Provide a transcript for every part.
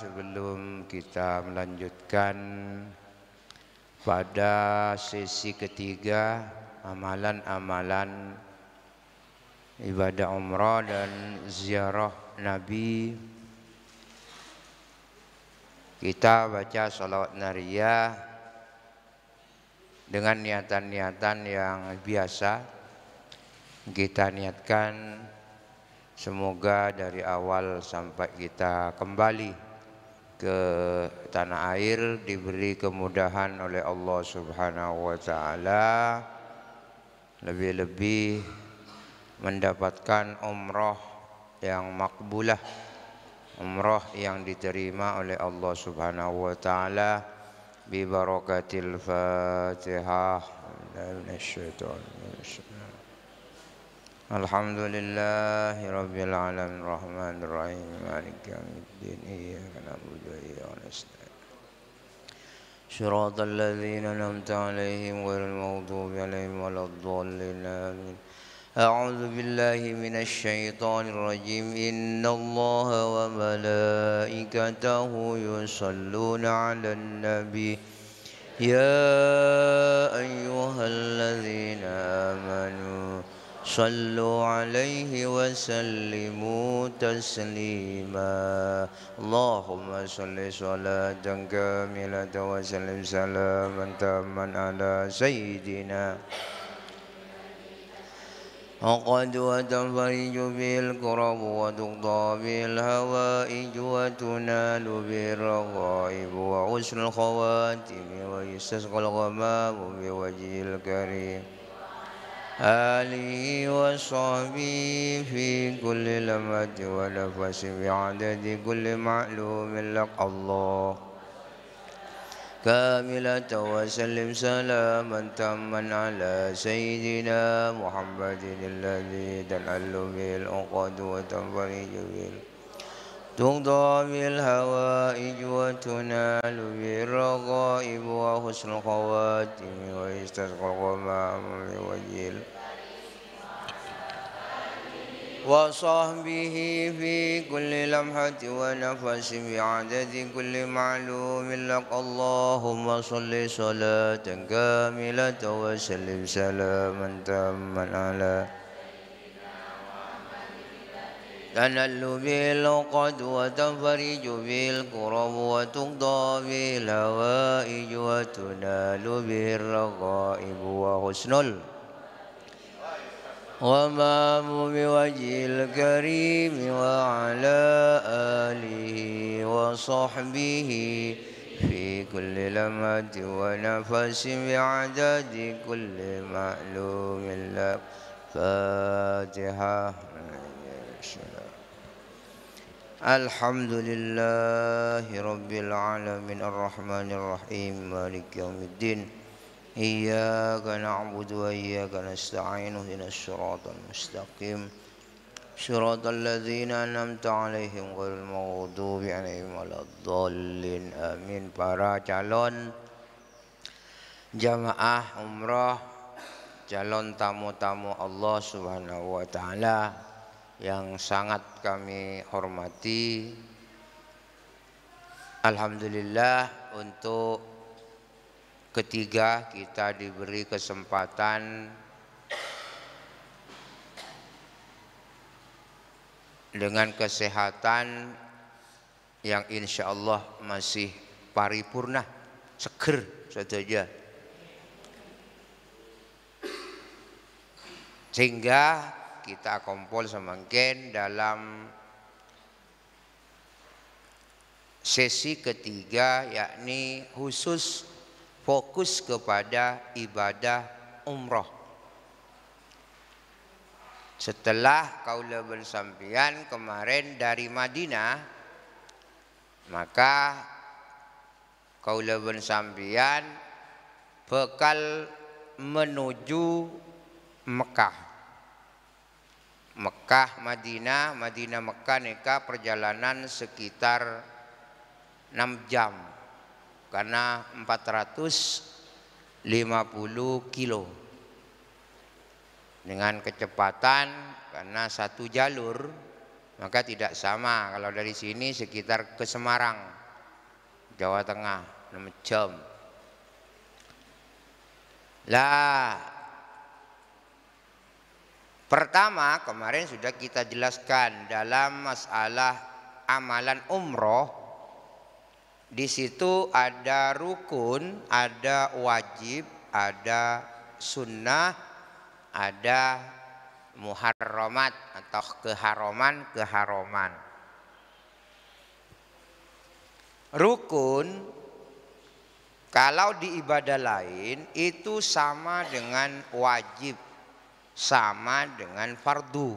sebelum kita melanjutkan pada sesi ketiga amalan-amalan ibadah umrah dan ziarah Nabi kita baca salawat nariyah dengan niatan-niatan yang biasa kita niatkan semoga dari awal sampai kita kembali ke tanah air diberi kemudahan oleh Allah Subhanahu wa taala lebih-lebih mendapatkan umroh yang makbulah umroh yang diterima oleh Allah Subhanahu wa taala bi barakatil Fatihah. الحمد لله رب العالمين الرحمن الرحيم مالك يوم الدين إياك نعبد وإياك نستعين صراط الذين أنعمت عليهم غير المغضوب عليهم ولا الضالين آمين أعوذ بالله من الشيطان الرجيم إن الله وملائكته يصلون على النبي يا أيها الذين آمنوا صلوا عليه وسلموا تسليما اللهم صل صلاة كاملة وسلم سلاما تاما على سيدنا وقد وتفرج به الكرب وتقضى به الهوائج وتنال به الرغائب وعسر الخواتم ويستسقى الغمام بوجه الكريم آله وصحبه في كل لمة ونفس بعدد كل معلوم لك الله كاملة وسلم سلاما تاما على سيدنا محمد الذي تنعل به العقد وتنفرج به تقضى بالهوائج وتنال بالرغائب وحسن الخواتم ويستسقى الغمام لوجه وصحبه في كل لمحة ونفس بعدد كل معلوم لك اللهم صل صلاة كاملة وسلم سلاما تاما على تنل به العقد وتنفرج به الكرب وتقضى به الهوائج وتنال به الرغائب وحسن ومام بوجه الكريم وعلى آله وصحبه في كل لمات ونفس بعدد كل معلوم لك فاتحة الحمد لله رب العالمين الرحمن الرحيم مالك يوم الدين إياك نعبد وإياك نستعين اهدنا الصراط المستقيم صراط الذين أنعمت عليهم غير المغضوب عليهم ولا الضالين آمين para calon jamaah umrah calon tamu-tamu Allah Subhanahu wa taala yang sangat kami hormati Alhamdulillah untuk Ketiga, kita diberi kesempatan dengan kesehatan yang insya Allah masih paripurna, seger saja. Sehingga kita kompol semakin dalam sesi ketiga yakni khusus fokus kepada ibadah umroh. Setelah kaula bersampian kemarin dari Madinah, maka kaula bersampian bekal menuju Mekah. Mekah Madinah, Madinah Mekah neka perjalanan sekitar 6 jam karena 450 kilo dengan kecepatan karena satu jalur maka tidak sama kalau dari sini sekitar ke Semarang Jawa Tengah 6 jam lah pertama kemarin sudah kita jelaskan dalam masalah amalan umroh di situ ada rukun, ada wajib, ada sunnah, ada muharramat atau keharoman-keharoman. Rukun kalau di ibadah lain itu sama dengan wajib, sama dengan fardu.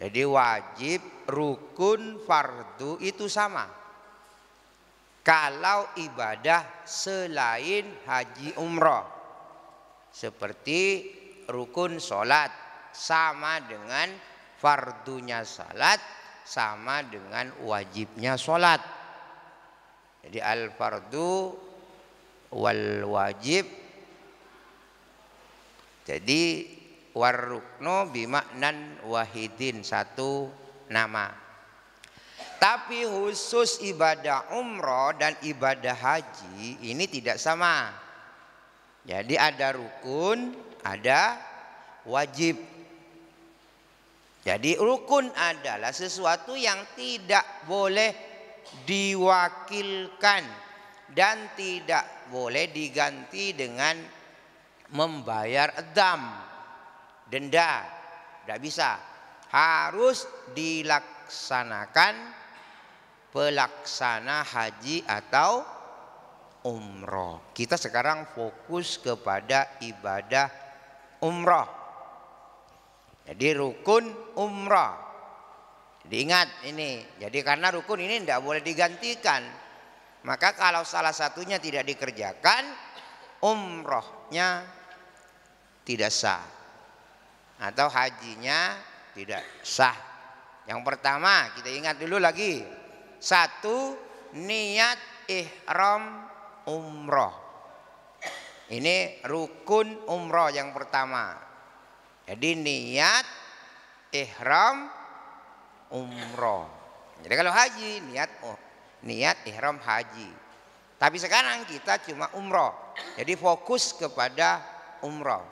Jadi wajib, rukun, fardu itu sama kalau ibadah selain haji umroh seperti rukun sholat sama dengan fardunya sholat sama dengan wajibnya sholat jadi al fardu wal wajib jadi warukno bimaknan wahidin satu nama tapi khusus ibadah umroh dan ibadah haji ini tidak sama. Jadi ada rukun, ada wajib. Jadi rukun adalah sesuatu yang tidak boleh diwakilkan dan tidak boleh diganti dengan membayar edam, denda. Tidak bisa. Harus dilaksanakan pelaksana haji atau umroh. Kita sekarang fokus kepada ibadah umroh. Jadi rukun umroh. diingat ini. Jadi karena rukun ini tidak boleh digantikan. Maka kalau salah satunya tidak dikerjakan, umrohnya tidak sah. Atau hajinya tidak sah. Yang pertama kita ingat dulu lagi satu niat ihram umroh. Ini rukun umroh yang pertama. Jadi niat ihram umroh. Jadi kalau haji niat oh, niat ihram haji. Tapi sekarang kita cuma umroh. Jadi fokus kepada umroh.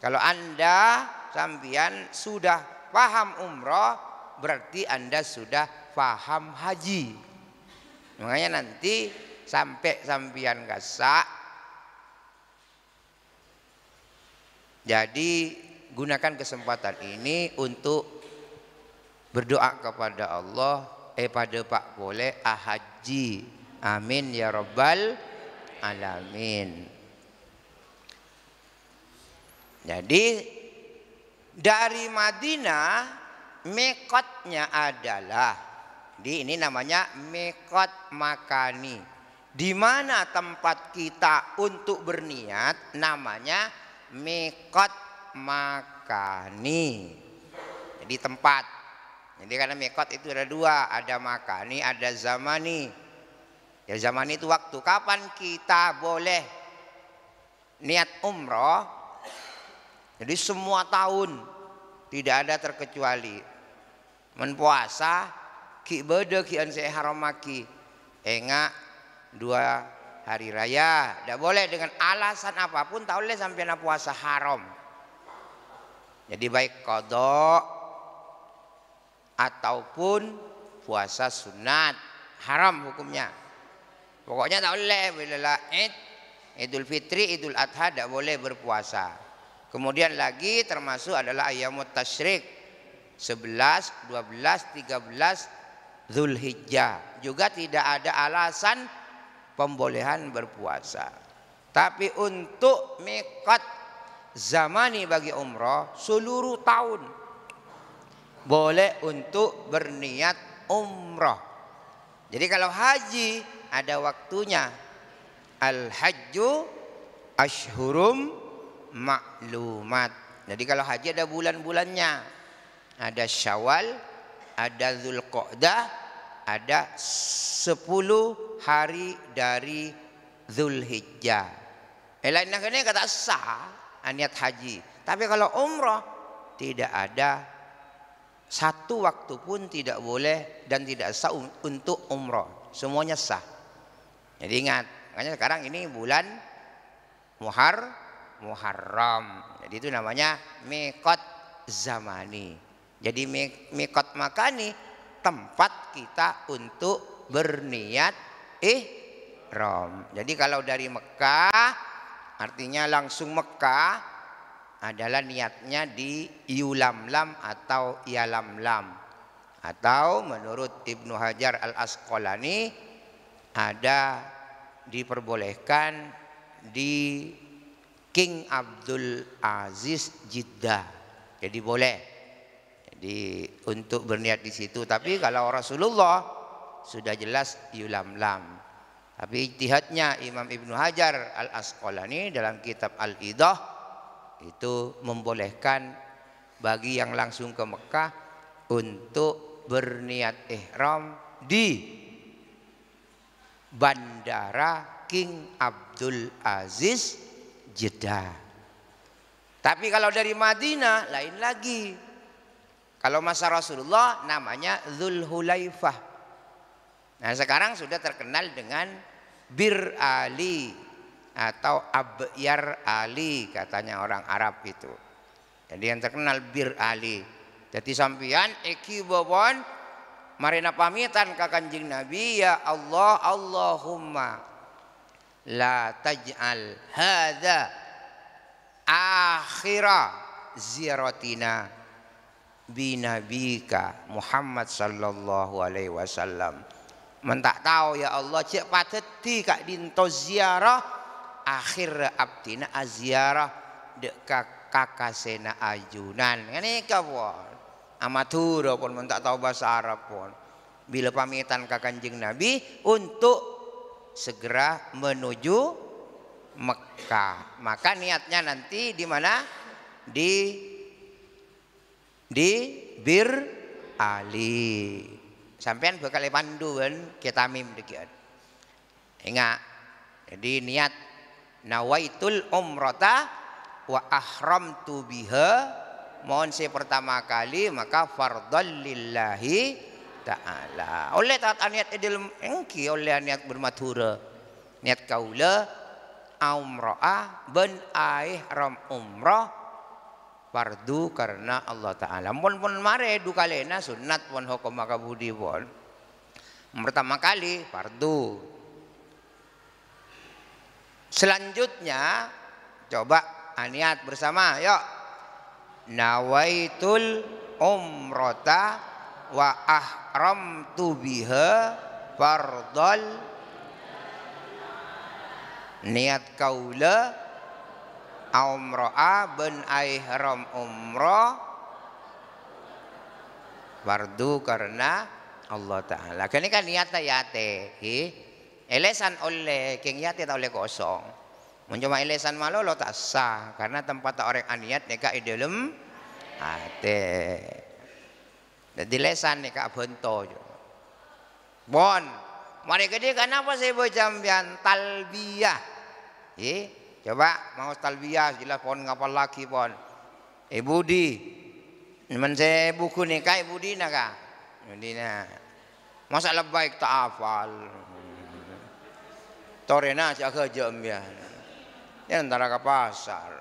Kalau anda sambian sudah paham umroh berarti anda sudah paham haji. Makanya nanti sampai sampian gasak jadi gunakan kesempatan ini untuk berdoa kepada Allah eh pada Pak boleh ahaji amin ya rabbal alamin jadi dari Madinah mekotnya adalah di ini namanya mekot makani. Di mana tempat kita untuk berniat namanya mekot makani. Jadi tempat. Jadi karena mekot itu ada dua, ada makani, ada zamani. Ya zaman itu waktu. Kapan kita boleh niat umroh? Jadi semua tahun tidak ada terkecuali. Menpuasa ki beudeuk ki saya haram maki engak eh, dua hari raya tidak boleh dengan alasan apapun tak boleh sampai na puasa haram jadi baik kodok ataupun puasa sunat haram hukumnya pokoknya tak boleh bila id idul fitri idul adha tidak boleh berpuasa kemudian lagi termasuk adalah ayamut tasyrik 11, 12, 13, Zulhijjah juga tidak ada alasan pembolehan berpuasa. Tapi untuk miqat zamani bagi umroh seluruh tahun boleh untuk berniat umroh. Jadi kalau haji ada waktunya. Al-hajju ashhurum maklumat. Jadi kalau haji ada bulan-bulannya. Ada syawal, ada Zulqodah, ada 10 hari dari Zulhijjah. Elain nak ini kata sah ah, niat haji. Tapi kalau umrah tidak ada satu waktu pun tidak boleh dan tidak sah untuk umrah. Semuanya sah. Jadi ingat, makanya sekarang ini bulan Muhar Muharram. Jadi itu namanya mikot zamani. Jadi mikot makani tempat kita untuk berniat Rom. Jadi kalau dari Mekah artinya langsung Mekah adalah niatnya di Lam atau Lam. atau menurut Ibnu Hajar Al Asqalani ada diperbolehkan di King Abdul Aziz Jeddah. Jadi boleh di untuk berniat di situ. Tapi kalau Rasulullah sudah jelas diulam-ulam. Tapi ijtihadnya Imam Ibnu Hajar Al Asqalani dalam kitab Al Idah itu membolehkan bagi yang langsung ke Mekah untuk berniat ihram di Bandara King Abdul Aziz Jeddah. Tapi kalau dari Madinah lain lagi. Kalau masa Rasulullah namanya Hulaifah. Nah sekarang sudah terkenal dengan Bir Ali atau Abyar Ali katanya orang Arab itu. Jadi yang terkenal Bir Ali. Jadi sampian Eki Bobon Marina pamitan ke kanjeng Nabi ya Allah Allahumma la taj'al hadza Akhirah ziaratina binabika Muhammad sallallahu alaihi wasallam. Mentak tahu ya Allah cek padeti kak dinto ziarah akhir abdina aziarah dek kakak sena ajunan. Ini kawan Amatur pun mentak tahu bahasa Arab pun. Bila pamitan ke Kanjeng Nabi untuk segera menuju Mekah. Maka niatnya nanti di mana? Di di bir ali. Sampean bakal pandu kan mim dikian Ingat. Jadi niat nawaitul umrata wa ahramtu biha mohon si pertama kali maka fardhal taala oleh taat niat idil engki oleh niat bermatura niat kaula umroah ben aih ram umroh fardu karena Allah Ta'ala pun pun mare dukalena sunat pun hukum budi pun pertama kali fardu selanjutnya coba aniat bersama yuk nawaitul umrota wa ahram tu biha fardal niat kaulah umro'a ben ihram umroh wardu karena Allah Ta'ala Ini kan niatnya yate elesan oleh king yate tak oleh kosong mencoba elesan malu lo tak sah karena tempat tak orang aniat neka idelem ate jadi lesan neka bento bon mari gede kenapa sih bocampian talbiyah Coba mau talbiyah jelas pon ngapal lagi pon. Eh Budi. Memang saya buku ni kai eh, Budi nak ini Budi Masa lebay tak hafal. Torena saya kerja ambian. Ya antara ke pasar.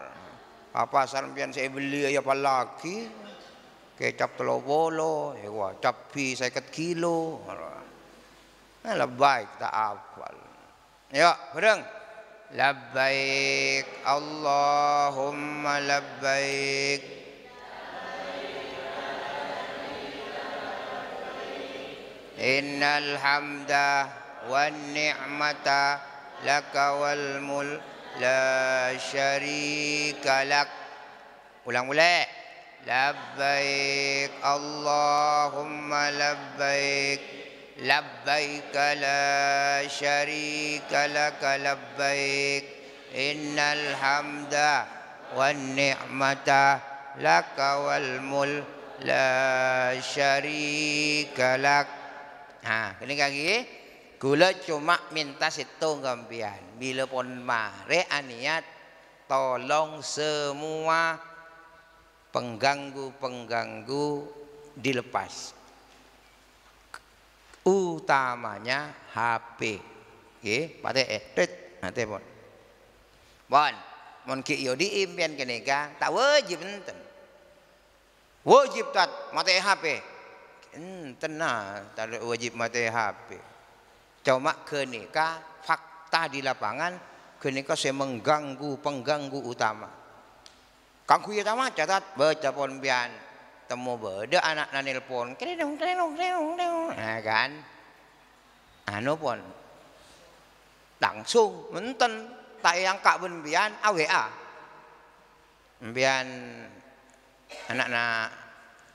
Apa pasar ambian saya beli ya apa lagi. Kecap telur bolo, ya gua capi saya ket kilo. Nah, lebaik tak hafal. Ya, berang. لبيك اللهم لبيك إن الحمد والنعمة لك والملك لا شريك لك ulang ulang لبيك اللهم لبيك لبيك لا شريك لك لبيك إن الحمد والنعمة لك والملك la شريك لك Nah, kene kaki gula cuma minta situ gambian. Bila pun mare aniat ah, tolong semua pengganggu-pengganggu dilepas utamanya HP. Oke, pate eh tit pun. Pun mon ki yo kene ka, tak wajib enten. Wajib tat mate HP. Enten nah, tak wajib mate HP. Cuma ka fakta di lapangan ka saya mengganggu pengganggu utama. Kangku utama ya catat baca pon pian temu beda anak nelpon kredung kredung kredung kredung nah kan anu pun langsung menten tak yang kak pun bian awa bian anak na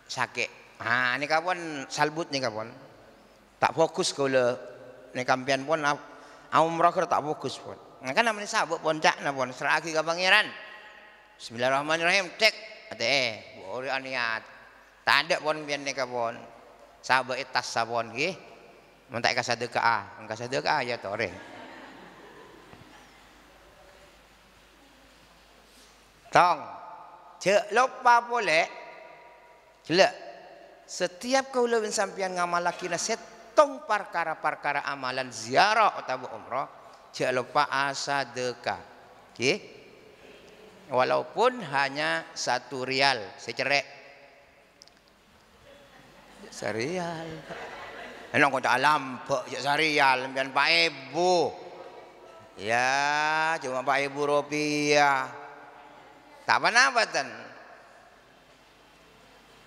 sakit ah ni kawan salbut ni kawan tak fokus kalo ni kampian pun ah, ah, umrah tak fokus pun nah, kan namanya sabuk poncak na pun seraki ke pangeran Bismillahirrahmanirrahim cek ate eh, boleh aniat Tak ada pun biar ni pun. Sahabat etas sabon ki. Mentak kasih sedekah, engkau sedekah ya tore. Tong, cek lupa boleh. Jelek. Setiap kau lawan sampian ngamalaki na setong perkara-perkara amalan ziarah atau umrah, jangan lupa asadekah. okay? Walaupun hanya satu rial secerek serial, Enak kau tak pak cek ya sarial Mian Pak Ibu. Ya, cuma Pak Ibu rupiah. Tak apa-apa ten.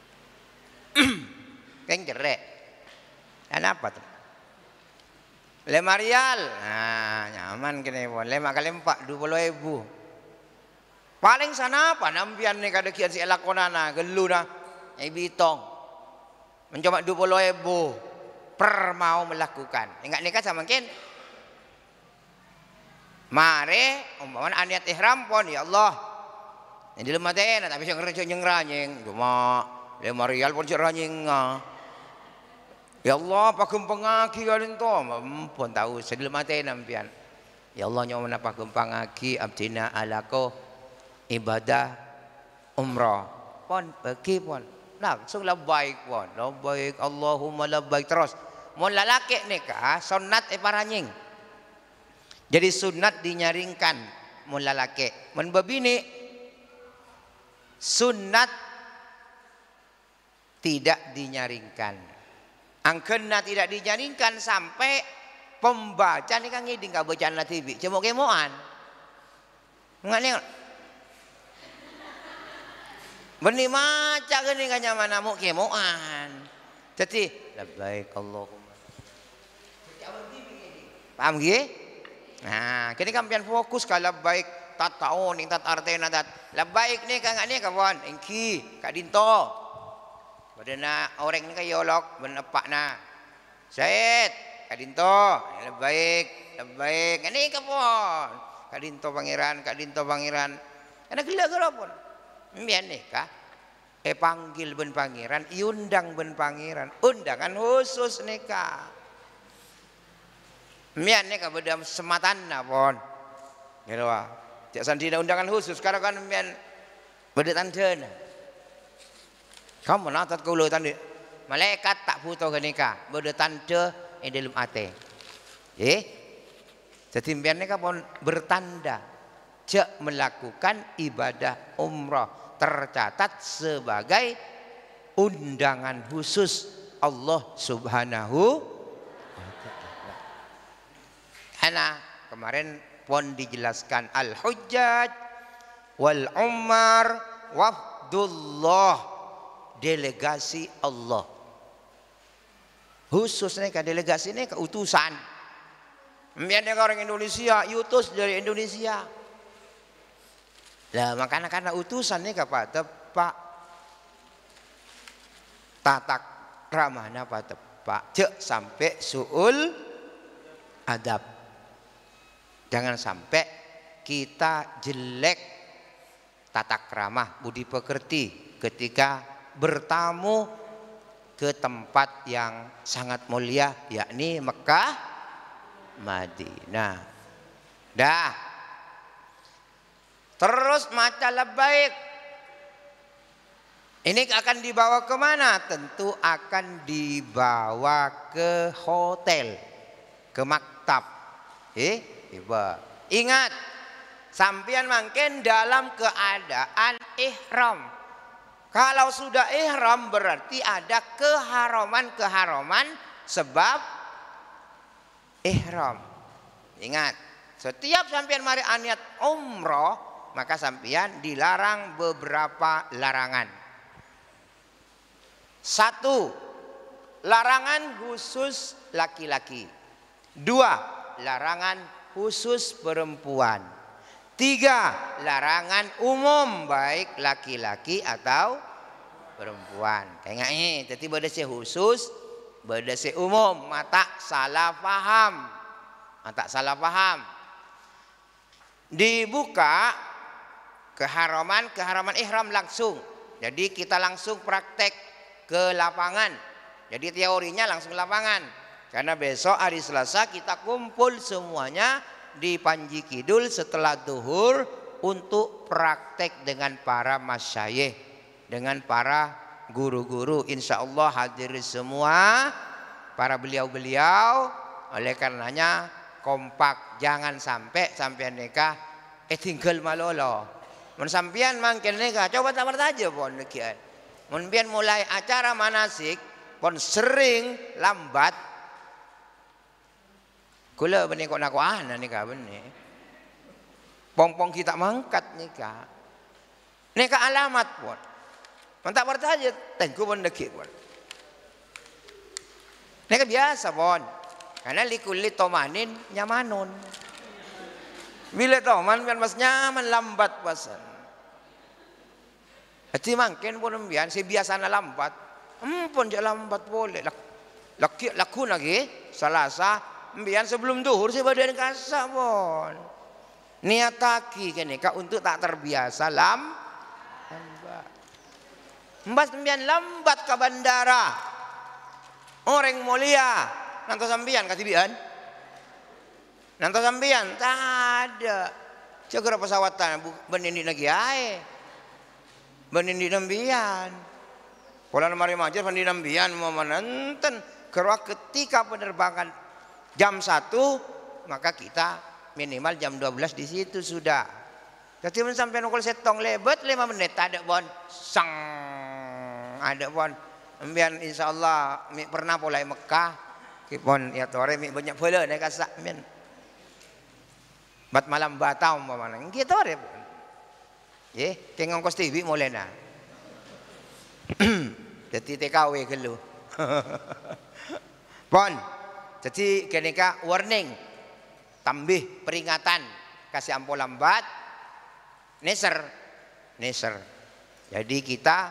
Keng kan cerek. Kenapa tuh? Lima rial. Nah, nyaman kene pun. Lima kali empat, dua puluh Ibu. Paling sana apa? Nampian nih kada kian si elakonana, gelu na. Ibitong mencoba 20 ribu per mau melakukan enggak nikah sama mungkin mare umpaman aniat ihram pun ya Allah yang di lemah tena tapi bisa ngerjain yang ranying cuma lima rial pun ranying ya Allah pakem pengaki kalian tu pun tahu sedih lemah teh ya Allah nyawa mana gempang pengaki abdina alako ibadah umroh pon pergi pon langsung labbaik pun labbaik Allahumma labbaik terus mau lalaki nikah sunat e paranying jadi sunat dinyaringkan mau lalaki mun babini sunat tidak dinyaringkan angkena tidak dinyaringkan sampai pembaca nih kang ngiding nanti TV cemok kemoan nggak Beni maca gini kan nyaman namu kemoan. Jadi labbaik Allahumma. Paham gih? Nah, kini kampian fokus kalau labbaik tat taon ing tat artena tat. Labbaik ni kang ani kawan engki Kak dinto. Badana orang ni kayolok benepak na. Said Kak dinto ya, labbaik labbaik ani kawan. Kak dinto pangeran Kak dinto pangeran. Ana gila pun. Mbiyen nikah eh panggil ben pangeran, iundang ben pangeran, undangan khusus nikah. Mian nikah beda sematan pon. Gitu wae. sandi, sandina undangan khusus karena kan mian beda tandana. Kamu kau kula tanda. Malaikat tak butuh nikah, beda tanda yang eh, dalam ate. Eh? Jadi mian nikah pon bertanda cek melakukan ibadah umroh tercatat sebagai undangan khusus Allah Subhanahu Karena kemarin pon dijelaskan al hujjaj wal umar wafdullah delegasi Allah khususnya ke delegasi ini keutusan Mian orang Indonesia, utus dari Indonesia. Lah makanya karena utusannya kepada Pak tatak ramahnya pada Pak cek sampai suul adab. Jangan sampai kita jelek tatak ramah budi pekerti ketika bertamu ke tempat yang sangat mulia yakni Mekah Madinah. Dah, Terus maca lebaik. Ini akan dibawa kemana? Tentu akan dibawa ke hotel, ke maktab. Eh, tiba. Ingat, sampian mangken dalam keadaan ihram. Kalau sudah ihram berarti ada keharaman-keharaman sebab ihram. Ingat, setiap sampian mari aniat umroh maka sampeyan dilarang beberapa larangan. Satu, larangan khusus laki-laki. Dua, larangan khusus perempuan. Tiga, larangan umum baik laki-laki atau perempuan. Kayaknya tadi berdasar khusus, berdasar umum, mata salah paham. Mata salah paham. Dibuka keharaman, keharaman ihram langsung. Jadi kita langsung praktek ke lapangan. Jadi teorinya langsung ke lapangan. Karena besok hari Selasa kita kumpul semuanya di Panji Kidul setelah duhur untuk praktek dengan para masyayih, dengan para guru-guru. Insya Allah hadir semua para beliau-beliau. Oleh karenanya kompak, jangan sampai sampai nikah eh tinggal malolo. Mun sampean mangkin nikah, coba tawar aja pon demikian. Mun pian mulai acara manasik, pon sering lambat. Kula bening kok nak ana nikah benih. Pong-pong kita mangkat nikah. Nikah alamat pon. Mun tak aja, tengku pon dekik pon. Nikah biasa pon. Karena likuli tomanin nyamanun. Bila toman kan mas nyaman lambat pasan. Hati makin pun mbian si biasa na lambat. Empun jalan lambat boleh. Lak, laki laku lagi selasa. mbian sebelum duhur si badan kasak pun. taki, kene ka untuk tak terbiasa lam lambat. Mbas mbian lambat ke bandara. Orang mulia nanto sambian katibian. Nanti sambian tak ada. Cekera pesawatan ini lagi ae. Benindinam bian. Kalau mari majer di Nambian mau menenten. Kerwa ketika penerbangan jam 1 maka kita minimal jam 12 di situ sudah. Jadi sampai nukul setong lebet lima menit ada bon sang ada bon. Mbian insya Allah pernah mulai Mekah kipon ya tore mi banyak pula nek kasak Bat malam batau mana? Gitu tore. Nggih, ki ngongkos mulai na. Jadi TKW gelu. Pon. Jadi kenika warning tambih peringatan kasih ampul lambat neser neser. Jadi kita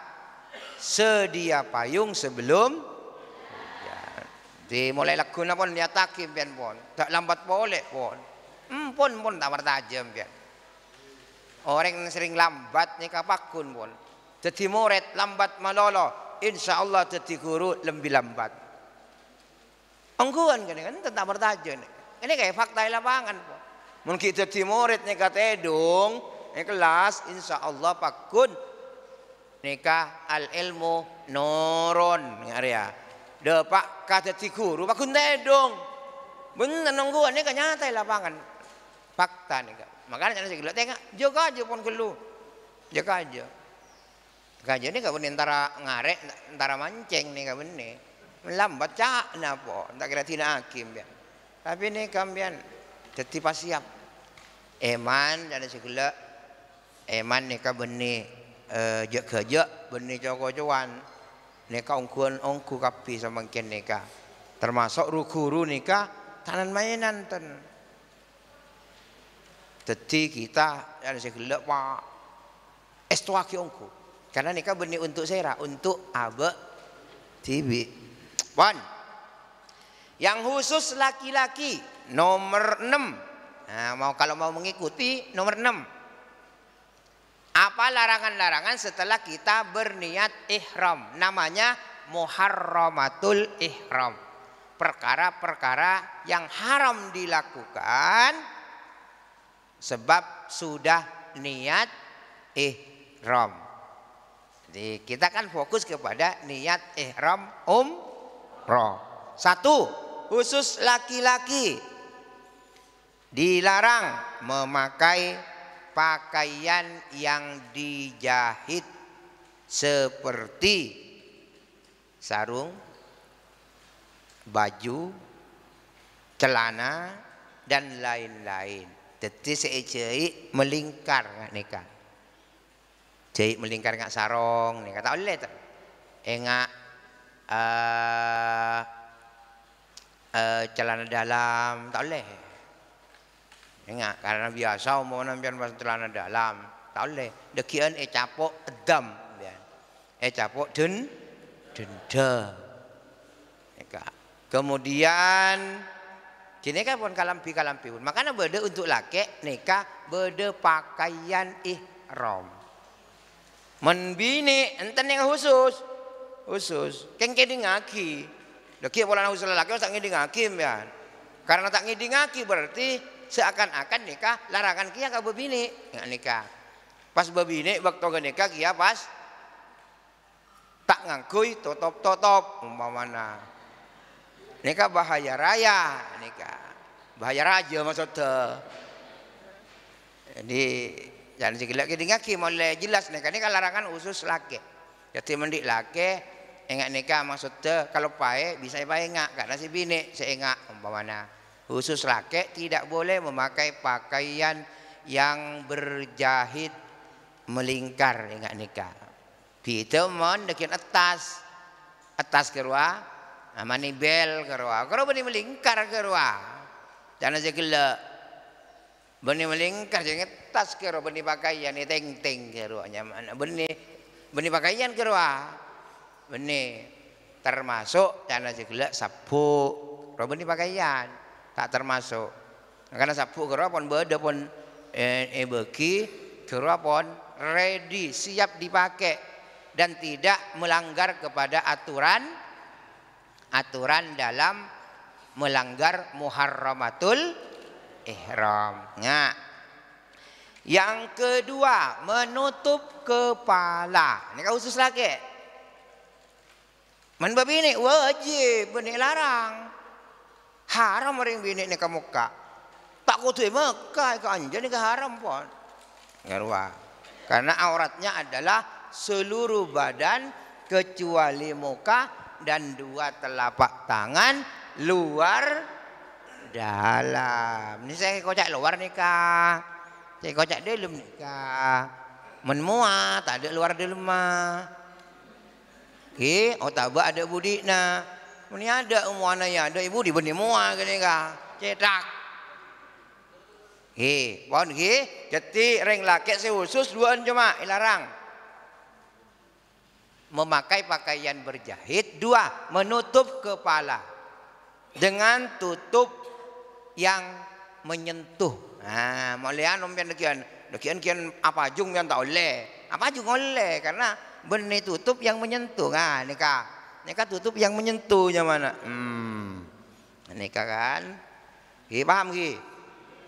sedia payung sebelum ya. di mulai lagu pun nyataki pian pon. Tak lambat boleh pon. pun pon pun tak bertajam pian. Orang yang sering lambat nika pakun pun. Jadi murid lambat malolo. Insya Allah jadi guru lebih lambat. Angguan kan kan tentang bertajuk, nih. Ini kayak fakta lapangan pun. Mungkin jadi murid kata edung Ini kelas insya Allah pakun. Nika al ilmu noron ya. pak kata guru pakun tedung. Bener nungguan nika nyata lapangan. Fakta nih kak. Makanya saya gila tengah, jaga aja pun kelu. Jaga aja. Jaga aja ini gak bener antara ngarek, antara mancing nih gak bener. Melambat cak napa, tak kira tina hakim ya. Tapi ini kambian jadi pasiap. Eman ada segala eman nih ka bener eh jek kerja bener jago jawan. Neka ungkuan ongku kapi sama ken neka. Termasuk rukuru nikah tanan mainan ten. Jadi kita ya, ada sing Pak. Karena nikah benih untuk saya, untuk abe TV. Wan. Yang khusus laki-laki nomor enam Nah, mau kalau mau mengikuti nomor enam Apa larangan-larangan setelah kita berniat ihram? Namanya muharramatul ihram. Perkara-perkara yang haram dilakukan Sebab sudah niat ihram. Jadi kita kan fokus kepada niat ihram umroh. Satu, khusus laki-laki dilarang memakai pakaian yang dijahit seperti sarung, baju, celana, dan lain-lain. Jadi seijai melingkar nggak nikah. Jai melingkar nggak sarong neka Tak boleh tak. Engak uh, eh, eh, celana dalam tak boleh. Engak karena biasa umum nampian pas celana dalam tak boleh. Dekian e capok edam. E capok den denda. Nikah. Kemudian jadi kan pun kalampi kalampi pun. Makanya beda untuk laki nikah beda pakaian ihrom. rom, membini enten yang khusus. Khusus. Keng kedi ngaki. Laki pola khusus laki tak ngedi ngaki ya. Karena tak ngedi ngaki berarti seakan-akan nikah larangan kia kau berbini nggak nikah. Pas berbini waktu gak nikah kia pas tak ngangkui totop totop umpamana. Nika bahaya raya nika. Bahaya raja maksudnya. Jadi jangan sikilak kita ngaki mulai jelas nika nika larangan usus laki. Jadi mendik laki ingat nika maksudnya kalau pae bisa pae ngak karena si bini seingak umpamana. Khusus laki tidak boleh memakai pakaian yang berjahit melingkar ingat nikah. Kita mon dekat atas atas keluar amani bel kerwa karo bani melingkar kerwa jana jegele bani melingkar jangan tas kerwa bani pakaian ini teng teng kerwa nyaman bani bani pakaian kerwa bani termasuk jana jegele sabu kerwa bani pakaian tak termasuk karena sabu kerwa pon beda pon eh, eh kerwa pon ready siap dipakai dan tidak melanggar kepada aturan aturan dalam melanggar muharramatul ihram. Nah, yang kedua, menutup kepala. Ini khusus lagi. Man ini wajib, benih larang. Haram orang bini ini ke muka. Tak kutu Mekah ke anjir ini ke haram pun. Ngerwa. Karena auratnya adalah seluruh badan kecuali muka dan dua telapak tangan luar dalam. Ini saya kocak luar nih kak. Saya kocak dalam nih kak. Menmua tak ada luar dalam mah. Ki, okay. otabak ada budi na. Ini ada umuana ya, ada ibu di benih mua gini gitu kak. Cetak. Ki, okay. pohon ki, jeti ring lakek sewusus dua cuma ilarang memakai pakaian berjahit, dua menutup kepala dengan tutup yang menyentuh. Nah, malian om kian dekian kian apa jung yang tak oleh, apa jung oleh karena benih tutup yang menyentuh. Nah, nikah, nikah tutup yang menyentuhnya mana? Hmm, nikah kan? Ki paham ki?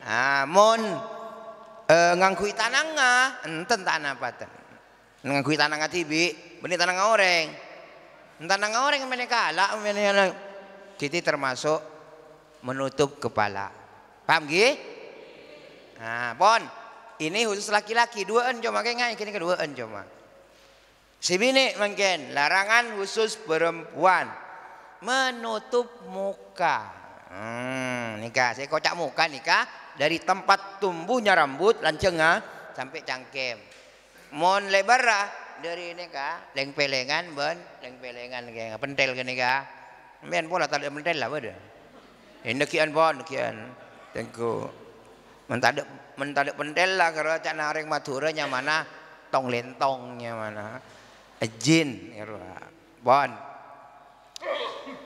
Ah, mon e, eh, ngangkui tananga, enten tanah paten. Ngangkui tananga tibi, Benih tanang orang. Tanang orang yang kalah. Jadi termasuk menutup kepala. Paham gih? Nah, pon. Ini khusus laki-laki. Duaan cuma kayak ngai. Kini keduaan cuma. Si bini mungkin. Larangan khusus perempuan. Menutup muka. Hmm, nikah. Saya kocak muka nikah. Dari tempat tumbuhnya rambut. Lancengah. Sampai cangkem. Mon lebar lah dari ini ka leng pelengan ben leng pelengan kayak pentel gini ka main pola tak ada pentel lah bodoh eh, ini kian pon kian tengku mentadak mentadak pentel lah kalau cak nareng matura nya mana tong lentongnya mana eh, jin kira pon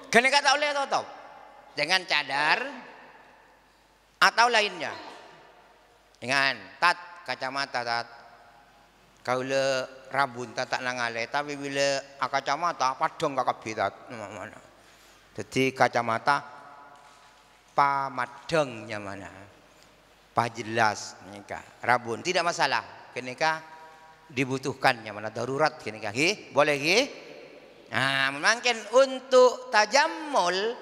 kene kata oleh tau dengan cadar atau lainnya dengan tat kacamata tat kaula rabun tak tak nangale tapi bila kacamata padong kabeh mana jadi kacamata pamadengnya mana pajelas nikah rabun tidak masalah kenika dibutuhkannya mana darurat kenika hi boleh hi nah mungkin untuk tajam tajam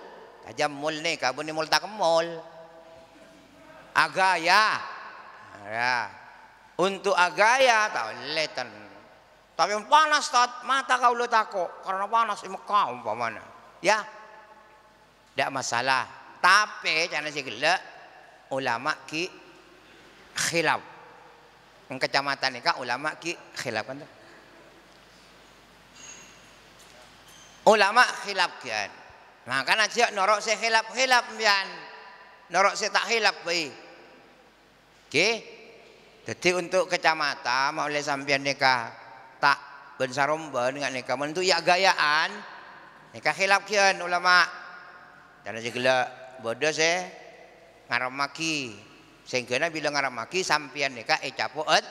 tajammul nih kabun mul mall agak ya, nah, ya untuk agaya tahu leten tapi panas tat mata kau takut, karena panas di Mekah umpamanya ya tidak masalah tapi jangan segala ulama ki khilaf yang kecamatan ini kak ulama ki khilaf kan ulama khilaf kian makanya nah, aja norok saya khilaf khilaf kian norok saya tak khilaf baik oke okay? Jadi untuk kecamatan mau oleh sampean nikah tak ben dengan nikah men ya gayaan nikah khilaf kian ulama. Dan aja gila bodoh saya ngaramaki Sehingga nabi bilang ngaramaki sampean nikah eh capoet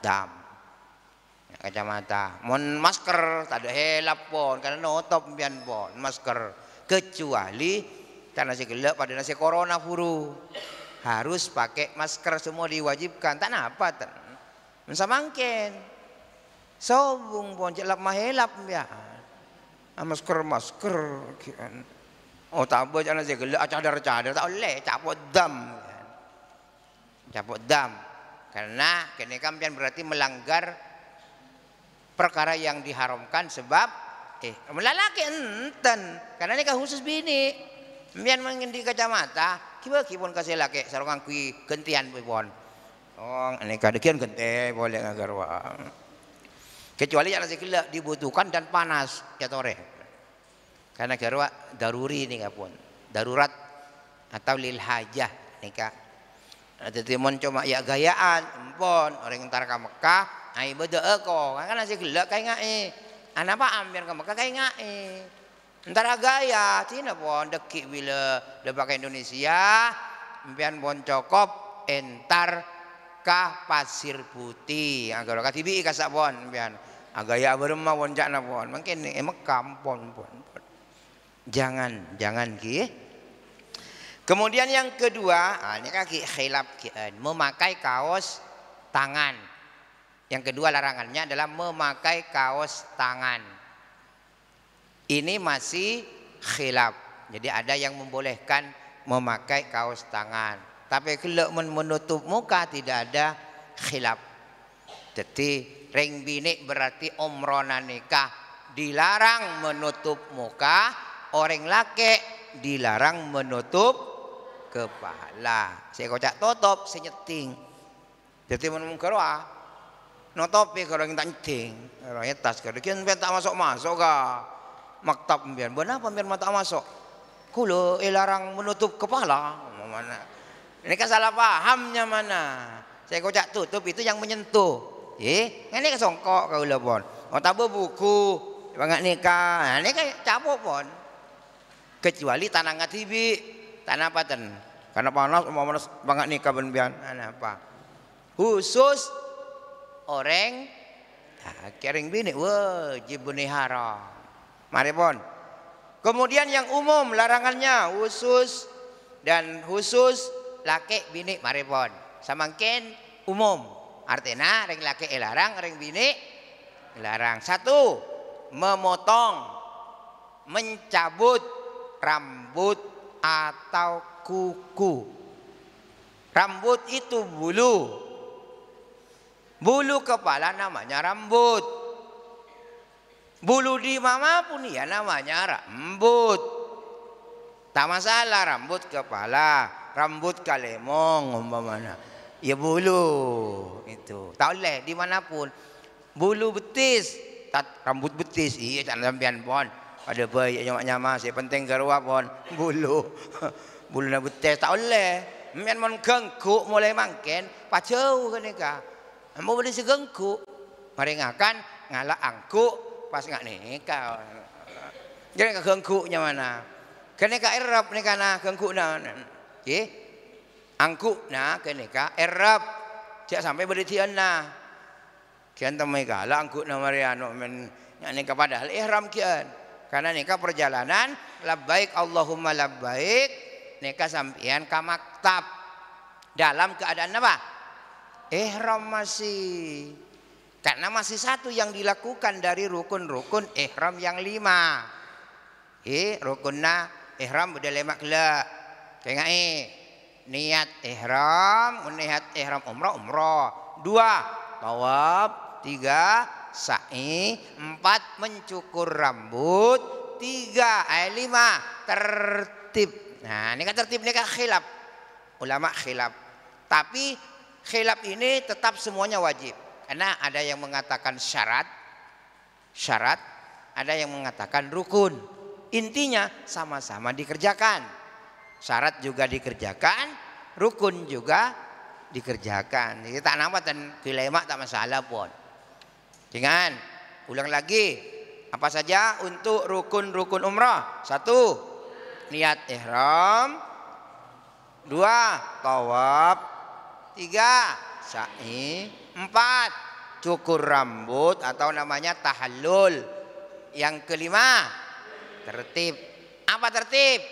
dam. kacamata. Mon masker tak ada helap pon karena notop pian pon masker kecuali karena gelap pada nasi corona furu harus pakai masker semua diwajibkan tak apa tak mungkin sobung pun jelap mahelap ya ah, masker masker oh tak apa jangan saya gelak cadar cadar tak boleh capot dam capot dam karena kini kampian berarti melanggar perkara yang diharamkan sebab eh melalaki enten karena ini kan khusus bini Mian mengendi kacamata kipun kasela laki sarongan kui gentian pun. Oh, ini kadekian gente boleh ngagarwa. Kecuali yang nasi kelak dibutuhkan dan panas ya Karena garwa daruri nih pun, darurat atau lil hajah kak Ada timun cuma ya gayaan, empon orang ntar ke Mekah, ai beda eko, kan nasi kelak kayak ngai. Anak apa ambil ke Mekah kayak ngai. Antara gaya, tina pon dekik bila depak Indonesia, impian pon cokop entar kah pasir putih. Agak ah, kah tibi kasak pon impian. Agak ah, ya berma pon cak Mungkin emek kampon pon Jangan, jangan ki. Kemudian yang kedua, ini ah, kaki khilaf eh, memakai kaos tangan. Yang kedua larangannya adalah memakai kaos tangan. Ini masih khilaf. Jadi ada yang membolehkan memakai kaos tangan. Tapi kalau menutup muka tidak ada khilaf. Jadi ring binik berarti omrona nikah. Dilarang menutup muka. Orang laki dilarang menutup kepala. Saya kocak tutup, saya nyeting. Jadi menemukan keroa. notopi topi kalau kita nyeting. Kalau nyetas kalau kita tak masuk-masuk kah maktab pembian. Buat apa biar mata masuk? Kulo ilarang eh, menutup kepala. Mana? Ini kan salah pahamnya mana? Saya kocak tutup itu yang menyentuh. Eh, ini kesongkok kau pon. Mau tabu buku, bangat nikah. Nah, ini kan cabut pon. Kecuali tanah ngatibi, tanah paten. Karena panas, mau panas bangat nikah pembian. Nah, apa? Khusus orang nah, kering bini wajib bunihara. Maripun. Kemudian yang umum larangannya khusus dan khusus laki bini maripun. Samangkin umum. Artinya ring laki e larang, ring bini e larang. Satu, memotong, mencabut rambut atau kuku. Rambut itu bulu. Bulu kepala namanya rambut. Bulu di mama pun ya namanya rambut. Tak masalah rambut kepala, rambut kalemong umpamanya. Ya bulu itu. Tak boleh dimanapun. Bulu betis, tak rambut betis. Iya tak sampean pon. Ada bayi nyamak-nyamak, si penting garwa pon. Bulu. Bulu nak betis tak boleh. Mian mon gengkuk mulai mangken, pacau kan nika. Ambo boleh segengkuk. Mari ngakan ngalak angkuk pas nggak nikah. Jadi nggak gengku mana. Kene ka erap nih karena gengku na. Oke, Angku na kene ka erap. tidak sampai beritian na. Kian temai kala angku na mariano men nyane kepada hal ihram kian. Karena nikah perjalanan labbaik Allahumma labbaik nikah sampean ka maktab dalam keadaan apa? Ihram masih karena masih satu yang dilakukan dari rukun-rukun ihram yang lima. Eh, rukunna ihram udah lima kela. Tengok eh. Niat ihram, niat ihram umroh umroh Dua, tawab. Tiga, sa'i. Empat, mencukur rambut. Tiga, eh lima, tertib. Nah, ini kan tertib, ini kan khilaf. Ulama khilaf. Tapi khilaf ini tetap semuanya wajib. Karena ada yang mengatakan syarat, syarat, ada yang mengatakan rukun. Intinya sama-sama dikerjakan. Syarat juga dikerjakan, rukun juga dikerjakan. Jadi tak nampak dan dilema tak masalah pun. Dengan ulang lagi apa saja untuk rukun-rukun umrah? Satu, niat ihram. Dua, tawaf. Tiga, sa'i Empat, cukur rambut atau namanya tahallul. Yang kelima, tertib. Apa tertib?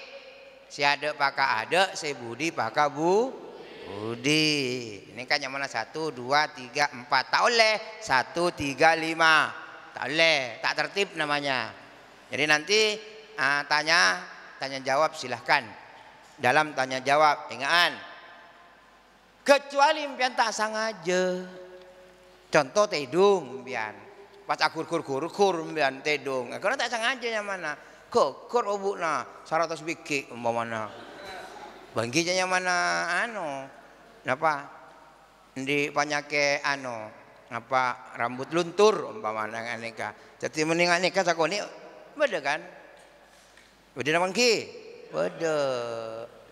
Si ada pakai ada, si budi pakai bu. Budi. Ini kan yang mana? Satu, dua, tiga, empat. Tak oleh. Satu, tiga, lima. Tak oleh. Tak tertib namanya. Jadi nanti uh, tanya, tanya jawab silahkan. Dalam tanya jawab, ingat Kecuali impian tak sengaja. Contoh tedung mbian. Pas akur kur kur kur mbian tedung. Karena tak sengaja yang mana. Kok kur obukna 100 biki umpamana. Bangkinya yang mana anu. apa Di panyake anu apa rambut luntur umpamana aneka. Jadi mending aneka sakoni beda kan? Beda mangki. Beda.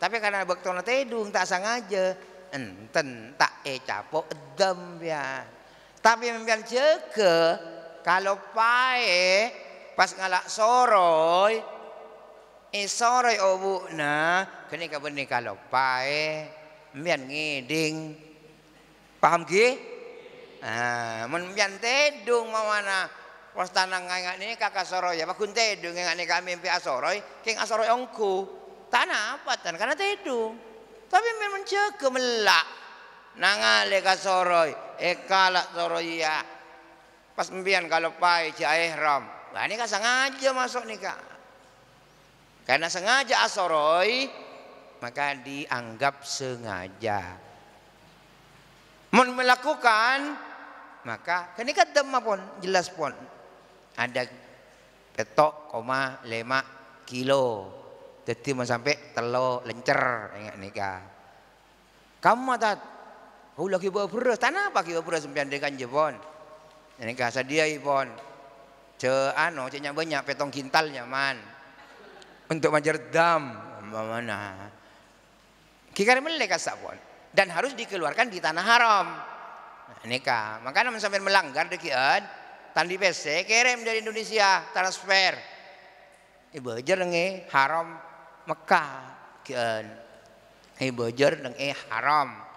Tapi karena bektona tedung tak sengaja enten tak e capok edem ya. Tapi memang jaga kalau pae pas ngalak soroy eh soroy obu na kini kabeni kalau pae memang ngiding paham ki? Ah, mun tedung mau pas tanang ngangak ini kakak soroy ya bakun tedung ngangak ini kami mimpi asoroy king asoroy ongku tanah apa tan karena tedung tapi memang jaga melak nangale ka soroy e eh, kala soroya pas mbian kalau pai ci ihram nah ini kan sengaja masuk kak karena sengaja asoroy ah maka dianggap sengaja mun melakukan maka kenika kan dema pun jelas pun ada petok koma lima kilo jadi mau sampai telo lencer ingat kak kamu tak Oh, lagi bawa beras, tanah apa kita beras sampai dekan kan jebon. Ini kasa dia Ibon, Ce anu cek banyak petong kintal nyaman. Untuk majer dam mana. Kikar melek kasak pon dan harus dikeluarkan di tanah haram. Ini nikah. Makanya mun sampean melanggar dekian tandi PC kirim dari Indonesia transfer. Ibu ajar eh, haram Mekah Ibu ajar eh, haram.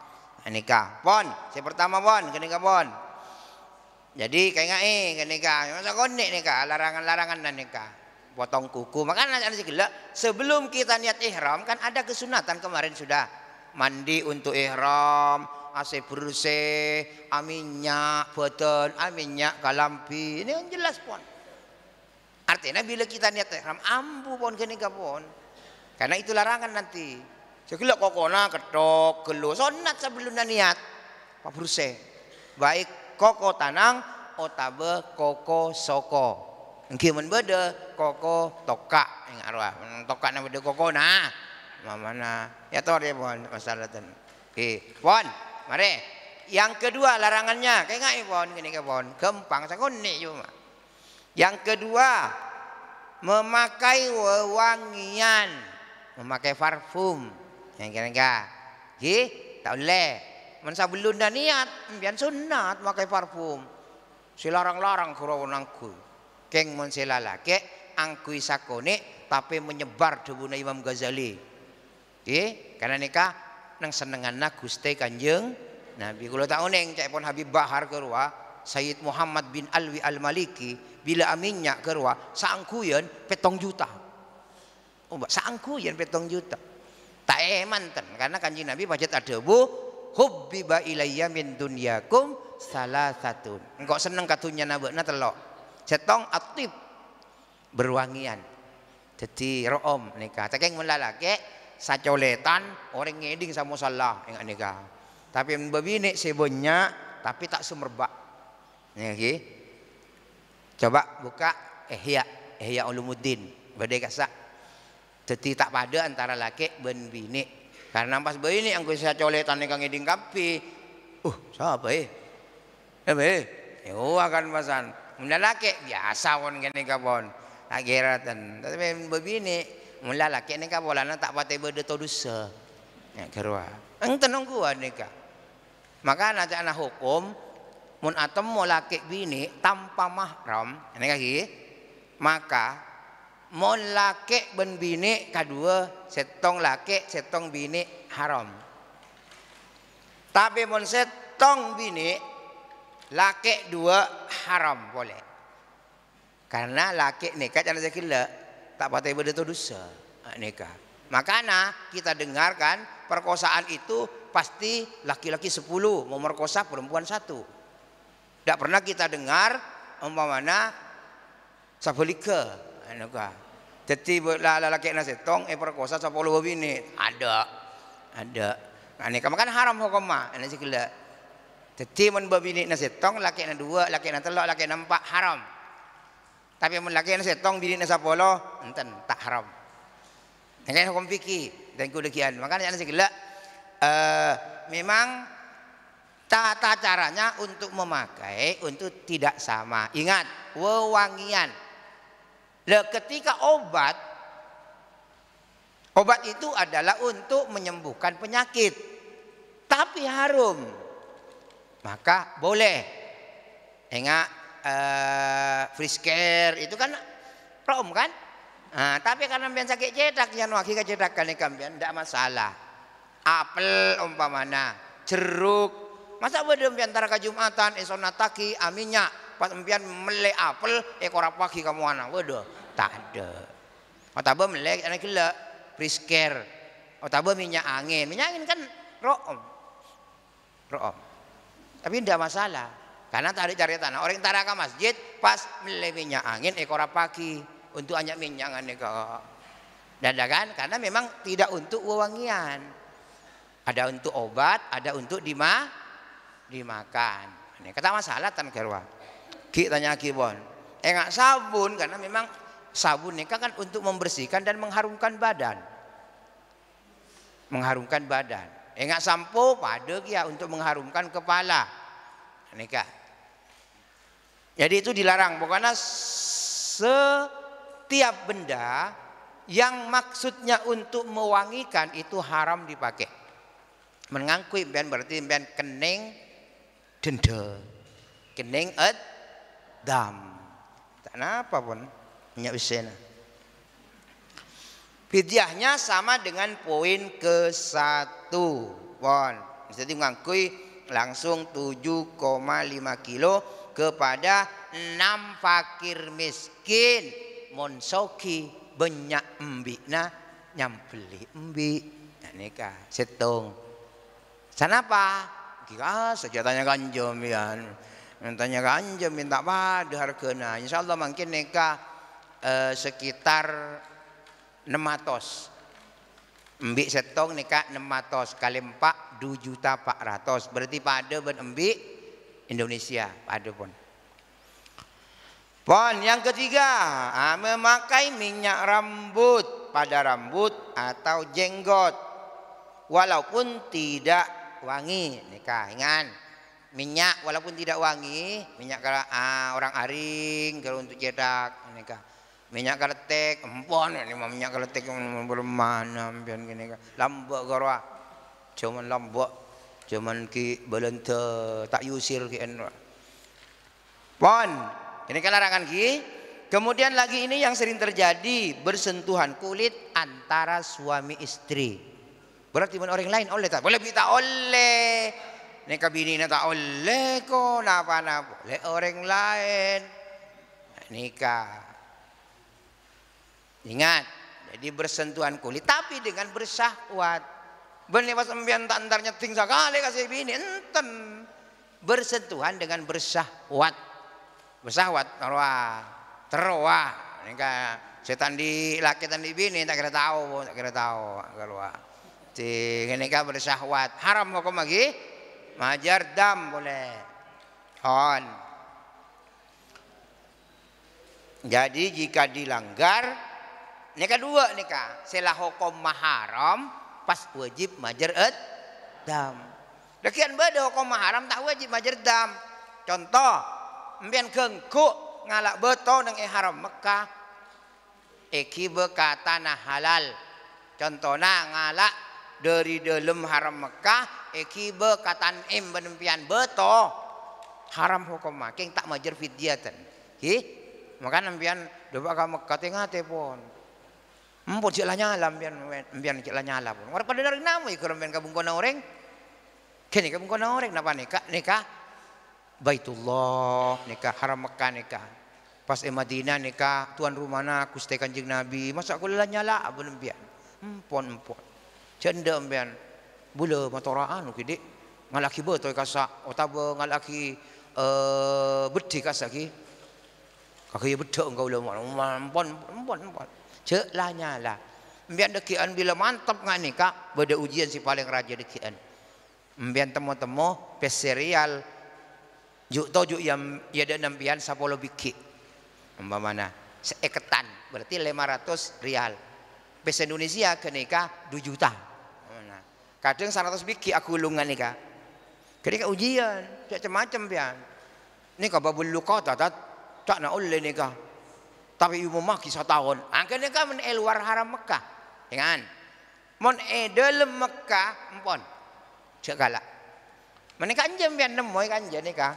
Nah, nikah. Pon, si pertama pon, kenika pon. Jadi kayak ngai kenika, masa konek nikah, larangan-larangan dan nikah. Potong kuku, makanya ada segala. Sebelum kita niat ihram kan ada kesunatan kemarin sudah mandi untuk ihram, AC bersih, aminnya badan, aminnya kalampi. Ini yang jelas pon. Artinya bila kita niat ihram, ambu pon kenika pon. Karena itu larangan nanti. Jadi lek kokona ketok gelo sunat sebelum niat. Pak Bruse. Baik koko tanang otabe koko soko. Engki men beda koko toka ing arwah. Toka nang beda kokona. Mamana. Ya tor ya pon ten. Oke, Pon, mari. Yang kedua larangannya, kayak nggak ya, pon gini ke pon. Gampang sakone cuma. Ya, Yang kedua, memakai wewangian, memakai parfum. Yang kira enggak. Hi, tak boleh. masa belum dah niat, biar sunat pakai parfum. Silarang-larang kura angku. Keng men silalake angkui sakone tapi menyebar dubuna Imam Ghazali. Hi, karena nikah nang senengan nak Gusti Kanjeng Nabi kula tak uneng cek pun Habib Bahar kerua Sayyid Muhammad bin Alwi Al-Maliki bila aminnya kerua saangkuyen petong juta. Oh, saangkuyen petong juta. Tak manten karena kanji Nabi pacet hobi ba ilayya min dunyakum salah satu. Engkau seneng katunya na telok. Setong aktif berwangian. Jadi room nikah. Kek melalake sacoletan orang ngeding sama salah enggak nikah. Tapi babi nek sebonya tapi tak sumerbak. Ya, Niki. Coba buka Ihya Ihya Ulumuddin. Badai kasak jadi tak pada antara laki ben bini. Karena pas bini yang saya coletan ingkang ngiding kapi. Uh, siapa e? eh? Eh, ya, eh. Yo akan pasan. Mula laki biasa won kene kabon. Agiratan. Tapi bini mula laki ni kabolan tak pate bade to dosa. Ya kerwa. Eng tenung gua nikah. Maka anak anak hukum mun atom mau laki bini tanpa mahram, ini kaki, maka mon laki ben bini kadua setong laki setong bini haram tapi mon setong bini laki dua haram boleh karena laki neka nikah jangan sekila tak patah benda itu dosa nikah makanya kita dengarkan perkosaan itu pasti laki-laki sepuluh -laki memerkosa perempuan satu tidak pernah kita dengar umpamana ke anu ka dadi lah lalaki nase tong e perkosa sapa bini. ada ada ane nah, kamu kan haram hukum mah ane sikila dadi mun bini nase tong laki na dua laki na telok laki na empat haram tapi mun laki nase tong bini na sapolo enten tak haram ini nah, kan hukum fikih dan kudekian maka ane sikila Eh memang tata caranya untuk memakai untuk tidak sama. Ingat, wewangian Nah, ketika obat, obat itu adalah untuk menyembuhkan penyakit, tapi harum, maka boleh. Enggak eh, free care itu kan rom kan? Nah, tapi karena biasa sakit cetak, jangan wakil kali kambian tidak masalah. Apel umpamana, jeruk, masa boleh antara kejumatan, esonataki, aminya, pas empian melek apel eh korak pagi kamu anak waduh tak ada otabe melek anak gila prisker otabe minyak angin minyak angin kan room room tapi tidak masalah karena tadi cari tanah orang yang ke masjid pas melek minyak angin eh korak pagi untuk hanya minyak angin kok dadakan karena memang tidak untuk wewangian ada untuk obat, ada untuk dima, dimakan. Ini nah, kata masalah tan gerwa kita tanya Aki Bon. Enggak eh, sabun karena memang sabun nikah kan untuk membersihkan dan mengharumkan badan. Mengharumkan badan. enggak eh, sampo pada kia ya untuk mengharumkan kepala. Nikah. Jadi itu dilarang. Pokoknya setiap benda yang maksudnya untuk mewangikan itu haram dipakai. Mengangkui ben berarti ben kening dendel. Kening et dam tak apa pun minyak usen fidyahnya sama dengan poin ke satu pon jadi mengakui langsung 7,5 kilo kepada enam fakir miskin monsoki banyak embi, na nyampeli embi nah, nikah setong sana apa kira sejatanya kan jomian mintanya ganja minta pada hargana. Insya Allah mungkin neka eh, sekitar 600. Mbik setong neka 600 kali 4 2 juta 400. Berarti pada mbik Indonesia pada pun. Pon yang ketiga, ah, memakai minyak rambut pada rambut atau jenggot walaupun tidak wangi nikah ingat minyak walaupun tidak wangi minyak kala, ah, orang aring kalau untuk cetak mereka minyak keletek empon ini mah minyak keletek belum mana ambian gini lambok garwa cuman lambok cuman ki belente tak yusir ki en pon ini kan larangan ki kemudian lagi ini yang sering terjadi bersentuhan kulit antara suami istri berarti orang lain oleh tak boleh kita oleh ini kabini nata oleh napa-napa. Oleh orang lain. Nikah. Ingat. Jadi bersentuhan kulit. Tapi dengan bersahwat. Benih pas empian tak antarnya ting kali kasih bini. Enten. Bersentuhan dengan bersahwat. Bersahwat. Terwah. Terwah. Nikah. Setan di laki tan di bini tak kira tahu. Tak kira tahu. Kalau Tinggal nikah bersahwat. Haram hukum lagi. Majar dam boleh. Hon. Jadi jika dilanggar nikah dua nikah selah hukum maharam pas wajib majer et dam. Dekian beda hukum maharam tak wajib majer dam. Contoh, mbien gengku ngalak beto nang haram Mekah. Eki kata nah halal. Contohnya ngalak dari dalam haram Mekah eki be kataan im benempian beto haram hukum makin tak majer fidyatan hi maka nempian doba kamu katinga tepon empur cik lanya alam pian pian cik pun orang pada dari nama ikut pian kabung kona orang kini kabung kona orang napa neka? nikah baitullah neka haram Mekah neka. pas di Madinah nikah tuan rumahna kustekan kanjeng Nabi masa aku lelanya lah abun empian empon empon cenda empian Bula anu kidik ngalaki betoi kasak otabo oh, ngalaki uh, eh, beti kasa ki. Kaki ya bedok engkau ulah mampon mampon mampon. Cek lah nyala. Mbian dekian bila mantap ngak ni kak beda ujian si paling raja dekian. Mbian temo-temo peserial juk tojuk yang ya ada sapo sapolo biki. mana seeketan berarti 500 rial. Pes Indonesia kenika 2 juta kadang 100 biki aku ulungan ni kak jadi kak ujian macam-macam pian ni kau babul luka tak tak nak oleh ni kak tapi ibu mah kisah tahun angkanya kak men luar haram Mekah dengan ya mon e dalam Mekah empon cek galak menikah anjem pian nemoi ya kan jadi kak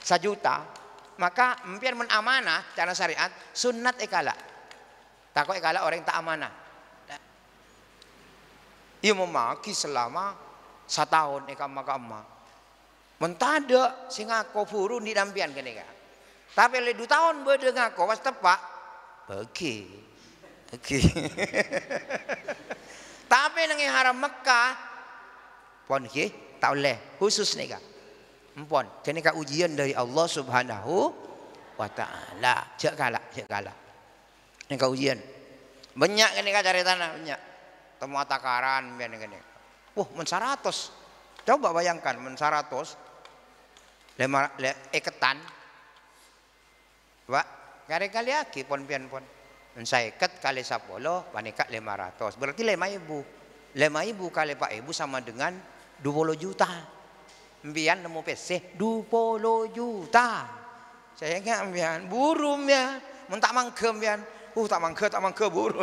sajuta maka empian men amanah cara syariat sunat kala. Ya takut kala orang tak amanah ia memaki selama setahun eka eh, makama. Mentada sing aku buru di dampian kene ka. Tapi le tahun beudeung ngaku pas tepak bagi. Bagi. Tapi nang haram Mekah pon ki tak khusus nika. Empon kene ka ujian dari Allah Subhanahu wa taala. Jak kalak, jak kalak. Nika ujian. Banyak kene ka cari tanah banyak temu takaran biar gini wah mensaratos coba bayangkan mensaratos lima le, eketan pak kare kali aki pon pian pon seket kali sapolo panikak lima ratus berarti lima ibu lima ibu kali pak ibu sama dengan dua puluh juta mbian nemu pc dua puluh juta saya nggak mbian burung ya mentak mangkem mbian uh tak mangke tak mangke buru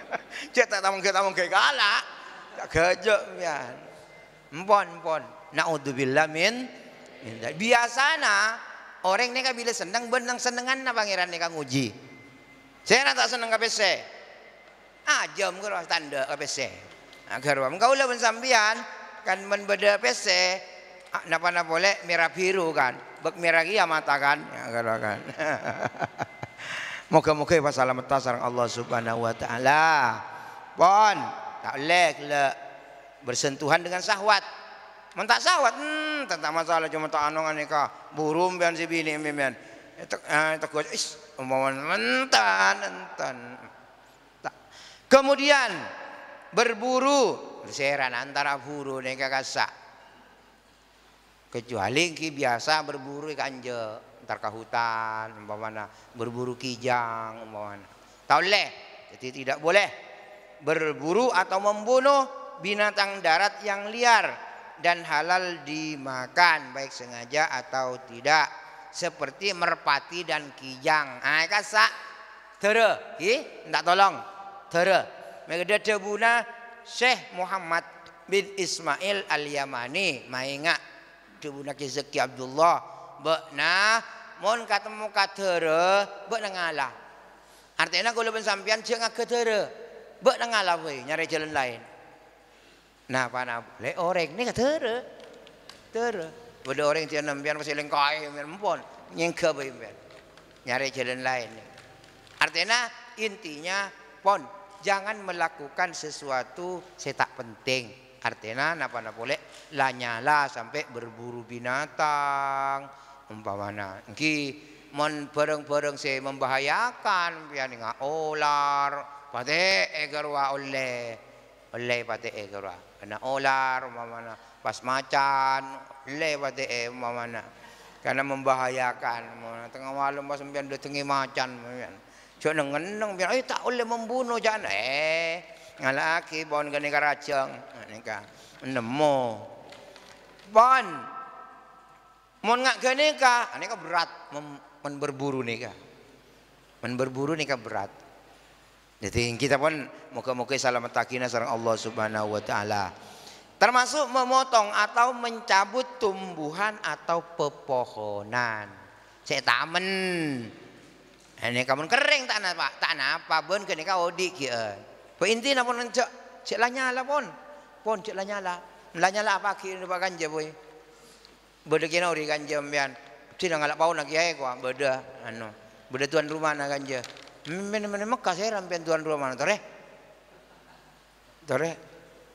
cek tak tak mangke tak mangke galak tak kerja pian empon empon naudzubillah min biasana orang ni kan bila senang benang senengan na pangeran ni kan nguji saya nak tak senang KPC Ajam jam lah tanda KPC agar wam kau lah sambian kan men beda PC ah, napa napa boleh merah biru kan bek merah kia mata kan agar ya, kan Moga-moga pasalameta tasarang Allah Subhanahu wa taala. Pon tak lek le bersentuhan dengan sahwat. Mun tak sahwat, hmm, tentang masalah cuma tak anongan nikah. Burum bian si bini bian. Itu ya itu eh, gua is umpama mentan entan. Kemudian berburu berseran antara buru dengan kakak kecuali ki biasa berburu kanje lontar ke hutan umpamana berburu kijang umpamana tak boleh jadi tidak boleh berburu atau membunuh binatang darat yang liar dan halal dimakan baik sengaja atau tidak seperti merpati dan kijang ah kasa tere ki ndak tolong tere megede debuna Syekh Muhammad bin Ismail Al-Yamani mainga debuna ki Zeki Abdullah bekna mohon katemu kadere mbok nang ngalah artinya kalau ben sampean jek ngagedere mbok nang ngalah kowe nyari jalan lain nah pana le oreng ini kadere tere bodo oreng tian nampian masih lengkai mpon nyengke bae nyari jalan lain artinya intinya pon jangan melakukan sesuatu setak penting artinya napa napa boleh lanyala sampai berburu binatang umpamana nggih mon bareng-bareng si membahayakan pian ya, olar pate egerwa oleh oleh pate egerwa karena olar umpamana pas macan oleh pate e umpamana karena membahayakan tengah malam pas pian datangi macan pian jo nengeneng pian eh tak oleh membunuh jan nah, eh ngalaki bon kene karajeng nah, nika nemu bon Mau nggak ke nikah, nikah berat, men berburu nikah, men berburu nikah berat. Jadi kita pun moga-moga salam takina sarang Allah Subhanahu wa taala. Termasuk memotong atau mencabut tumbuhan atau pepohonan. Saya tamen. Nah, ini kamu kering tanah Pak, tanah apa pun kini kau odi ya. Po inti napun cek cek nyala pun. Pun cek lah, nyala apa kini bakan je boy kena uri ganja Mian Tidak ngalak pau nak kiai kwa ah, beda anu beda tuan rumah nak ganja men men Mekah saya rampian tuan rumah nak tore tore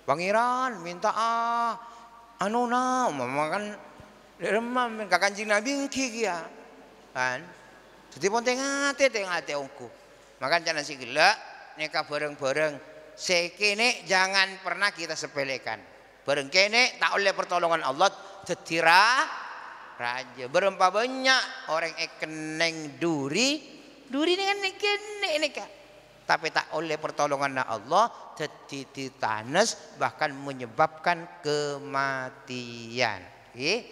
pangeran minta ah anu na mama kan remam men kakanjing nabi ngki kia ah. kan jadi pun tengah te tengah te ungku makan jangan si gila neka bareng bareng sekene jangan pernah kita sepelekan bareng kene tak oleh pertolongan Allah tetira raja berempat banyak orang ekeneng duri duri dengan ekeneng ini kak tapi tak oleh pertolongan Allah tetitanes bahkan menyebabkan kematian okay.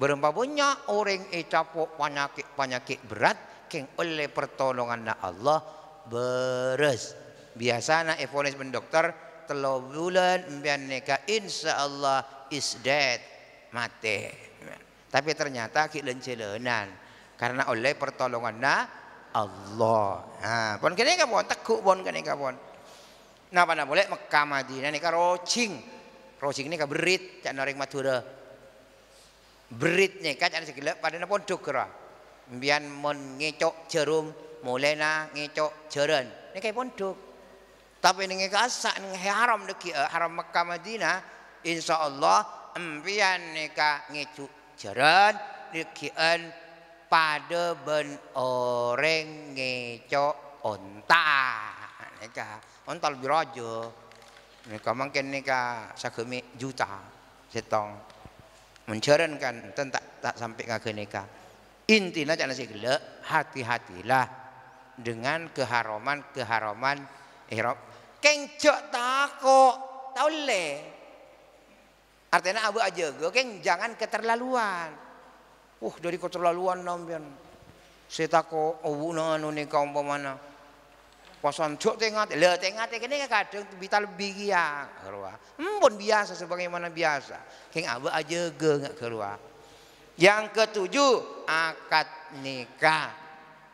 berempat banyak orang ecapo penyakit penyakit berat keng oleh pertolongan Allah beres biasanya evonis dokter telo bulan mbian nikah insyaallah is dead mate. Tapi ternyata ki lencelenan karena oleh pertolongan na Allah. Ha, pon kene ka pon teguk pon kene ka pon. na pada boleh Mekah Madinah nika rocing. Rocing ka berit cak narik Madura. Berit ka cak segelap pada pon dogera. Mbian mon ngecok jerum mulai na ngecok jeren. Nika pon dog. Tapi ka asak nika haram nika eh, haram Mekah Madinah insyaallah empian nika ngejuk jeren dikian pada ben orang ngeco onta nika onta lebih raja nika mungkin nika sakumi juta setong menjeren kan tak tak sampai ke nika intinya jangan segala hati-hatilah dengan keharaman keharaman ihram kengjok takok tau leh Artinya abu aja, geng jangan keterlaluan. Uh, dari keterlaluan nampian. tak ko abu oh, na anu kau pemana. Pasan cok tengat, le tengat ini kadang kita lebih kia keluar. Mpun biasa sebagaimana biasa. Keng abu aja gue nggak keluar. Yang ketujuh akad nikah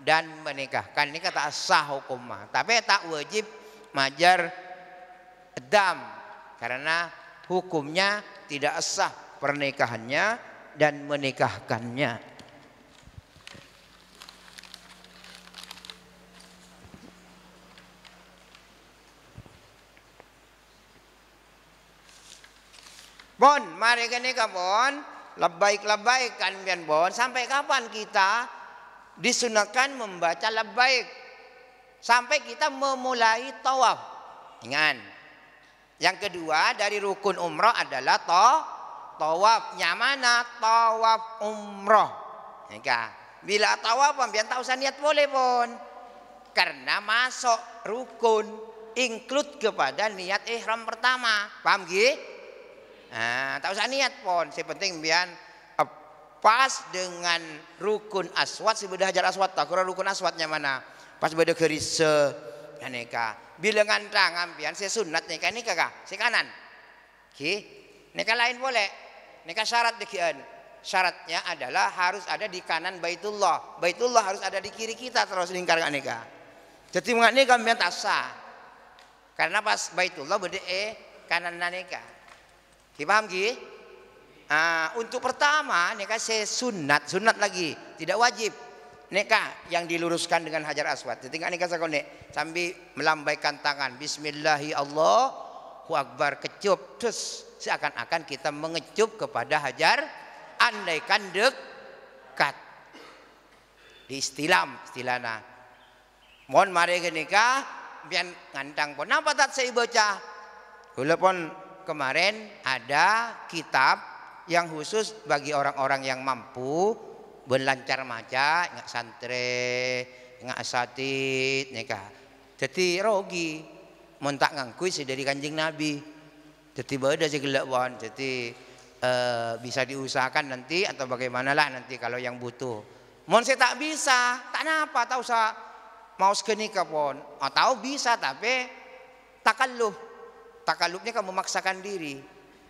dan menikahkan ini kata sah hukumah tapi tak wajib majar dam karena hukumnya tidak sah pernikahannya dan menikahkannya. Bon, mari kene ka bon, lebaik lebaik kan bian bon. Sampai kapan kita disunahkan membaca lebaik? Sampai kita memulai tawaf. Ingat, yang kedua dari rukun umroh adalah to, tawaf. nyamana tawaf umroh. Ya, bila tawaf pembian tak usah niat boleh pun. Karena masuk rukun include kepada niat ihram pertama. Paham gih? Nah, tak usah niat pun. Si penting biar eh, pas dengan rukun aswat si bedah hajar aswat tak kurang rukun aswatnya mana pas beda kerise aneka bilangan tang ampian saya sunat nikah nikah kah si kanan ki nikah lain boleh nikah syarat dekian syaratnya adalah harus ada di kanan baitullah baitullah harus ada di kiri kita terus lingkar kah jadi mengat nikah ampian tak sah karena pas baitullah berde eh, kanan nikah ki paham ki ah, untuk pertama nikah saya sunat sunat lagi tidak wajib nikah yang diluruskan dengan hajar aswad. neka nikah nek sambil melambaikan tangan bismillahi Allah. akbar kecup terus seakan-akan kita mengecup kepada hajar andaikan dekat. Di istilam istilana. Mohon mari ke nikah Biar ngantang pun apa tak saya baca. walaupun kemarin ada kitab yang khusus bagi orang-orang yang mampu lancar maca nggak santri nggak asatid nika jadi rogi mentak ngangkui dari kanjeng nabi jadi beda sih gelak wan jadi eh, bisa diusahakan nanti atau bagaimanalah nanti kalau yang butuh mon saya tak bisa tak napa tak usah mau sekenika pon atau oh, bisa tapi lu takalluhnya kamu memaksakan diri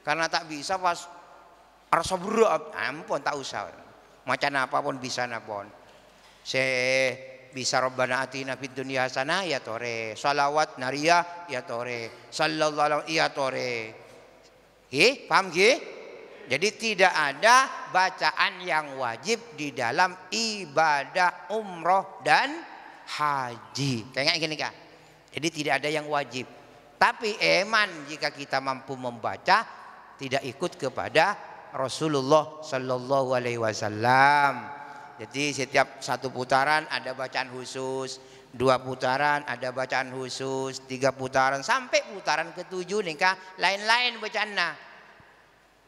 karena tak bisa pas arsa berat ah, ampun tak usah macan apapun bisa napon se bisa robbana atina fid dunya hasanah ya tore salawat naria ya tore sallallahu alaihi ya tore hi paham ki jadi tidak ada bacaan yang wajib di dalam ibadah umroh dan haji. kayaknya gini kak. Jadi tidak ada yang wajib. Tapi eman jika kita mampu membaca tidak ikut kepada Rasulullah Shallallahu Alaihi Wasallam. Jadi setiap satu putaran ada bacaan khusus, dua putaran ada bacaan khusus, tiga putaran sampai putaran ketujuh nih kak lain-lain bacaannya.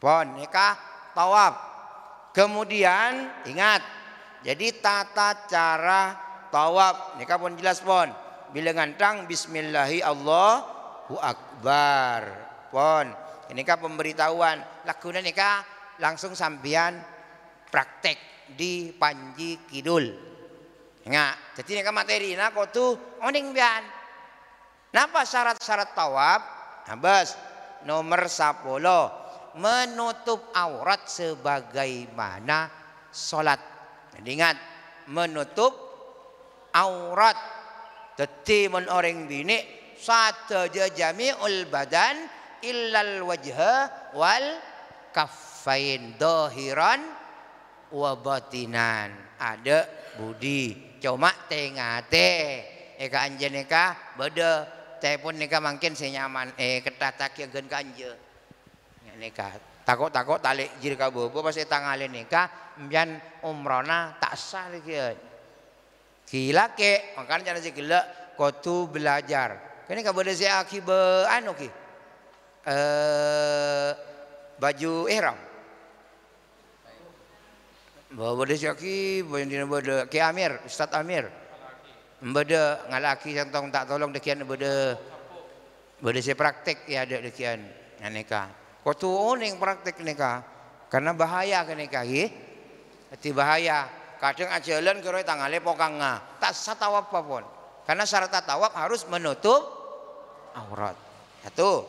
Pon kak tawaf. Kemudian ingat, jadi tata cara tawaf kak pon jelas pon. Bila ngantang Bismillahi Allahu Akbar. Pon ini kan pemberitahuan laguna nikah langsung sambian praktek di Panji Kidul Enggak. jadi kan materi nah kau tuh oning bian napa syarat-syarat tawab habis nah, nomor sapolo menutup aurat sebagaimana sholat jadi ingat menutup aurat jadi orang bini satu jamiul badan illal wajha wal kafain dohiran wabatinan ada budi cuma tengate eka anje neka beda pun neka mungkin senyaman eh ketata ya gen kanje ya, neka takut takut talik jir kabobo pasi tangale neka mbian umrona tak sah kia gila ke makanya jangan gila kau tu belajar kini kau boleh si akibat anu ki eh, baju ihram. Bawa bade syaki, banyak bade Ki Amir, Ustaz Amir. Bade ngalaki santong tak tolong dekian bade bade saya praktik ya ada dekian aneka Kau tu oning praktik nikah karena bahaya ke nikah ye. Ati bahaya. Kadang ajalan kira tangale pokangna, ah. tak satawap apapun. Karena syarat tawab harus menutup aurat. Satu.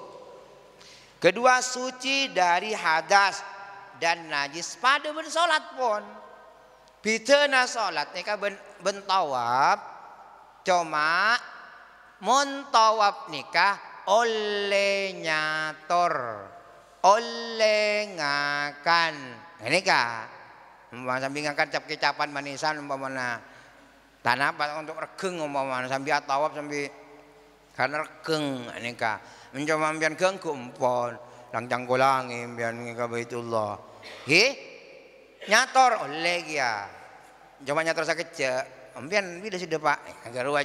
Kedua suci dari hadas dan najis pada bersolat salat pun. Pitena salat nika ben, ben tawab cuma mun tawab nikah oleh nyator oleh ngakan ini kah sambil ngakan cap kecapan manisan umpamana tanah untuk regeng mana sambil tawab sambil karena rekeng ini kah Mencoba mambian keng kumpon. kolangi kulangi bian itu Allah. Hi? Nyator oleh ya. Coba nyator sakit je. Ambian bila sudah Pak. Agak ruah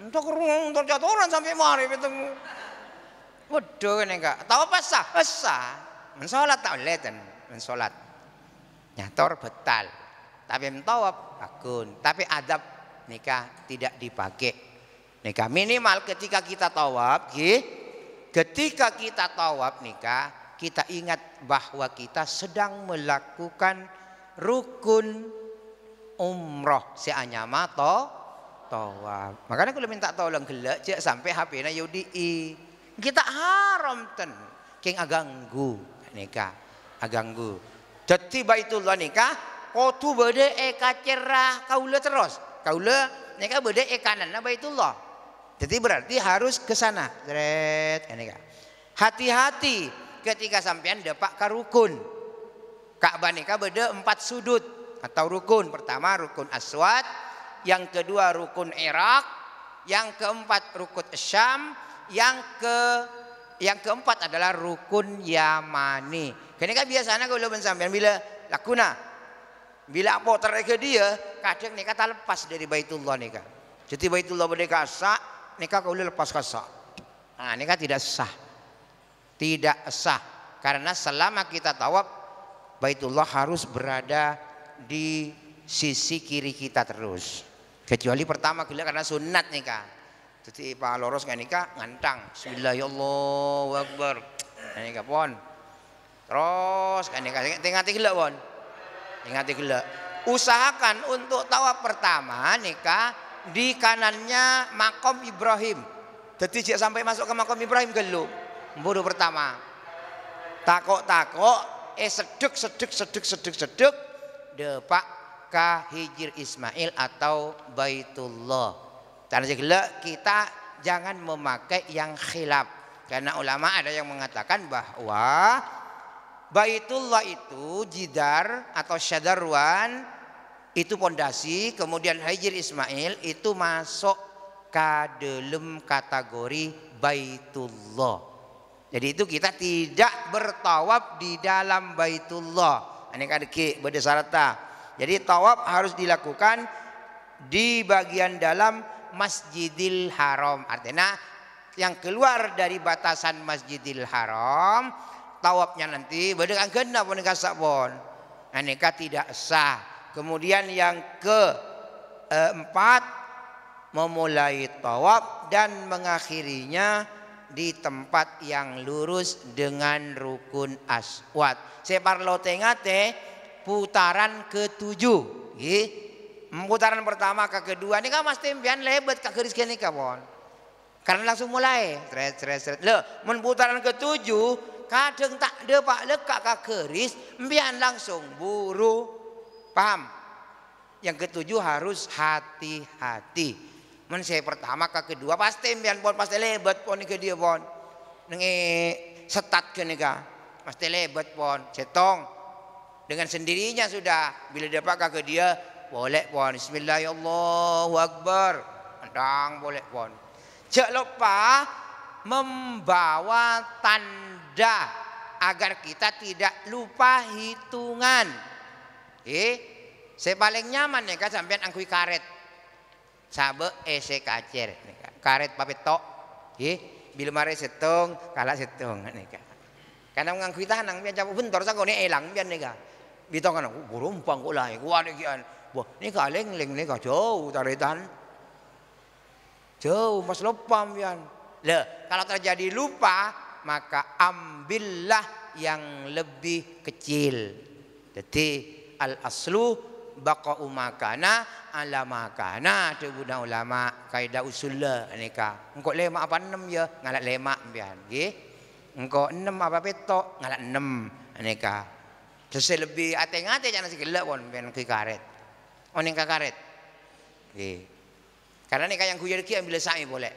Untuk rumah Untuk jatuhan sampai mari ketemu. Waduh ini enggak. Tahu apa sah? Sah. Mensolat tak oleh dan Mensolat. Nyator betal. Tapi mentawab akun. Tapi adab nikah tidak dipakai. Nikah minimal ketika kita tawab, gitu Ketika kita tawaf nikah, kita ingat bahwa kita sedang melakukan rukun umroh seanyama to tawaf. Makanya aku minta tolong gelak cek sampai HP na yudi kita haram ten king aganggu nikah aganggu. Jadi baitullah nikah e kau tuh bade eka cerah kau le terus kau le nikah bade ekanan itu baitullah. Jadi berarti harus ke sana. Kan. Hati-hati ketika sampean dapat ke rukun. Ka'bah nikah beda empat sudut atau rukun. Pertama rukun aswad, yang kedua rukun Irak, yang keempat rukun Syam, yang ke yang keempat adalah rukun Yamani. Kini kan biasanya kalau sampean bila lakuna bila apa ke dia kadang nih kata lepas dari Baitullah nikah. Jadi Baitullah berdeka sak nikah kau lepas kosa. Nah, nikah tidak sah. Tidak sah karena selama kita tawaf Baitullah harus berada di sisi kiri kita terus. Kecuali pertama gila karena sunat nikah. Jadi Pak Loros nggak nikah ngantang. ya Allah, Nah, nikah pon. Terus kan nikah tinggal gila pon. Tinggal gila. Usahakan untuk tawaf pertama nikah di kanannya makom Ibrahim. Jadi jika sampai masuk ke makom Ibrahim gelu. Buru pertama. Takok-takok eh seduk seduk seduk seduk seduk depak pak hijir Ismail atau Baitullah. Karena kita jangan memakai yang khilaf. Karena ulama ada yang mengatakan bahwa Baitullah itu jidar atau syadarwan itu pondasi, kemudian Hajar Ismail itu masuk ke dalam kategori Baitullah. Jadi itu kita tidak bertawab di dalam Baitullah. Ini kan deki berdasarata Jadi tawab harus dilakukan di bagian dalam Masjidil Haram. Artinya yang keluar dari batasan Masjidil Haram tawabnya nanti berdasarkan kena pun kan sabon nah, Aneka tidak sah Kemudian yang keempat memulai tawaf dan mengakhirinya di tempat yang lurus dengan rukun aswat Separlo tengate putaran ketujuh. Gih. Putaran pertama ke kedua ini kan mas tembian lebat ke keris kini kawan Karena langsung mulai. Seret, seret, seret. Le, putaran ketujuh kadang tak ada pak lekak ke keris, mbian langsung buru. Paham? Yang ketujuh harus hati-hati. Men saya pertama ke kedua pasti mbian pon pasti lebat pon ke dia pon. Nengi setat ke nega. Pasti lebat pon. Cetong. Dengan sendirinya sudah bila dapat ke dia boleh pon. Bismillah ya Allah akbar. Andang boleh pon. Jangan lupa membawa tanda agar kita tidak lupa hitungan eh saya paling nyaman ya kan sampean angkui karet sabe eh kacer kan. karet papi tok eh bila mare setung kalah setung kan. karena ngangkui tanang biar cabut bentor saya kau elang biar kan. bitong kan aku gurumpang kau lah gua nih kian wah ini kaleng leng nih kan jauh taritan jauh mas lopam biar le kalau terjadi lupa maka ambillah yang lebih kecil jadi al aslu baqa umakana ala makana tu guna ulama kaidah usulla aneka engkau lemak apa enam ya ngalak lemak bian nggih engkau enam apa petok ngalak enam aneka terus lebih ateng-ateng jangan segelak pun bian ke karet oning oh, ke karet nggih karena nika yang kuya ki ambil sa'i boleh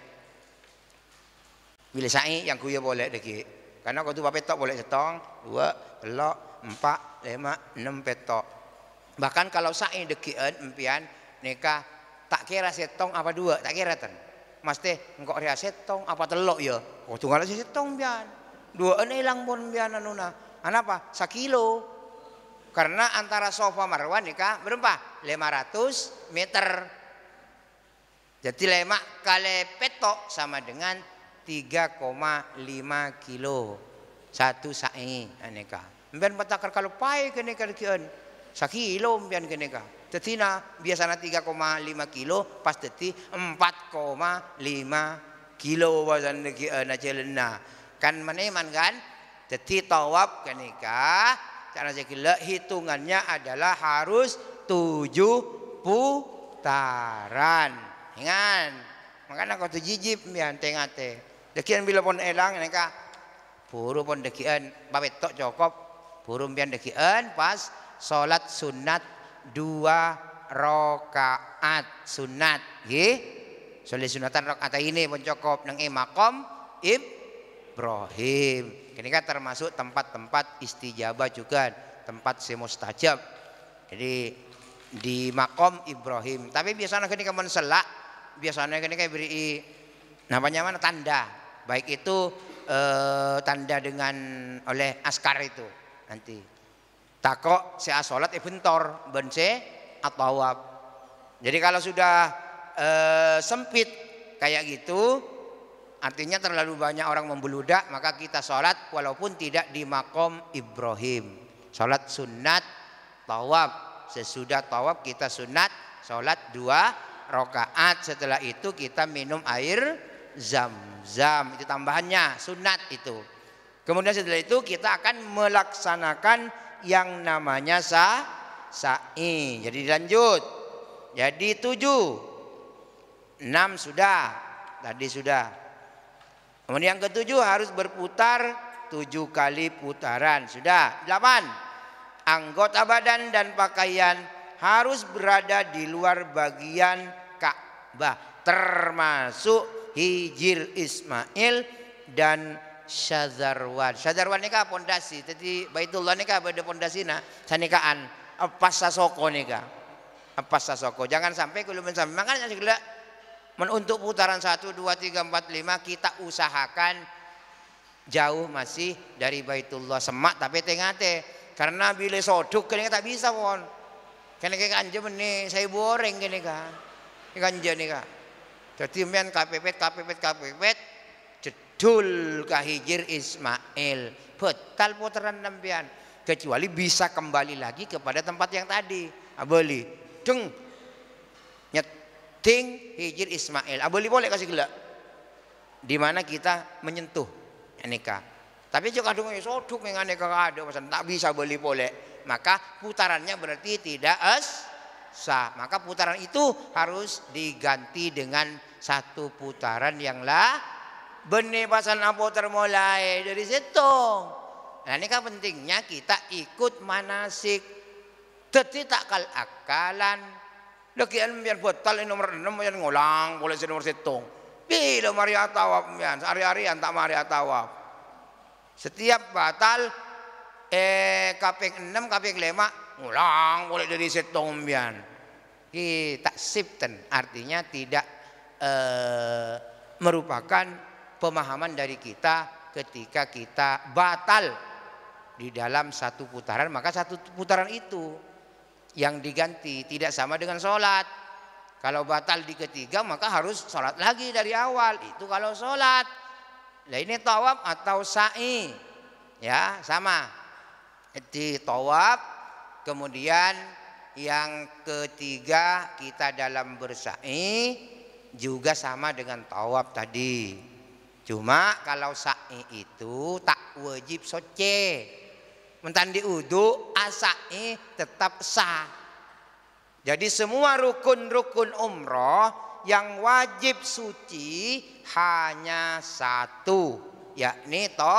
bila sa'i yang kuya boleh deki karena kau tu apa petok boleh setong dua telok empat lima enam petok bahkan kalau sa'i dekian empian neka tak kira setong apa dua tak kira ten mas teh engkau kira setong apa telok ya oh tunggal aja setong pian dua ene hilang pun pian anuna anapa sakilo karena antara sofa marwan neka berapa ratus meter jadi lima kali petok sama dengan tiga koma lima kilo satu sa'i aneka. Eh, Mbian patakar kalau pai kene kalkian. Sakilo mbian kene ka. Tetina biasana 3,5 kilo pas teti 4,5 kilo wasan kian eh, aja lena. Kan meneman kan? Teti tawab kene ka. Cara sekila hitungannya adalah harus tujuh putaran. Ingat, makanya kau tu jijib mian tengate. Dekian bila pun elang neka, buru pun dekian babet tok cukup Kurum pian dekian pas sholat sunat dua rokaat sunat. Ye, sholat sunatan rokaat ini pun cukup neng im Ibrahim. Ini kan termasuk tempat-tempat istijabah juga, tempat semustajab. Jadi di makom Ibrahim. Tapi biasanya kini kamu selak, biasanya kini kayak beri namanya mana tanda. Baik itu eh, tanda dengan oleh askar itu nanti. Takok saya sholat eventor bence atau wab Jadi kalau sudah e, sempit kayak gitu artinya terlalu banyak orang membeludak maka kita sholat walaupun tidak di makom Ibrahim. Sholat sunat tawab. Sesudah tawab kita sunat sholat dua rokaat. Setelah itu kita minum air zam-zam. Itu tambahannya sunat itu. Kemudian setelah itu kita akan melaksanakan yang namanya sa sa'i. Jadi lanjut. Jadi tujuh. Enam sudah. Tadi sudah. Kemudian yang ketujuh harus berputar tujuh kali putaran. Sudah. Delapan. Anggota badan dan pakaian harus berada di luar bagian Ka'bah. Termasuk hijir Ismail dan syazarwan. Syadzarwan kah pondasi. Jadi Baitullah nikah beda pondasina sanikaan pas sasoko nikah. Pas sasoko. Jangan sampai kulubun sampai. Makanya segala untuk putaran satu dua tiga empat lima kita usahakan jauh masih dari Baitullah semak tapi tengate. Karena bila soduk kene tak bisa pon. Kene kan nih, saya boreng kene kan. Ikan kah, Jadi main KPP KPP KPP dul kahijir Ismail betal putaran nempian kecuali bisa kembali lagi kepada tempat yang tadi aboli deng nyeting hijir Ismail aboli boleh kasih gila di mana kita menyentuh aneka tapi juga kadung ya, soduk dengan aneka kadung pesan tak bisa boleh boleh maka putarannya berarti tidak es sah maka putaran itu harus diganti dengan satu putaran yang lah benih pasan apa termulai dari situ. Nah ini kan pentingnya kita ikut manasik. Jadi tak akalan. Lagi biar betal ini nomor enam yang ngulang boleh jadi nomor situng. Bila maria ya tawaf mian hari hari tak maria ya tawaf. Setiap batal eh kaping enam kaping lima ngulang boleh dari situng mian. Kita sipten artinya tidak eh, merupakan pemahaman dari kita ketika kita batal di dalam satu putaran maka satu putaran itu yang diganti tidak sama dengan sholat kalau batal di ketiga maka harus sholat lagi dari awal itu kalau sholat nah ini tawaf atau sa'i ya sama di tawaf kemudian yang ketiga kita dalam bersa'i juga sama dengan tawaf tadi Cuma kalau sa'i itu tak wajib soce. Mentan di udu asai tetap sah. Jadi semua rukun-rukun umroh yang wajib suci hanya satu yakni to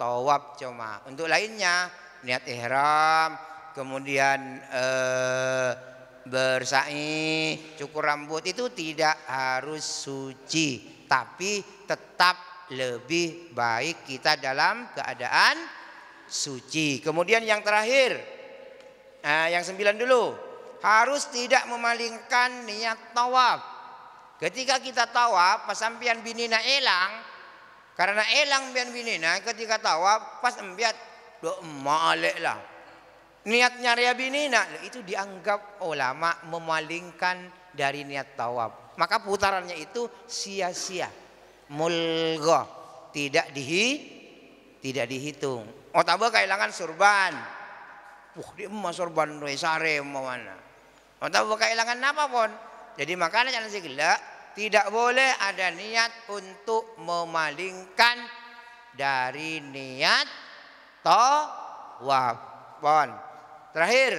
tawab cuma untuk lainnya niat ihram kemudian eh, bersai cukur rambut itu tidak harus suci tapi tetap lebih baik kita dalam keadaan suci. Kemudian yang terakhir, nah, yang sembilan dulu, harus tidak memalingkan niat tawaf. Ketika kita tawaf, pas sampian binina elang, karena elang bian binina ketika tawaf, pas embiat, doa malek lah. Niat nyari binina, itu dianggap ulama memalingkan dari niat tawaf maka putarannya itu sia-sia mulgo tidak dihi tidak dihitung oh tambah kehilangan surban wah dia mau surban sare mau mana oh tambah kehilangan apa pun jadi makanya jangan segila tidak boleh ada niat untuk memalingkan dari niat tawaf Terakhir,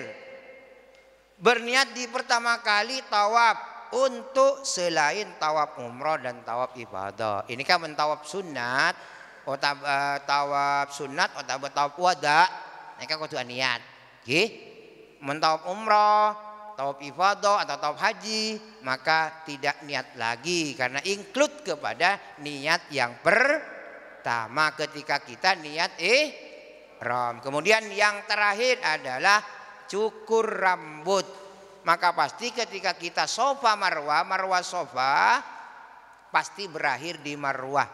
berniat di pertama kali tawaf untuk selain tawaf umroh dan tawaf ibadah. Ini kan mentawaf sunat, otab, uh, eh, tawaf sunat, otab, tawaf wada. Ini kan kudu niat. Nggih. Mentawaf umroh, tawaf ibadah atau tawaf haji, maka tidak niat lagi karena include kepada niat yang pertama ketika kita niat eh Ram. Kemudian yang terakhir adalah cukur rambut maka pasti ketika kita sofa marwah, marwah sofa pasti berakhir di marwah.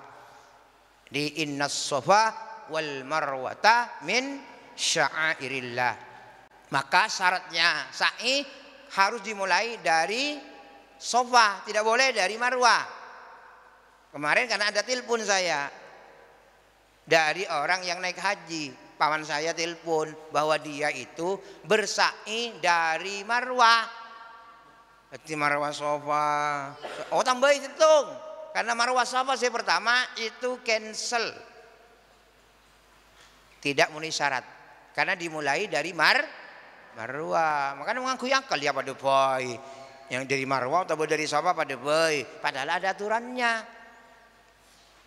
Di inna sofa wal marwata min sya'airillah. Maka syaratnya sa'i harus dimulai dari sofa, tidak boleh dari marwah. Kemarin karena ada telepon saya dari orang yang naik haji paman saya telepon bahwa dia itu bersa'i dari Marwah. Tapi Marwah Sofa. Oh tambah hitung. Karena Marwah Sofa saya pertama itu cancel. Tidak memenuhi syarat. Karena dimulai dari Mar Marwah. Makanya yang akal ya pada boy. Yang dari Marwah atau dari Sofa pada boy. Padahal ada aturannya.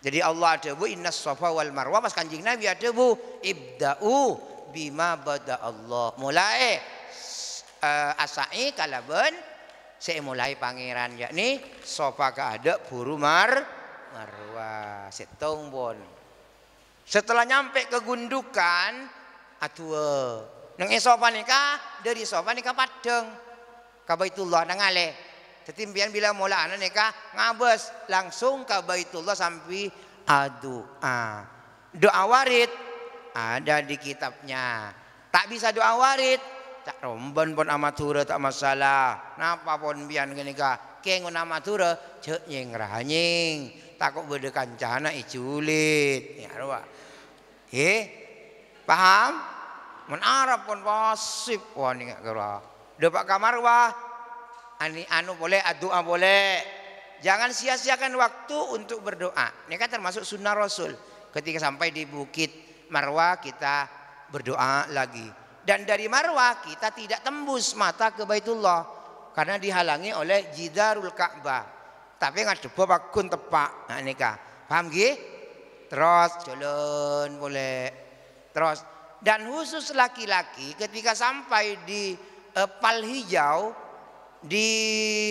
Jadi Allah ada bu inna sofa wal marwa mas kanjeng Nabi ada bu ibda'u bima bada Allah. Mulai uh, eh, asai kalaben saya mulai pangeran yakni sofa keadab buru mar marwa setong bon. Setelah nyampe ke gundukan atua Neng esofa nikah dari sofa nikah padeng kabaitullah nang aleh jadi bila bila anak nikah ngabes langsung ke Baitullah sampai doa, Doa warid ada di kitabnya. Tak bisa doa warid, tak rombon pun amatura tak masalah. Napa pun pian gini ka kengun amatura cek nyeng rahanying. Takut berdekan cahana iculit. Ya rupa. He? Paham? Menarap Arab pun pasif wah ni ngak kira. Dapat kamar wah ani anu boleh doa ah, boleh jangan sia-siakan waktu untuk berdoa ini kan termasuk sunnah rasul ketika sampai di bukit marwah kita berdoa lagi dan dari marwah kita tidak tembus mata ke baitullah karena dihalangi oleh jidarul ka'bah tapi nggak coba pakun tepak nah nikah paham gih terus jalan boleh terus dan khusus laki-laki ketika sampai di eh, pal hijau di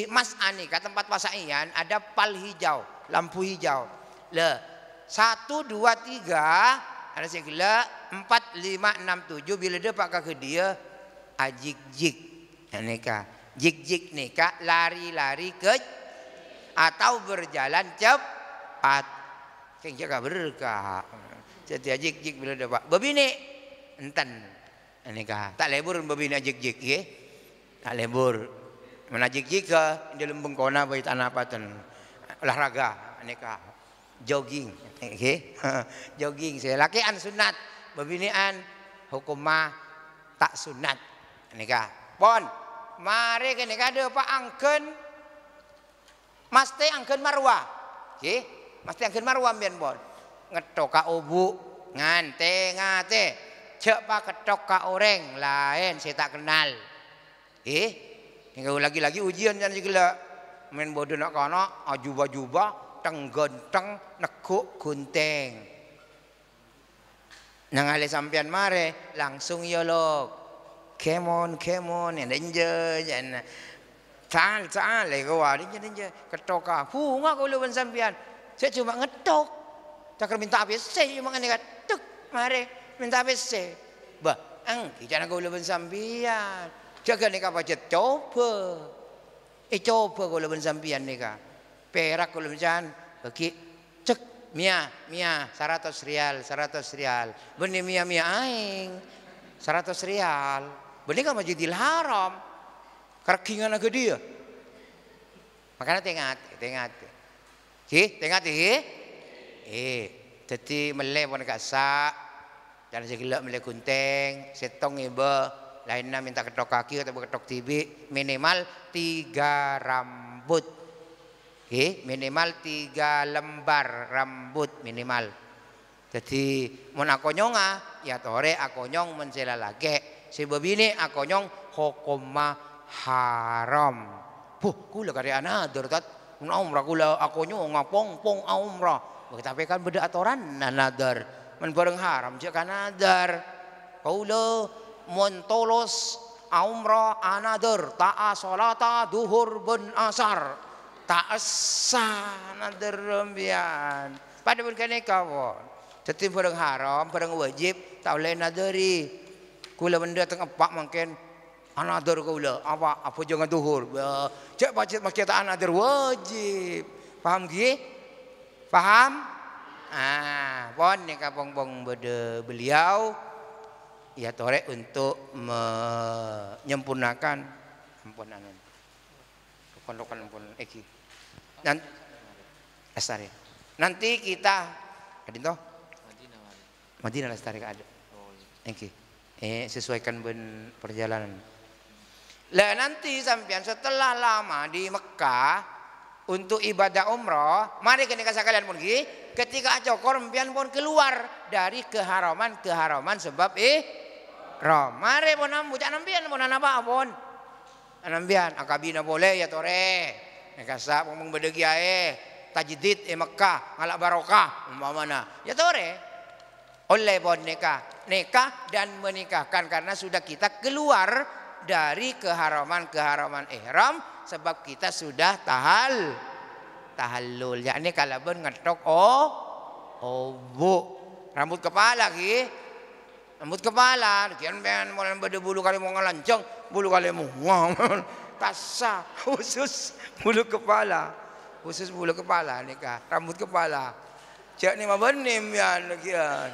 Mas Ani ke tempat pasaian ada pal hijau, lampu hijau. Le, satu dua tiga ada segala empat lima enam tujuh bila dia pakai ke dia ajik ah, jik neka jik jik neka lari lari ke atau berjalan cepat keng jaga berkah jadi ajik ah, jik bila dia pak bebini enten neka tak lebur bebini ajik ah, jik ye tak lebur Menajik jika di lembung kona bayi tanah paten olahraga aneka jogging oke jogging saya laki an sunat bebinian hukumah tak sunat aneka pon mari kene kade pak angken mesti angken marwa oke mesti angken marwa mbian pon ngetok ka obu ngante ngate cek pak ketok ka orang lain saya tak kenal eh Hingga lagi-lagi ujian jangan segala. Main bodoh nak kana, ajuba-juba, tenggonteng, nekuk, kunting Nang ale sampean mare langsung ya lok. Kemon kemon yang denje jan. Ya, nah. Tal tal le ya, ko wali ya, jan denje ketok ah. Hu ngak ben sampean. Saya cuma ngetok. Tak minta apa saya cuma ngene ketok kan. mare minta apa saya. Bah, ang kita nak ulo ben sampean. Jaga nikah pacet coba. Eh coba kalau ben sampean nikah. Perak kalau sampean bagi cek mia mia seratus rial seratus rial. benih mia mia aing seratus rial. benih kan jadi Haram. Kerkingan agak dia. Makanya tengat, tengat. Ki, tengat iki. Eh, jadi meleh pun gak sak. Dan segelak meleh gunting, setong ibu lainnya minta ketok kaki atau ketok tibi minimal tiga rambut Oke, minimal tiga lembar rambut minimal jadi mun nyonga ah, ya tore akonyong mencela lage sebab ini akonyong hukuma haram buh kula kari anadur tat mun umrah kula nyong ah, pong pong umrah tapi kan beda aturan nanadar men bareng haram jek kan kau lo muntolos umroh another ta'a solata duhur bun asar ta'asa another rembian pada berkene kawan tetapi barang haram barang wajib tak boleh nadari kula benda tengah pak mungkin another kula apa apa jangan duhur ya, cek baca makin tak another wajib Paham gih Paham? ah pon ni kapong-pong bede beliau ya torek untuk menyempurnakan ampunan rukun-rukun ampun iki. Nanti lestari. Nanti kita kadinto toh Madinah lestari ada. Oh Iki. Iya. Eh sesuaikan ben perjalanan. Lah nanti sampean setelah lama di Mekah untuk ibadah umroh, mari kita kalian pun ketika acokor mpian pun keluar dari keharaman-keharaman sebab eh Rom. Mare po nam bucak nambian po nanaba pon. Nambian akabi na boleh ya tore. Nakasa ngomong bedegi ae. Tajdid e Mekah ngalak barokah umpama na. Ya tore. Oleh pon nikah. Nikah dan menikahkan karena sudah kita keluar dari keharaman-keharaman ihram sebab kita sudah tahal tahallul yakni kalabun ngetok oh, oh bu, rambut kepala ki Rambut kepala, kian pengen mulai beda bulu kali mau ngelancong, bulu kali mau ngomong, tasa khusus bulu kepala, khusus bulu kepala nikah, rambut kepala. Cek nih mah benim ya kian.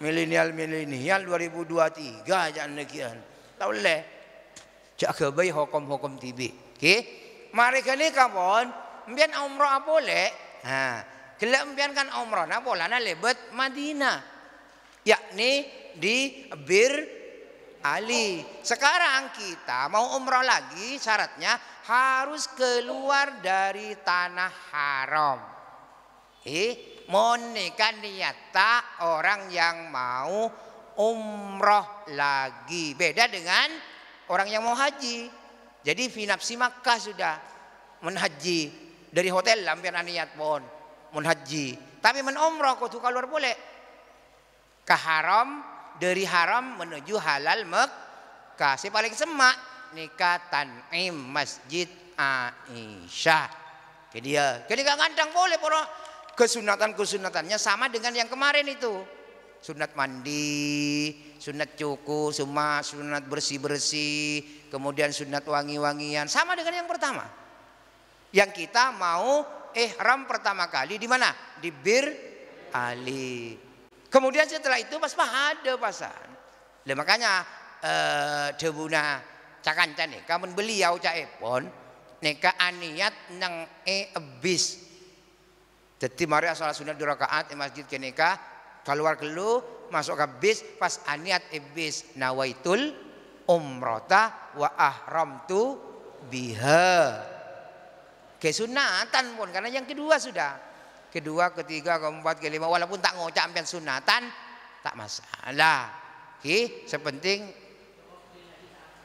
Milenial milenial 2023 jangan ya, kian. Tahu leh. Cek kebai hukum hukum tibi. oke? Mari kali kapan, mbian apa leh? Ha, gelak mbian kan umrah, nah boleh na lebet Madinah yakni di Bir Ali. Sekarang kita mau umroh lagi syaratnya harus keluar dari tanah haram. Eh, monikan niata orang yang mau umroh lagi. Beda dengan orang yang mau haji. Jadi finapsi Makkah sudah menhaji dari hotel lampiran niat pun menhaji. Tapi menomroh kok tuh keluar boleh ke haram dari haram menuju halal Mekah. Si paling semak nikah tanim masjid Aisyah. Jadi dia, ya, jadi gak ngandang boleh poro kesunatan kesunatannya sama dengan yang kemarin itu sunat mandi, sunat cukur semua sunat bersih bersih, kemudian sunat wangi wangian sama dengan yang pertama. Yang kita mau eh ram pertama kali di mana? Di Bir Ali. Kemudian setelah itu pas ada pasan. Lah makanya eh debuna cakancan nih, kamu beli ya ucap epon neka aniat nang e abis, Jadi mari asal sunat dua rakaat di masjid keneka keluar kelu masuk ke bis pas aniat ibis nawaitul umrota wa ahram tu biha kesunatan pun karena yang kedua sudah kedua, ketiga, keempat, kelima. Walaupun tak ngocak sampai sunatan, tak masalah. Ki, sepenting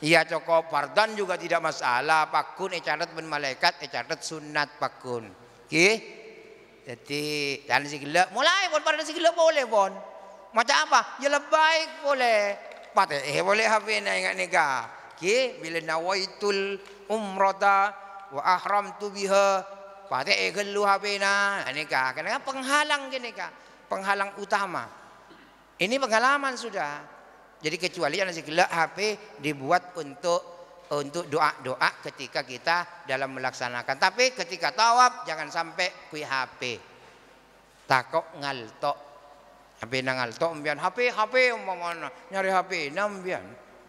Iya cukup pardon juga tidak masalah. Pakun ecarat eh, ben malaikat, ecarat eh, sunat pakun. Ki, jadi dan gila. mulai pun pada gila boleh pun. Macam apa? Ya lebih boleh. Patah eh boleh nak ingat nikah. Ki, bila nawaitul umrata wa ahram tu biha pati igelu eh, nah. nah, ini kah karena kan penghalang gini kah penghalang utama ini pengalaman sudah jadi kecuali yang segala HP dibuat untuk untuk doa-doa ketika kita dalam melaksanakan. Tapi ketika tawab jangan sampai kui HP. Takok ngalto. HP nang ngalto mbian HP HP umpamana nyari HP nang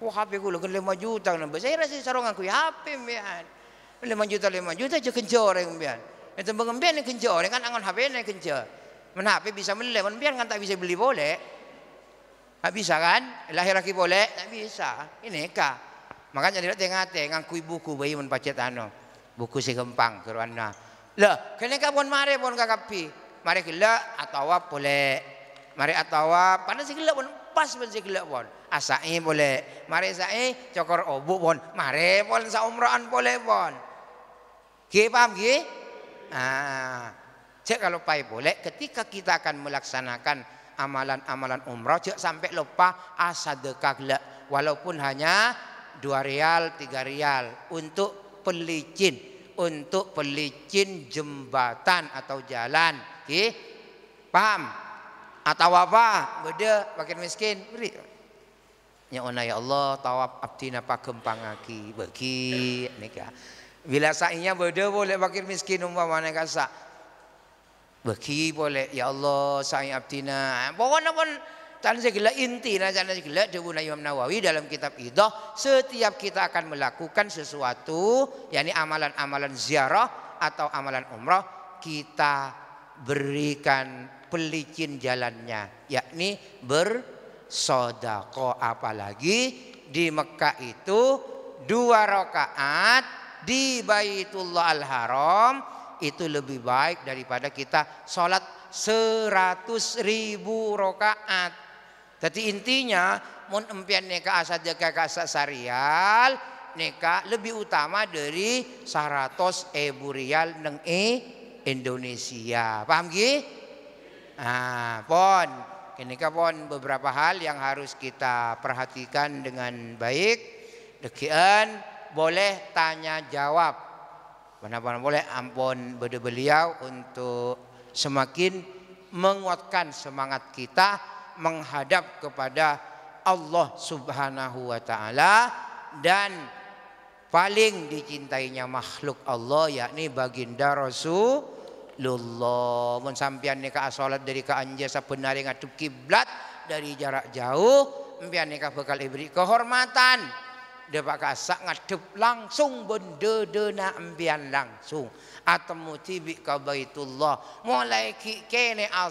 Wah HP ku lek 5 juta nang. Saya rasa sarongan kui HP mbian. 5 juta 5 juta cek kencor mbian. Itu mengembian yang kenjo, kan angon HP yang kencur. Mana HP bisa beli, men kan tak bisa beli boleh. Tak bisa kan? Lahir lagi boleh, tak bisa. Ini ka. Makanya dia tengah tengah kui buku bayi men pacet anu. Buku si gempang keruana. Lah, kene ka pun mari pun kakapi. Mari kila atau apa boleh. Mari atau pada si kila pun pas pun si kila pun. Asai eh boleh. mari sae eh, cokor obuk pun. Mari pun sa boleh pun. Ki paham ki? Ah, cek kalau pai boleh ketika kita akan melaksanakan amalan-amalan umroh cek sampai lupa asadekah walaupun hanya dua rial tiga rial untuk pelicin untuk pelicin jembatan atau jalan oke paham atau apa beda makin miskin beri ya Allah tawab abdi gempang lagi bagi nikah Bila sahinya boleh boleh fakir miskin umpamanya kasa. Bagi boleh ya Allah sai abdina. Pokoknya pun tan segala inti nah tan segala debu Imam Nawawi dalam kitab Idah setiap kita akan melakukan sesuatu yakni amalan-amalan ziarah atau amalan umrah kita berikan pelicin jalannya yakni bersodako apalagi di Mekah itu dua rakaat di Baitullah Al-Haram itu lebih baik daripada kita sholat seratus ribu rokaat. Jadi intinya mun empian neka asad jaga kasa sarial neka lebih utama dari seratus ebu rial neng e Indonesia. Paham gih? Ah pon ini pon beberapa hal yang harus kita perhatikan dengan baik. Dekian boleh tanya jawab. Benar-benar boleh ampun beda beliau untuk semakin menguatkan semangat kita menghadap kepada Allah Subhanahu wa taala dan paling dicintainya makhluk Allah yakni baginda Rasulullah. Mun sampean nikah salat dari ka penari ngadep kiblat dari jarak jauh, sampean nikah bakal diberi kehormatan dia bagasa ngadep langsung benda dena ambian langsung muti tibi ka baitullah mulai ki kene al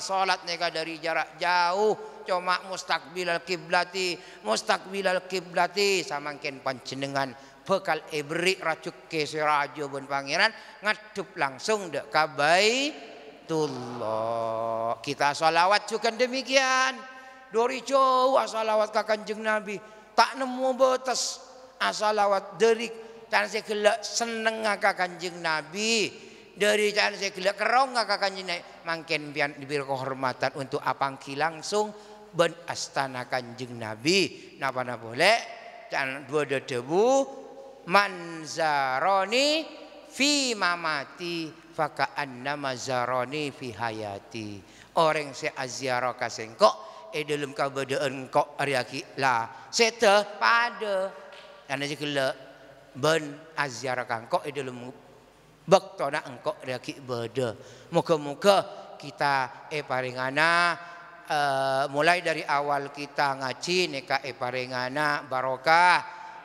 dari jarak jauh cuma mustaqbilal kiblati mustaqbilal kiblati samangkin pancenengan, bekal ibrik racuk ke sirajo bun pangeran ngadep langsung dek ka baitullah kita salawat juga demikian dari jauh salawat jeng kanjeng nabi tak nemu batas asalawat derik tan segelak seneng ngaka kanjeng nabi dari tan segelak kerong ngaka kanjeng nabi mangken pian diberi kehormatan untuk apangki langsung ben astana kanjeng nabi napa napa boleh dan dua debu manzaroni fi mamati faka anna mazaroni fi hayati orang se aziaro kasengkok e dalam kabadaan kok ariaki la sete pada ana jikla ben aziarah kangkok idul na engkok daki beda muga-muga kita e paringana uh, mulai dari awal kita ngaji neka e paringana barokah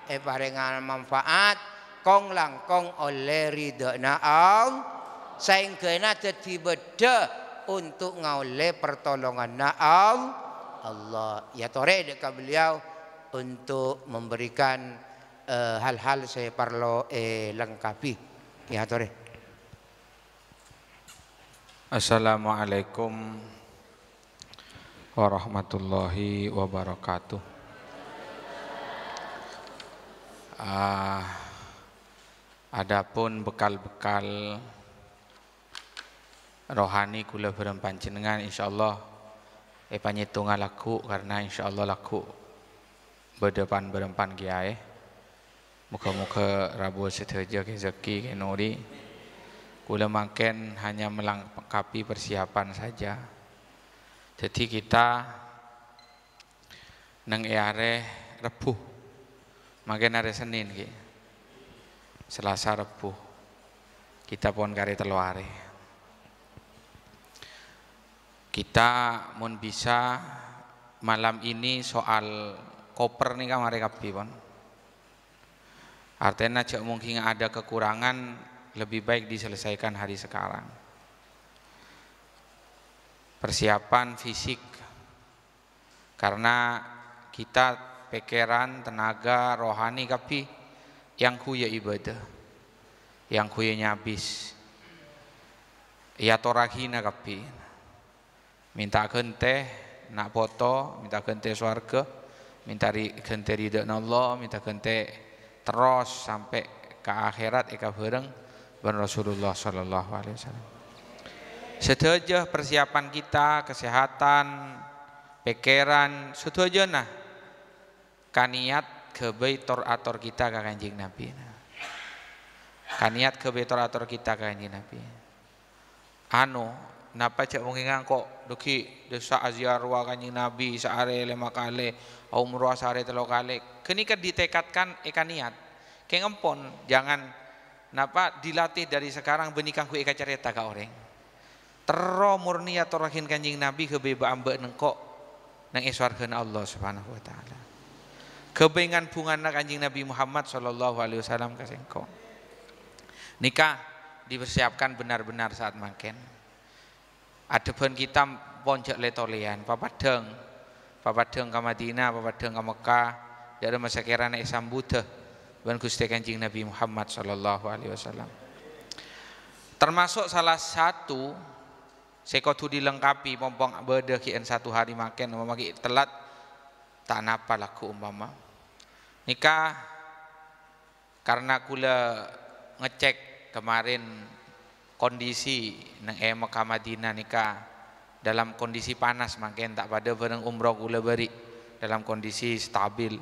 e paringana manfaat kong langkong oleh ridhona ang na jadi beda untuk ngaule pertolongan naam Allah ya tore dekat beliau untuk memberikan Eh, hal-hal saya parlo eh, lengkapi ya tore Assalamualaikum warahmatullahi wabarakatuh uh, adapun bekal-bekal rohani kula berem panjenengan insyaallah eh panyitungan laku karena insyaallah laku berdepan berempan kiai Moga-moga Rabu Sederja rezeki Kenori, Kula makan hanya melengkapi persiapan saja. Jadi kita neng eare rebu. Makan hari Senin ki. Selasa rebu. Kita pun kari teluare. Kita mun bisa malam ini soal koper nih kamar kapi pon. Artinya cek mungkin ada kekurangan lebih baik diselesaikan hari sekarang. Persiapan fisik karena kita pikiran, tenaga, rohani tapi yang kuya ibadah, yang kuya nyabis. Ya torahina kapi. Minta gente nak foto, minta gente swarga, minta gente ridha Allah, minta gente terus sampai ke akhirat eka eh, bareng ben Rasulullah sallallahu alaihi wasallam. Sedaja persiapan kita kesehatan, pikiran, sedaja nah kaniat kebei ator kita ke kanjeng Nabi. Kaniat kebei ator kita ke kanjeng Nabi. Anu napa cak mengingat kok duki desa aziar wa kanjeng nabi saare lima kali umroh saare telo kali kenika ditekatkan eka niat kengempon jangan napa dilatih dari sekarang benikang eka cerita ka orang terro murni atau ya aturahin kanjeng nabi kebeba ambek nengkok nang eswarkeun Allah subhanahu wa taala kebengan bungana kanjeng nabi Muhammad sallallahu alaihi wasallam kasengko nikah dipersiapkan benar-benar saat makin Adeban kita ponjok letolean, papadeng, papadeng ke Madinah, papadeng ke Mekah, dari ya masa kira naik sambuteh, ban gusti kanjeng Nabi Muhammad Sallallahu Alaihi Wasallam. Termasuk salah satu sekotu dilengkapi pompong beda kian satu hari makan memakai telat tak napa laku umpama nikah karena kula ngecek kemarin kondisi nang emak eh, ka Madinah nika dalam kondisi panas makin tak pada bareng umroh kula bari dalam kondisi stabil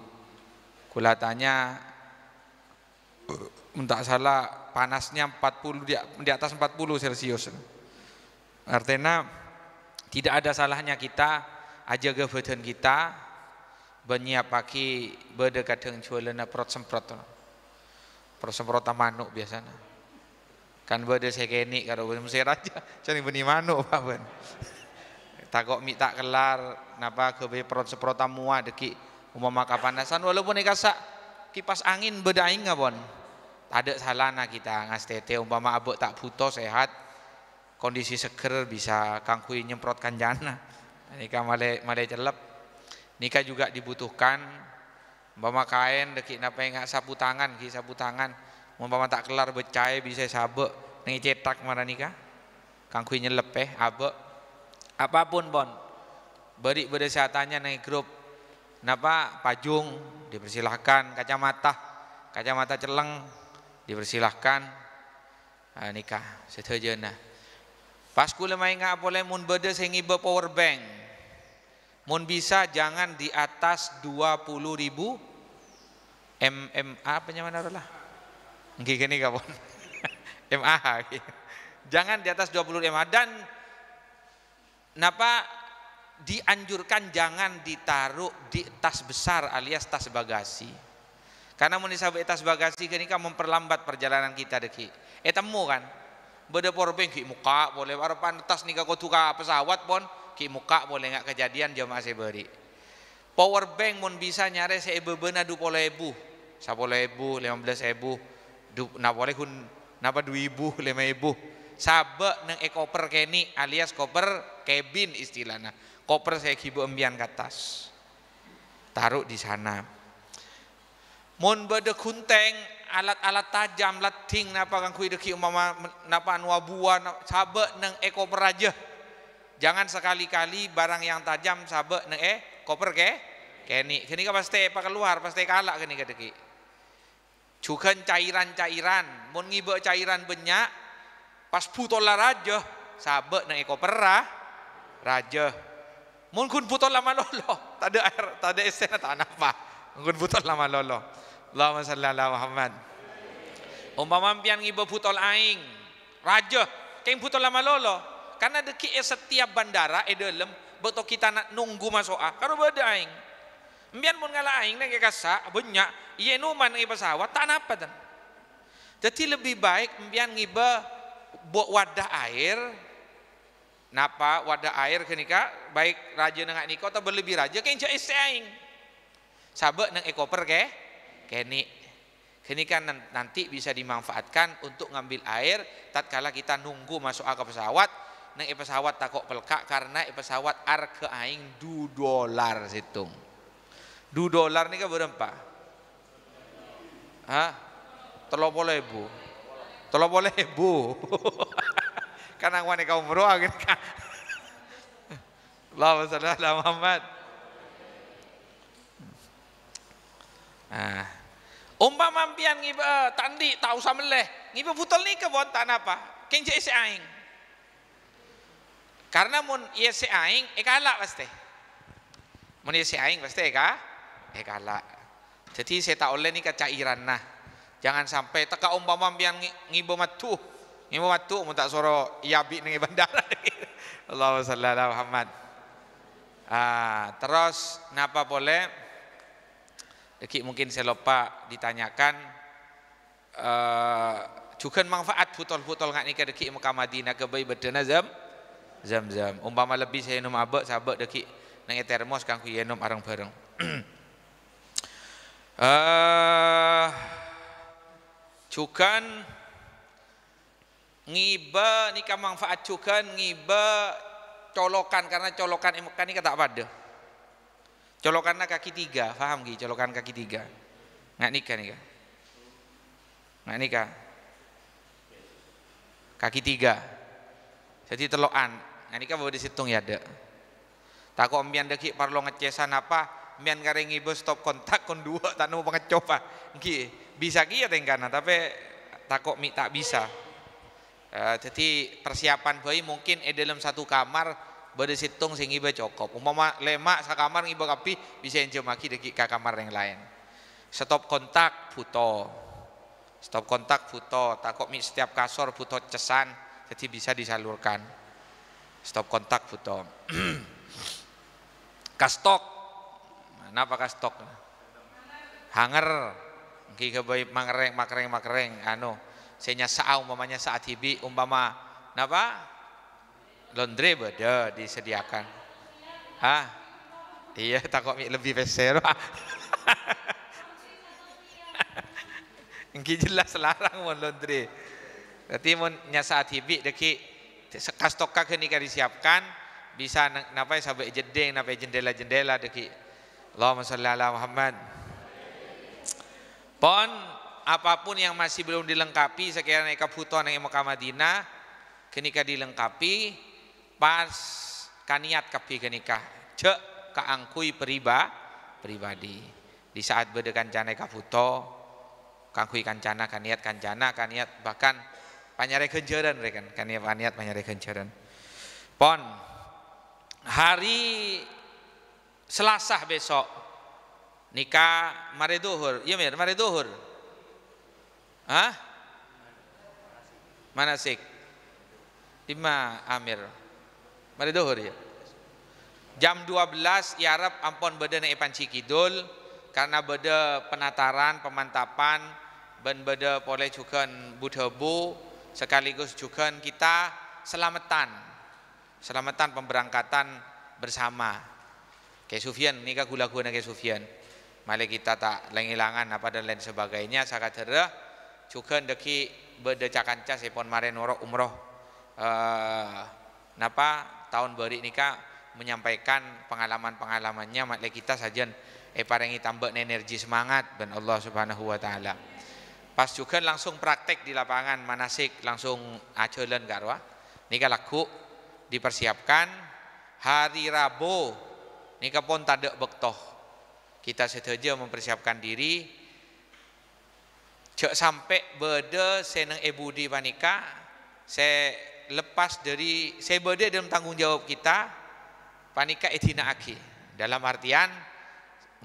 kula tanya tak salah panasnya 40 di, atas 40 celcius artinya tidak ada salahnya kita aja gevetan kita banyak berdekat dengan jualan perut semprot perut semprot manuk biasanya kan bade kalau karo Mesir raja cari beni mano Pak Ben kok mi tak kelar napa kebe perot seprota mua deki umama kapanasan walaupun ikasa kipas angin beda aing tak ada nak kita ngas tete umpama abuk tak putus sehat kondisi seger bisa kangkui nyemprot kanjana nikah male male celep nikah juga dibutuhkan umpama kain deki napa nggak sapu tangan ki sapu tangan umpama tak kelar bercaya bisa sabek nengi cetak marani ka kang kui nyelep eh, abek apapun bon, beri beri saya tanya grup napa pajung dipersilahkan kacamata kacamata celeng dipersilahkan uh, nikah setuju nah pas kula main nggak boleh mun beda be power bank mun bisa jangan di atas 20 ribu MMA apa nyaman lah Nggih kawan, MA, MAH. Jangan di atas 20 MAH dan napa dianjurkan jangan ditaruh di tas besar alias tas bagasi. Karena mun disabet tas bagasi gini kan memperlambat perjalanan kita deki. Eh temu kan. Beda porbeng ki muka boleh warapan tas nih, kau tuka pesawat pon ki muka boleh nggak kejadian jamaah saya beri. Powerbank mohon bisa nyare saya bebena du polo ebu, sapolo ebu, lima belas ebu, kun napa hun napa ibu, lima ibu sabe neng ekoper keni alias koper kabin istilahnya koper saya kibu embian ke atas taruh di sana mon bade kunteng alat-alat tajam lating napa kang kui deki umama napa anu buah sabe neng ekoper aja jangan sekali-kali barang yang tajam sabe neng e koper ke keni kini kan pasti pak keluar pasti kalah kini kadeki cukan cairan-cairan mun ngibe cairan banyak pas putola lah raja sabe nang eko pera raja mun kun putol lama lolo tak ada air tak ada esen tak ada apa kun putol lama lolo Allahumma salli ala Muhammad umpama pian ngibe putol aing raja keng putol lama lolo karena deki e setiap bandara e dalem beto kita nak nunggu masuk ah karena beda aing Mbian mun ngala aing nang kasa bunya ieu iya numan nang pesawat tak apa Jadi lebih baik mbian ngiba buat wadah air napa wadah air kenika baik raja nang niko atau berlebih raja ke inca aing sabe nang ekoper ke keni kenika nanti bisa dimanfaatkan untuk ngambil air tatkala kita nunggu masuk ke pesawat nang pesawat takok pelkak karena pesawat ar ke aing du dolar situng Du dolar nika berapa? Hah? Telo boleh bu. Telo boleh bu. Karena aku nika umroh akhirnya. Gitu Allahumma kan. salli ala Muhammad. Ah. Umpama pian ngiba eh, tandi tak usah meleh. Ngiba butel nika buat tak apa. Keng je aing. Karena mun ieu si aing eka eh, alak pasti. Mun ieu si aing pasti eka eh, hekala. Eh, Jadi saya tak oleh ini kecairan nah. Jangan sampai teka umpama yang ngibo matu. Ngibo matu mun tak soro yabi nengi bandara. Allahumma shalli ala Muhammad. Ah, terus napa boleh Dekik mungkin saya lupa ditanyakan uh, eh, juga manfaat butol-butol ngak nikah dekik Mekah Madinah kebayi bayi zam zam zam umpama lebih saya nom abak sabek dekik nang e termos kangku yenom arang bareng Uh, cukan ngiba nikah manfaat cukan ngiba colokan karena colokan imukan ini kata apa ada colokan kaki tiga faham ki colokan kaki tiga nggak nikah nikah nggak nikah kaki tiga jadi teloan nggak nikah bawa disitung ya ada takut ambian dekik parlo ngecesan apa mian kareng ibu stop kontak kon dua tak nemu pengecoba nggih bisa ya tengkana tapi takok mi tak bisa eh, jadi persiapan bayi mungkin eh dalam satu kamar bade situng sing ibu cukup umpama lemak sa kamar ibu kapi bisa enjo maki deki kamar yang lain stop kontak foto stop kontak foto takok mi setiap kasur foto cesan jadi bisa disalurkan stop kontak foto kastok Napa kas stok? Hanger. Ki gabay makereng makereng makereng, anu senya saau umpamanya saat hibi umpama napa? Laundry beda disediakan. Hah? Iya takut lebih besar. Engki jelas larang mon laundry. Berarti mon nyasa dekik deki kastok kakek ni disiapkan bisa napa sampai jendeng, napa jendela-jendela dekik. Allahumma salli ala Muhammad. Pon apapun yang masih belum dilengkapi sekiranya kebutuhan yang Mekah Madinah kenikah dilengkapi pas kaniat kepi kenika cek keangkui periba pribadi di saat berdekan cane kabuto kangkui kancana kaniat kancana kaniat bahkan panyare kenjeran rekan kaniat panyare kenjeran pon hari Selasa besok nikah mari duhur. Iya Mir, mari duhur. mana sih, Lima Amir. Mari duhur iya. ya. Jam 12 Arab ampun beda naik panci kidul karena beda penataran, pemantapan, ben beda boleh juga budhebu sekaligus juga kita selamatan. Selamatan pemberangkatan bersama. Kayak Sufyan, nikah kula kuna kayak Sufyan. Malah kita tak lengilangan apa dan lain sebagainya. Saka cerah, cukup deki berdecakan cas sepon mare norok umroh. Eh, napa tahun beri nikah menyampaikan pengalaman-pengalamannya malah kita saja eh parengi tambah energi semangat dan Allah Subhanahu wa taala. Pas juga langsung praktek di lapangan manasik langsung acolan garwa. Nikah laku dipersiapkan hari Rabu Nika pun tadek bektoh. Kita setuju mempersiapkan diri. Cek sampai berde seneng di panika. Saya lepas dari saya berde dalam tanggung jawab kita. Panika etina aki. Dalam artian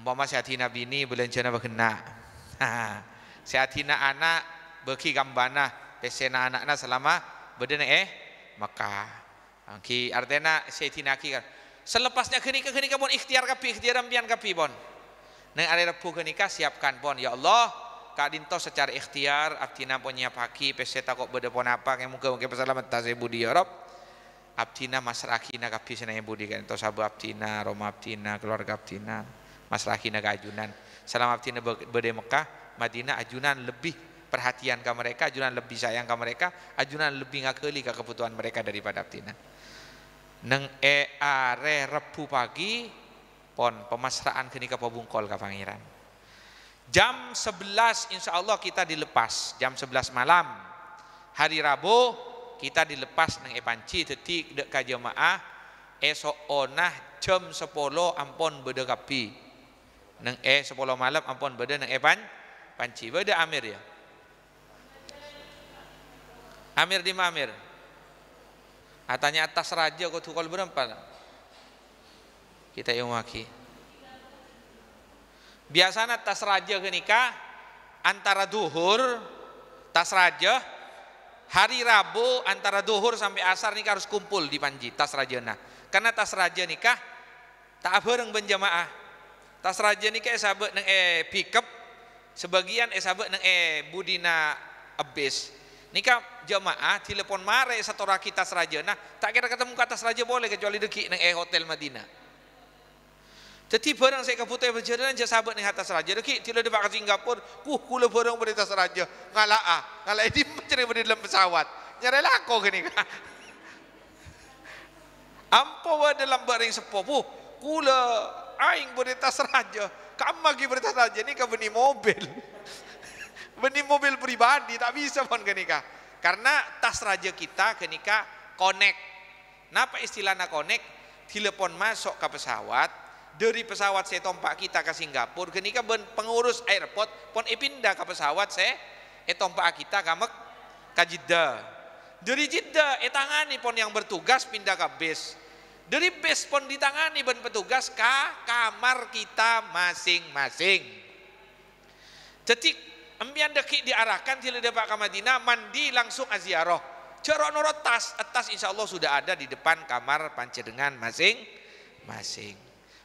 umpama saya atina bini belencana berkena. saya atina anak beki gambana pesena anakna selama berde eh maka. Ki artena saya atina kan. Selepasnya kenika kenika pun ikhtiar kapi ikhtiar ambian kapi pon. Neng ada repu kenika siapkan pon. Ya Allah, Kak Dinto secara ikhtiar abdina pun nyiapaki takok kok bedepon apa yang muka muka pesalamat tasih budi ya Rob. Abdina masrakina kapi senai budi kan itu sabu abdina, Roma abdina, keluarga abdina, masrakina ke ajunan. Salam abdina bede Mekah, Madinah ajunan lebih perhatian ke mereka, ajunan lebih sayang ke mereka, ajunan lebih ngakeli ke kebutuhan mereka daripada abdina neng e are rebu pagi pon pemasraan kenika pabungkol ka pangeran jam 11 insya Allah kita dilepas jam 11 malam hari Rabu kita dilepas neng e panci detik dek ka esok onah jam 10 ampon beda kapi neng e 10 malam ampon beda neng e panci beda amir ya amir di amir Atanya ah, atas raja kau tukar berempat. Kita yang waki. Biasanya atas raja ke nikah antara duhur tas raja hari Rabu antara duhur sampai asar nikah harus kumpul di Panji tas raja nah karena tas raja nikah tak bareng benjamaah tas raja nikah eh sahabat neng eh pickup sebagian eh sahabat neng eh budina abis Nikah jemaah telepon mare satu kita seraja. Nah, tak kira ketemu kata seraja boleh kecuali deki nang eh hotel Madinah. Jadi barang saya kebutai berjalan jasa sahabat nih atas raja. Deki tidak dapat ke Singapura, kuh kula barang berita seraja. raja. Ngalah ah, ngalah ini mencari beri dalam pesawat. Nyerela kau gini. Ampo dalam barang sepupu, kula aing berita seraja. raja. Kamu lagi beri atas raja ini kau beni mobil. Beni mobil pribadi tak bisa pon ke nikah. Karena tas raja kita ke nikah connect. Napa istilahnya connect? Telepon masuk ke pesawat, dari pesawat saya tompak kita ke Singapura, kenika ben pengurus airport pon pindah ke pesawat saya eh tompak kita ke Mek ke Jeddah. Dari Jeddah eh tangani pon yang bertugas pindah ke base. Dari base pon ditangani ben petugas ke kamar kita masing-masing. Cetik Ambian deki diarahkan tidak dapat ke Madinah, mandi langsung aziarah. Cerok nurut tas, tas insya Allah sudah ada di depan kamar pancedengan masing-masing.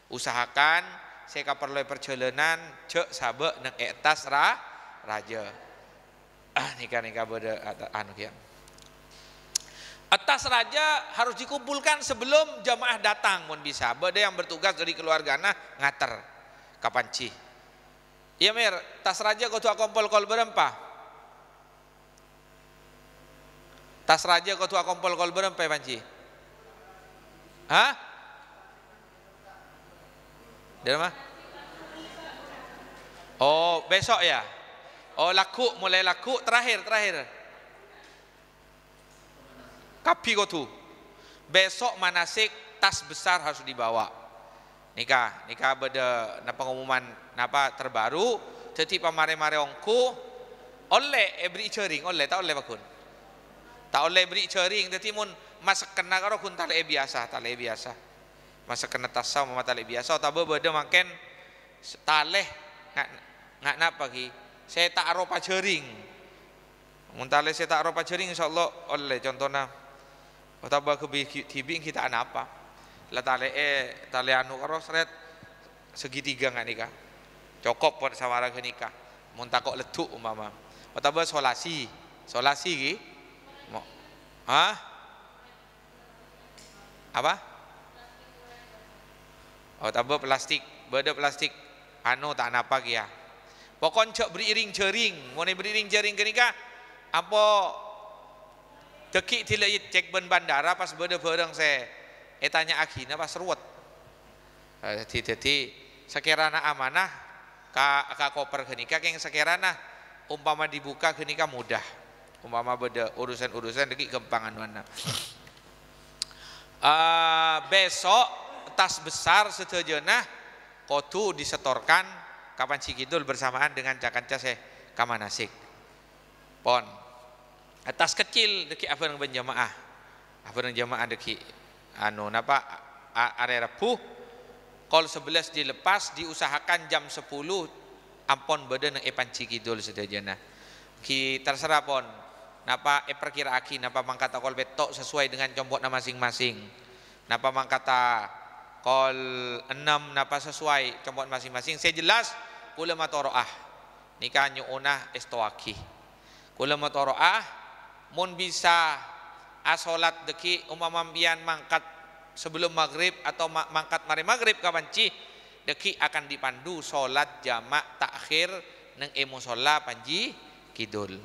Usahakan saya perlu perjalanan cek sabe neng etas ra raja. Ah nikah nikah bode anu ya. Atas raja harus dikumpulkan sebelum jamaah datang pun bisa. Bode yang bertugas dari keluargana ngater kapanci Iya Mir, tas raja kau tua kompol kol berempa. Tas raja kau tua kompol kol berempa ya panci. Hah? Di Oh besok ya? Oh laku mulai laku terakhir terakhir. Kapi kau tuh. Besok manasik tas besar harus dibawa. Nikah, nikah beda na pengumuman napa terbaru jadi pamare-mare ongku oleh ebri eh, cering oleh tak oleh bakun tak oleh ebri cering jadi mun masak kena karo kun tak eh, biasa le eh, biasa masak kena tasau mama le biasa tak de makan taleh ngak ngak napa ki saya tak aropa cering mun le saya tak aropa cering insyaallah oleh contohnya tak bah kebibing kita anapa lah tale eh tale anu karo seret segitiga nggak nikah Cokok pun samara ke nikah. Mun takok letuk umpama. Utawa solasi. Solasi ki. Hah? Apa? Oh, tambah plastik, beda plastik. Anu tak napa ki ya. Pokon cok beriring jering, mun beriring jering ke nikah. Apa Dekik tilai cek ben bandara pas beda bareng saya. Eh tanya akhirnya pas ruwet. Eh, jadi, jadi sekiranya amanah ka, ka koper genika yang sekiranya nah. umpama dibuka genika mudah umpama beda urusan-urusan lagi gempangan mana eh, besok tas besar setejena kotu disetorkan kapan kidul bersamaan dengan cakanca saya eh, kamanasik pon eh, tas kecil deki apa yang berjamaah apa yang jamaah deki anu napa area repuh Kol 11 dilepas diusahakan jam 10 ampon beden epanci kidul sedajana. Ki terserah pon. Napa e perkira aki napa mangkata kol betok sesuai dengan compok na masing-masing. Napa mangkata kol 6 napa sesuai compok masing-masing. Saya jelas kula matoroah. Nikah nyuunah estoaki. Kula matoroah mun bisa asolat ah, deki umamambian mangkat sebelum maghrib atau mangkat mari maghrib kawan cih deki akan dipandu solat jamak takhir neng emu sola panji kidul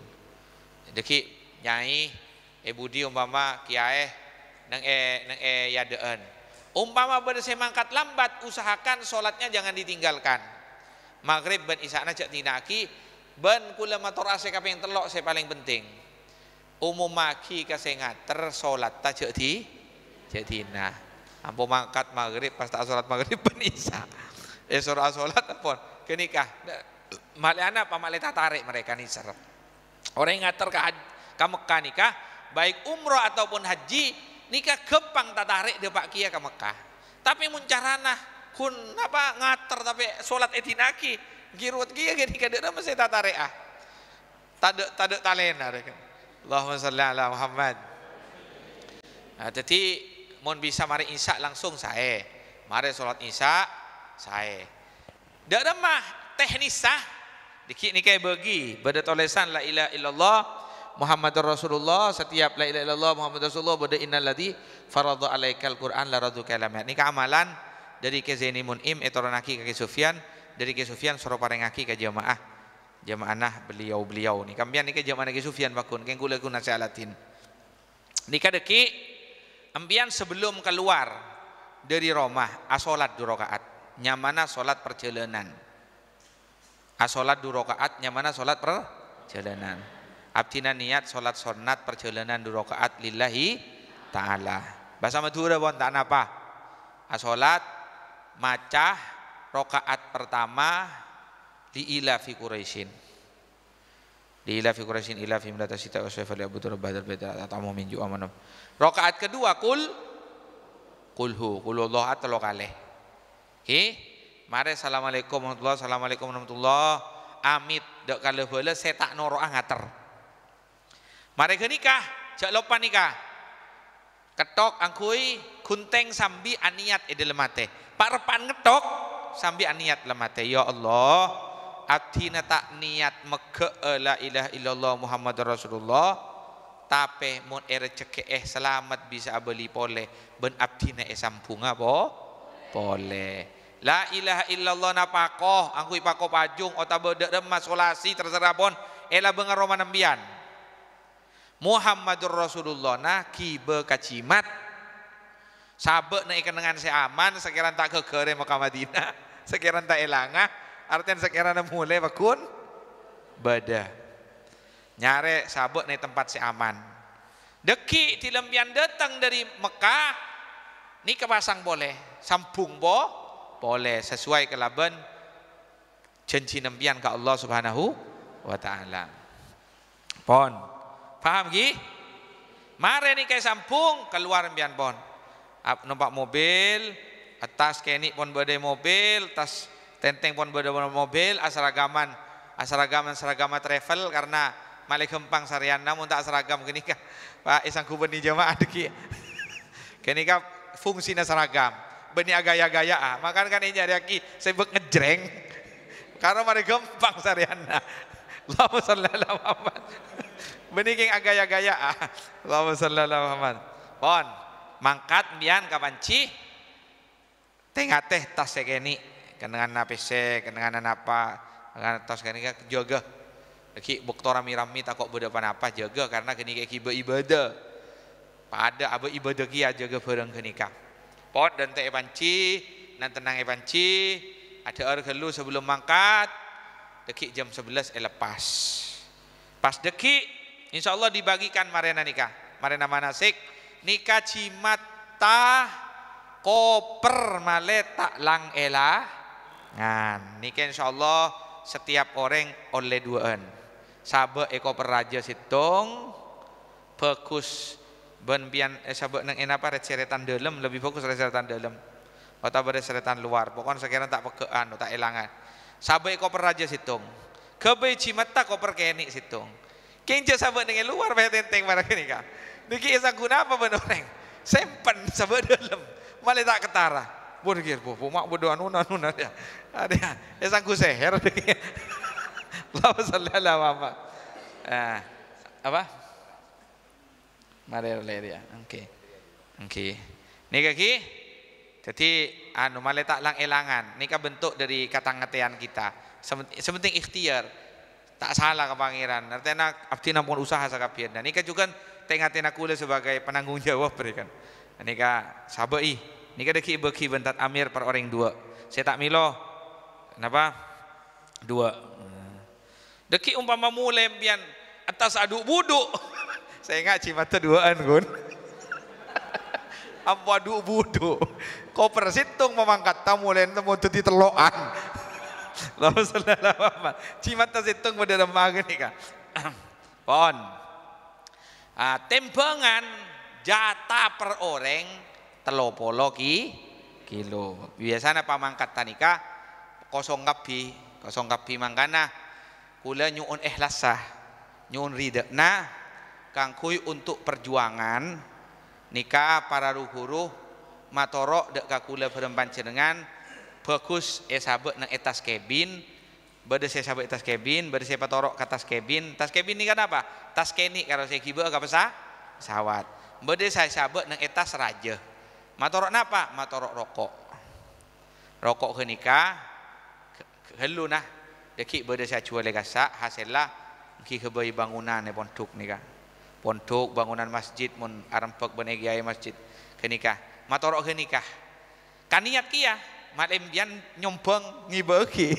deki nyai Budi umpama Kiai neng e neng e yadeen umpama berse mangkat lambat usahakan solatnya jangan ditinggalkan maghrib ben isana cak tinaki ben kula matur ase yang telok saya paling penting umum maki kasengat tersolat tak jadi jadi nah Ambo mangkat maghrib pas tak sholat maghrib pun Eh Esor sholat pun kenikah. Malah anak apa malah tarik mereka nih serap. Orang yang ngatur ke, ke Mekah nikah, baik umroh ataupun haji, nikah gampang tarik dia Pak Kia ke Mekah. Tapi muncarana kun apa ngatur tapi solat etinaki girut kia gini kadena tak tarik ah. tade tadek talena. Kan. Allahumma salli ala Muhammad. Nah, jadi Mohon bisa mari insak langsung saya. Mari sholat insak saya. Dak remah teknis sah. Dikit ni kayak bagi. Bada tulisan la ilaha illallah Muhammad Rasulullah setiap la ilaha illallah Muhammad Rasulullah bada innalladzi faradha alaikal Qur'an la radu kalamat. Ini keamalan dari ke Zaini Mun'im etoronaki kaki Sufyan dari kaki Sufyan soro parengaki ke jamaah jamaah nah, beliau-beliau ni kampian ni ke jamaah kaki Sufyan bakun kengkula kuna salatin. Nika deki Ambian sebelum keluar dari Roma, asolat durokaat, Nyamana solat perjalanan. Asolat durokaat nyamana solat perjalanan. Abdina niat solat sunat perjalanan durokaat. lillahi taala. Bahasa Madura bon tak apa. Asolat macah rokaat pertama li ila fi Quraisyin li ilafi quraisyin ilafi min atasita wa sayfa li abudu atamu ju'a Rakaat kedua kul kulhu kulullah atau lo kaleh. Oke. Mari assalamualaikum warahmatullahi assalamualaikum warahmatullahi amit dok kalau boleh saya tak noro angater. Mari ke nikah, jak lupa nikah. Ketok angkui kunteng sambi aniat edel mate. Pak repan ngetok sambi aniat lemate. Ya Allah, atina tak niat mege la ilaha illallah Muhammad Rasulullah tape mun er rezeki eh selamat bisa abeli pole ben abdi na e eh, sampunga po pole la ilaha illallah pakoh angkui pakoh pajung otak bedek remas solasi terserah pon ela bengar roma nembian Muhammadur Rasulullah na kibe kacimat sabek na ikan dengan seaman sekiran tak kegere maka Madinah sekiran tak elangah artian sekiran mulai bakun badah nyare sabuk naik tempat si aman deki ti datang dari Mekah ni kepasang boleh sambung bo boleh sesuai kelaben janji nembian ke Allah Subhanahu wa taala pon paham gi mare ni kayak sambung keluar nembian pon numpak mobil atas keni pon badai mobil tas tenteng pon badai mobil asragaman asragaman asragama travel karena malih gempang sariana namun tak seragam kenika Pak Isang kubeni jemaah deki. kenika fungsinya seragam. Beni agaya-gaya ah. Makan kan ini nyari aki sebek ngejreng. Karena mari gempang sariana. Ah. Allahumma sallallahu ala Muhammad. Beni king agaya-gaya ah. Allahumma sallallahu ala Muhammad. Pon mangkat mian kapan ci tengah teh tas segini kenangan sih kenangan apa kenangan tas kenika juga lagi buktora mirami kok beda apa jaga karena kini kayak iba ibadah. Pada abe ibadah kia ya, jaga bareng kah. Pot dan teh panci, nan tenang panci. Ada orang kelu sebelum mangkat, dekik jam sebelas eh, lepas. Pas dekik, insya Allah dibagikan marena nikah. Marena manasik, nikah cimat tah koper male tak lang elah. Nah, nikah insya Allah setiap orang oleh duaan sabe eko peraja situng fokus ben pian eh, sabe neng enapa receretan dalam lebih fokus receretan dalam atau receretan luar pokoknya sekarang tak pekean tak elangan sabe eko peraja situng kebe cimata koper keni situng kenja sabe neng luar bayar tenteng barang kini kak niki esa guna apa benoreng sempen sabe dalam malah tak ketara Bodoh kira, bodoh mak bodoh anu anu ya, ada, esang seher. Allahumma salli ala Muhammad. eh ah, apa? Maria Valeria. Oke. Oke. Ini kaki. Jadi anu male tak lang elangan. Ini kan bentuk dari kata ngetean kita. Sementing ikhtiar. Tak salah ke pangeran. Artinya abdi nampun usaha sakabian. Dan ini kan juga tengah-tengah kuliah sebagai penanggung jawab berikan. Ini kan sabai. Ini kan deki beki bentat amir per orang dua. Saya tak milo. Kenapa? Dua. Deki umpama mulai pian atas aduk buduk. Saya ngaji mata duaan kun. apa aduk buduk. Kau persitung memangkat tamu lain temu tuti teloan. Lalu salah apa? Cimata situng pada lemah gini kan? Pon. Ah, tembangan jatah per orang telopolo ki kilo. Biasanya pamangkat tanika kosong kapi, kosong kapi mangkana kula nyuun ikhlasah nyuun rida nah kangkuy untuk perjuangan nikah para ruhuru matorok dek kakula berempan jenengan bagus esabek eh, nang etas kebin bade saya sabe etas kebin bade saya patorok ke tas kebin tas kebin ini kenapa tas keni kalau saya kibe agak besar, sawat bade saya sabe etas raja matorok napa matorok rokok rokok ke nikah helu nah Ya, Dekik berda saya cua hasil lah ki kebei bangunan ne pontuk nika. Pontuk bangunan masjid mun arampek benegiai masjid kenika Matorok kan niat kia ya, malem bian nyombong ngibeki.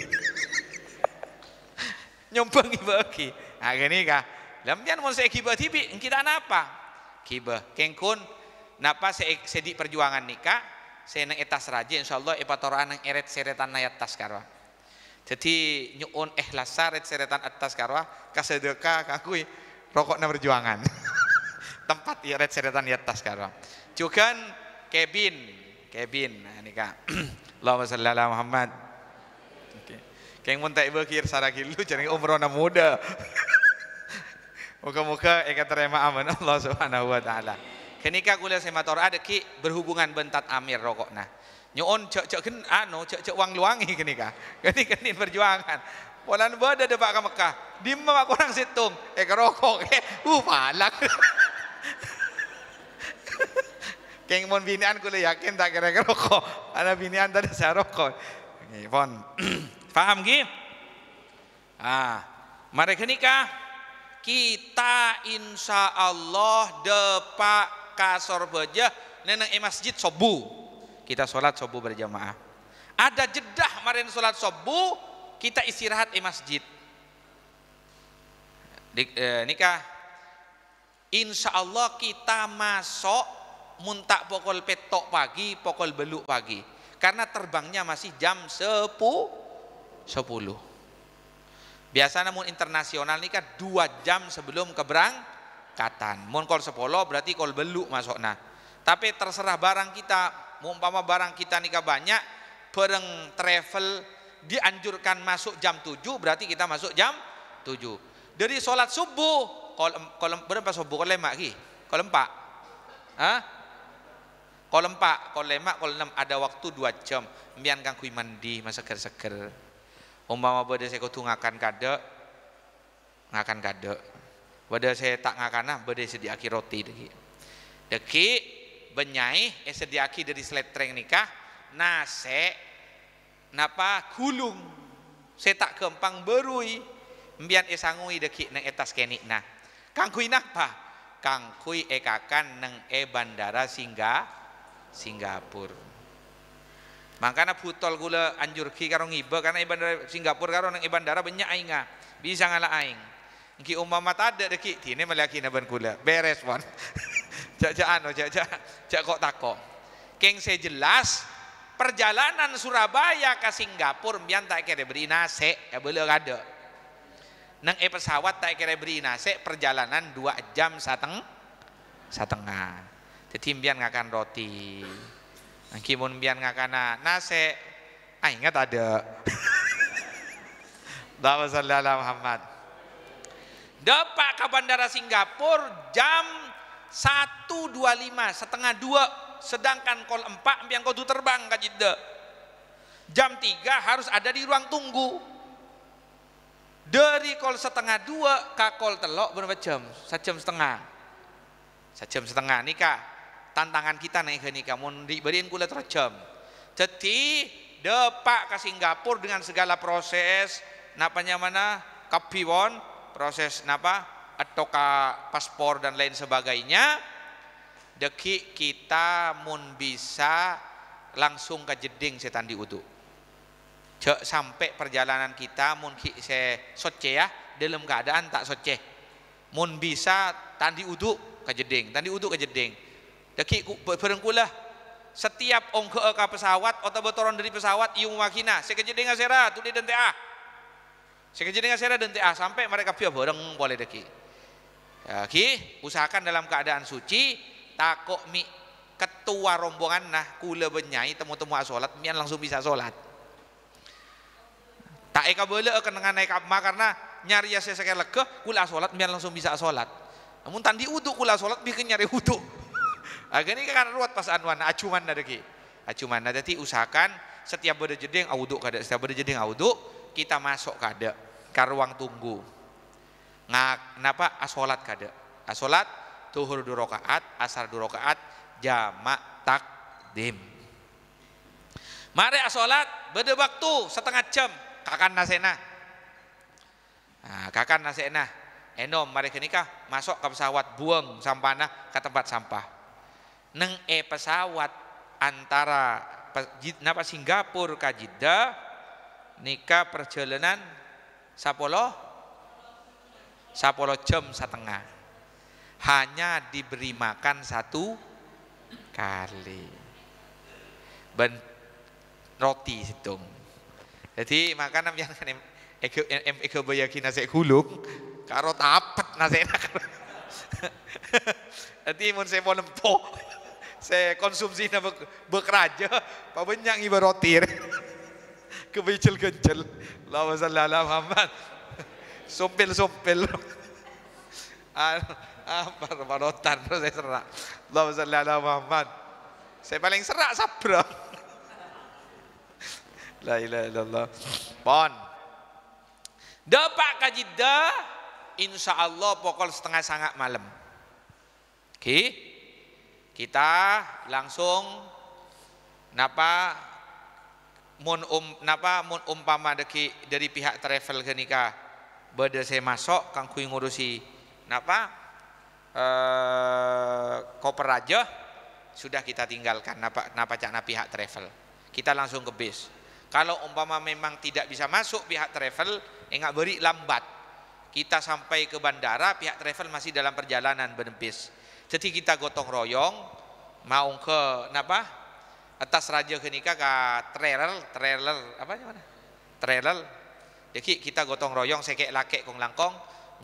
nyompeng ngibeki. Ah kenikah. Lam bian mun saya kibah tibi kita napa? Kibah kengkun napa saya sedi perjuangan nikah saya nang etas raja insyaallah epatoran nang eret seretan nayat tas karwa jadi nyuun ikhlas saret seretan atas kasih ah, kasedeka kakui rokok na perjuangan. Tempat ya red seretan ya atas karwa cukan kebin kebin nah, ini kak. Allahumma salli ala Muhammad. Keng pun tak sarah sarakilu jadi umroh na muda. muka-muka ikat terima aman Allah Subhanahu wa taala. Kenika kuliah sematora ada ki berhubungan bentat amir rokok na nyoon cek cek kan anu cek cek wang luangi kini kah kini kini perjuangan polan bada depak ke Mekah di mana orang situng eh kerokok eh uh malak keng mon binian kule yakin tak kira kerokok ada binian tadi saya rokok pon paham ki ah mereka kah kita insya Allah depak kasor beja neneng e masjid sobu kita sholat subuh berjamaah ada jedah kemarin sholat subuh kita istirahat di masjid di, e, nikah insya Allah kita masuk muntak pokol petok pagi pokol beluk pagi karena terbangnya masih jam 10 10 biasanya mun internasional ini kan dua jam sebelum keberang katan mun kol 10 berarti kol beluk masuk nah tapi terserah barang kita umpama barang kita nikah banyak bareng travel dianjurkan masuk jam 7 berarti kita masuk jam 7 dari sholat subuh kalau berapa subuh kalau lemak ki kalau empat ah kalau empat kalau lemak kalau enam ada waktu dua jam mian kang kui mandi masa seger seger umpama bade saya kutu ngakan kade ngakan kade bade saya tak ngakanah bade saya diakhir roti deki deki benyai eh, diaki dari seletreng nikah nase napa gulung, saya tak gampang berui mbian esangui eh, deki neng etas kenik nah kangkui napa kangkui ekakan eh, neng e bandara singga Singapura makanya putol gula anjurki ki karo ngibe karena e bandara Singapura karo neng e bandara banyak ainga ah. bisa ngalah aing Ki umamat ada deki, ini melaki naban kula. Beres pon. Jajaan, jajaan jak kok tako. Keng saya jelas perjalanan Surabaya ke Singapura mian tak kira beri nase, ya boleh ada. Nang e pesawat tak kira beri nase perjalanan dua jam sateng satengah. Jadi mian ngakan roti. Kimun mian ngakan nase. Ah ingat ada. Allahumma Muhammad. Dapat ke bandara Singapura jam satu dua lima setengah dua sedangkan kol empat yang tu terbang kaji Jeddah jam tiga harus ada di ruang tunggu dari kol setengah dua ke kol telok berapa jam? sejam setengah sejam setengah nikah tantangan kita naik nikah mau diberiin kula terjem jadi depak ke Singapura dengan segala proses napanya mana kepiwon proses napa atau ka paspor dan lain sebagainya deki kita mun bisa langsung ke jeding setan diutu Cek sampai perjalanan kita mun ki se soce ya dalam keadaan tak soce mun bisa tadi utuh ke jeding tadi utuh ke jeding deki berengkulah setiap ong ke pesawat atau betoron dari pesawat iung makina saya ke jeding asera tu di dente ah saya asera dente ah sampai mereka pia bareng boleh dekik. Ya, ki, usahakan dalam keadaan suci, takok mi ketua rombongan nah kula benyai temu-temu asolat mian langsung bisa solat. Tak eka boleh akan dengan naik apa karena nyari ya saya lega kula solat mian langsung bisa solat. Namun tadi uduk kula solat bikin nyari uduk. Agak ini kan ruat pas anuan acuman ada ki. Acuman ada ti usahakan setiap jeding auduk kada setiap jeding auduk kita masuk kada ke ruang tunggu. Ngak, kenapa asolat kada? Asolat tuhur dua rakaat, asar dua rakaat, jamak takdim. Mari asolat beda waktu setengah jam kakan nasena. Nah, kakan nasena. Enom mari kenikah masuk ke pesawat buang sampahnya ke tempat sampah. Neng e pesawat antara napa Singapura ke Jeddah nikah perjalanan sapolo Sapolo jam setengah. Hanya diberi makan satu kali. Ben roti hitung. Jadi makanan yang ego ego bayaki nasi gulung karo tapet nasi Jadi mun saya mau nempo saya konsumsi bekerja bekraja, pabenyang iba roti. Kebicil kecil Allahumma salli ala Muhammad. Sopil-sopil. apa rotan terus saya serak. allah shalli ala Muhammad. Saya paling serak sabra. La ilaha illallah. Pon. Dapat ke insyaallah pokok setengah sangat malam. Oke. Kita langsung napa mun um napa mun umpama deki dari pihak travel kenika Bada saya masuk kang kui ngurusi napa eh koper aja sudah kita tinggalkan napa napa cak pihak travel kita langsung ke bis kalau umpama memang tidak bisa masuk pihak travel enggak eh, beri lambat kita sampai ke bandara pihak travel masih dalam perjalanan berempis. jadi kita gotong royong mau ke napa atas raja kenika ke trailer trailer apa namanya trailer jadi kita gotong royong sekek lakek kong langkong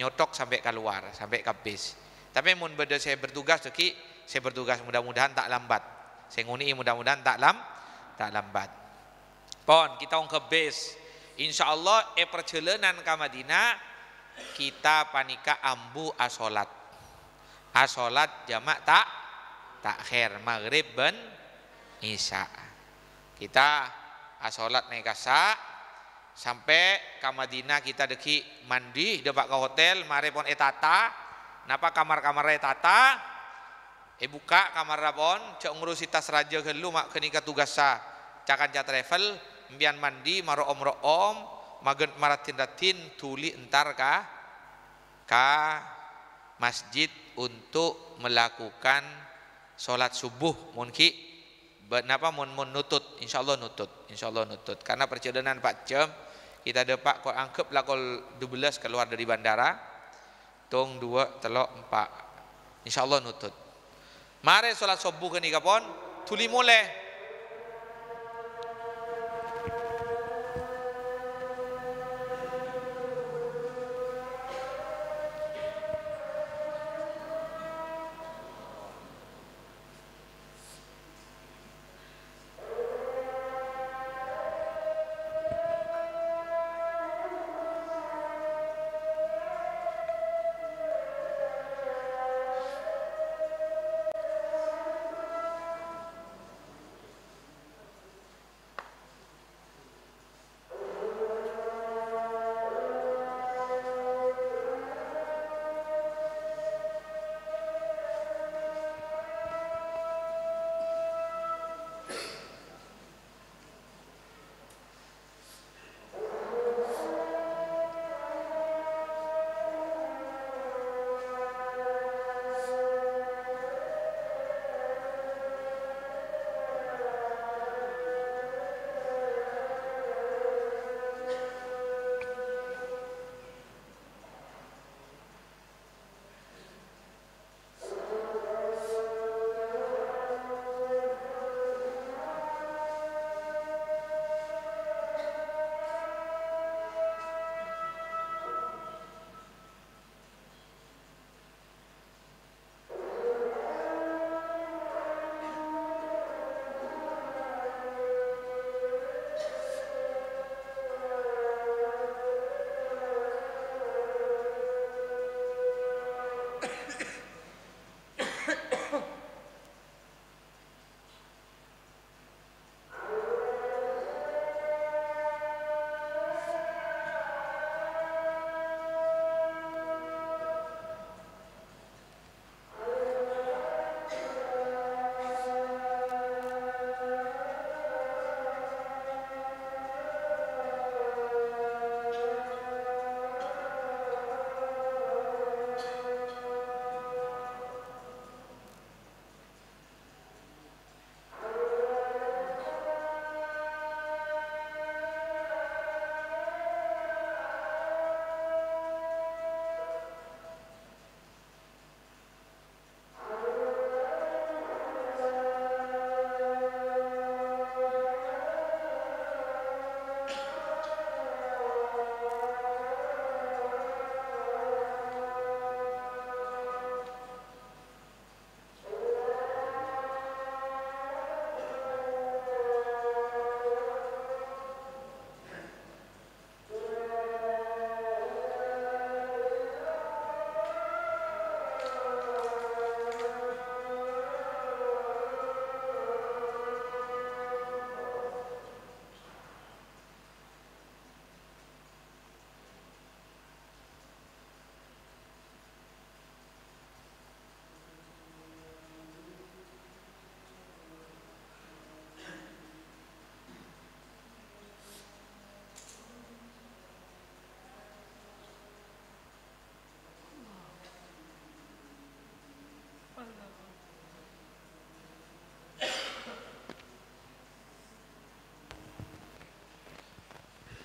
nyotok sampai keluar, sampai kabis. Tapi mun beda saya bertugas jadi saya bertugas mudah-mudahan tak lambat. Saya nguni mudah-mudahan tak lam tak lambat. Pon kita ong ke base. Insyaallah e perjalanan ke Madinah kita panika ambu asolat. Asolat jamak tak takhir maghrib ben isya. Kita asolat naik kasak sampai ke Madinah kita deki mandi debak ke hotel mari pon etata napa kamar-kamar etata e buka kamar rabon cok ngurusi tas raja ke lu mak kenika tugas sa cakan ca travel mbian mandi maro om om magen maratin ratin tuli entar ka ka masjid untuk melakukan sholat subuh mungkin kenapa mun mun nutut insyaallah nutut insyaallah nutut karena percedaan Pak Cem kita dapat kau angkep lah kau 12 keluar dari bandara tong dua telok empat insyaallah nutut mari solat subuh ke ni kapon tuli mulai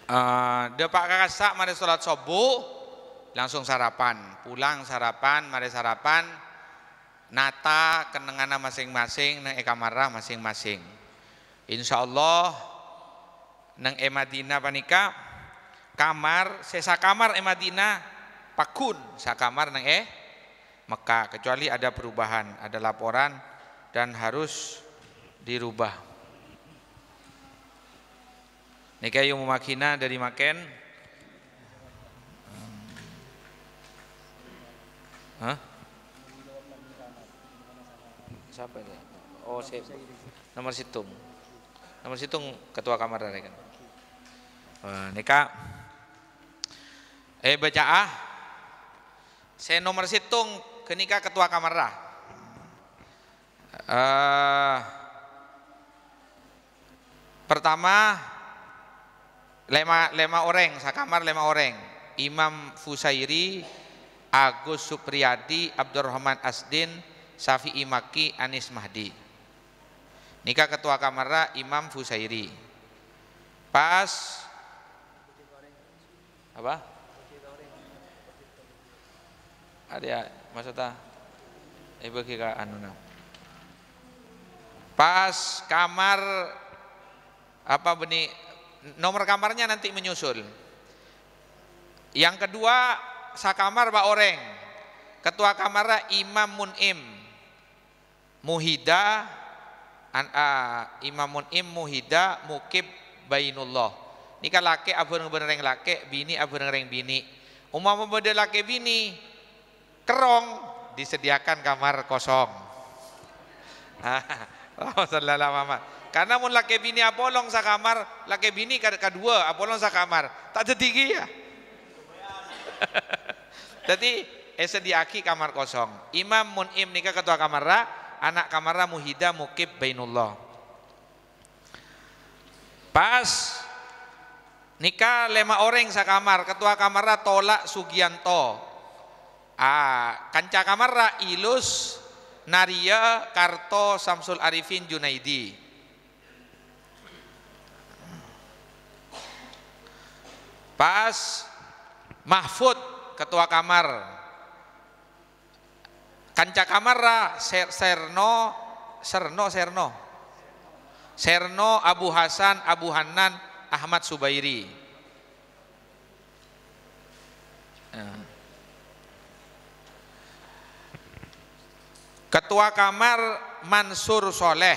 Uh, eh, Pak Kakak mari sholat subuh, langsung sarapan, pulang sarapan, mari sarapan, nata kenengana masing-masing, neng ekamarah masing-masing. Insya Allah neng Emadina panika kamar, sesa kamar Emadina pakun sa kamar neng eh Mekah kecuali ada perubahan, ada laporan dan harus dirubah. Nika yang memakina dari Maken. Hah? Siapa ini? Oh, saya. Nomor situng. Nomor situng ketua kamar dari kan. Eh, Nika. Eh baca ah. Saya nomor situng ke Nika ketua kamar lah. Eh, uh, pertama lema lema sa sakamar lema orang Imam Fusairi Agus Supriyadi Abdurrahman Asdin Safi imaki Anis Mahdi nikah ketua kamara Imam Fusairi pas apa ada ya, maksudnya eh, ibu kira anuna pas kamar apa benih Nomor kamarnya nanti menyusul. Yang kedua sakamar Pak Oreng. Ketua kamarnya Imam Munim. Muhida an, uh, Imam Munim Muhida Mukib Bainullah. Ini kan laki abu nereng laki, bini abu nereng bini. Umum beda laki bini, kerong disediakan kamar kosong. Ah, selalu lama karena mun laki bini apolong sakamar, laki bini kedua apolong sakamar. Tak tetigi ya. Jadi esa diaki kamar kosong. Imam mun im nikah ketua kamar, anak kamar Muhida Mukib Bainullah. Pas nikah lima orang sakamar, ketua kamar tolak Sugianto. Ah, kanca kamara ilus Naria Karto Samsul Arifin Junaidi. Pas Mahfud ketua kamar Kanca kamar Ser, Serno Serno Serno Serno Abu Hasan Abu Hanan Ahmad Subairi eh. Ketua Kamar Mansur Soleh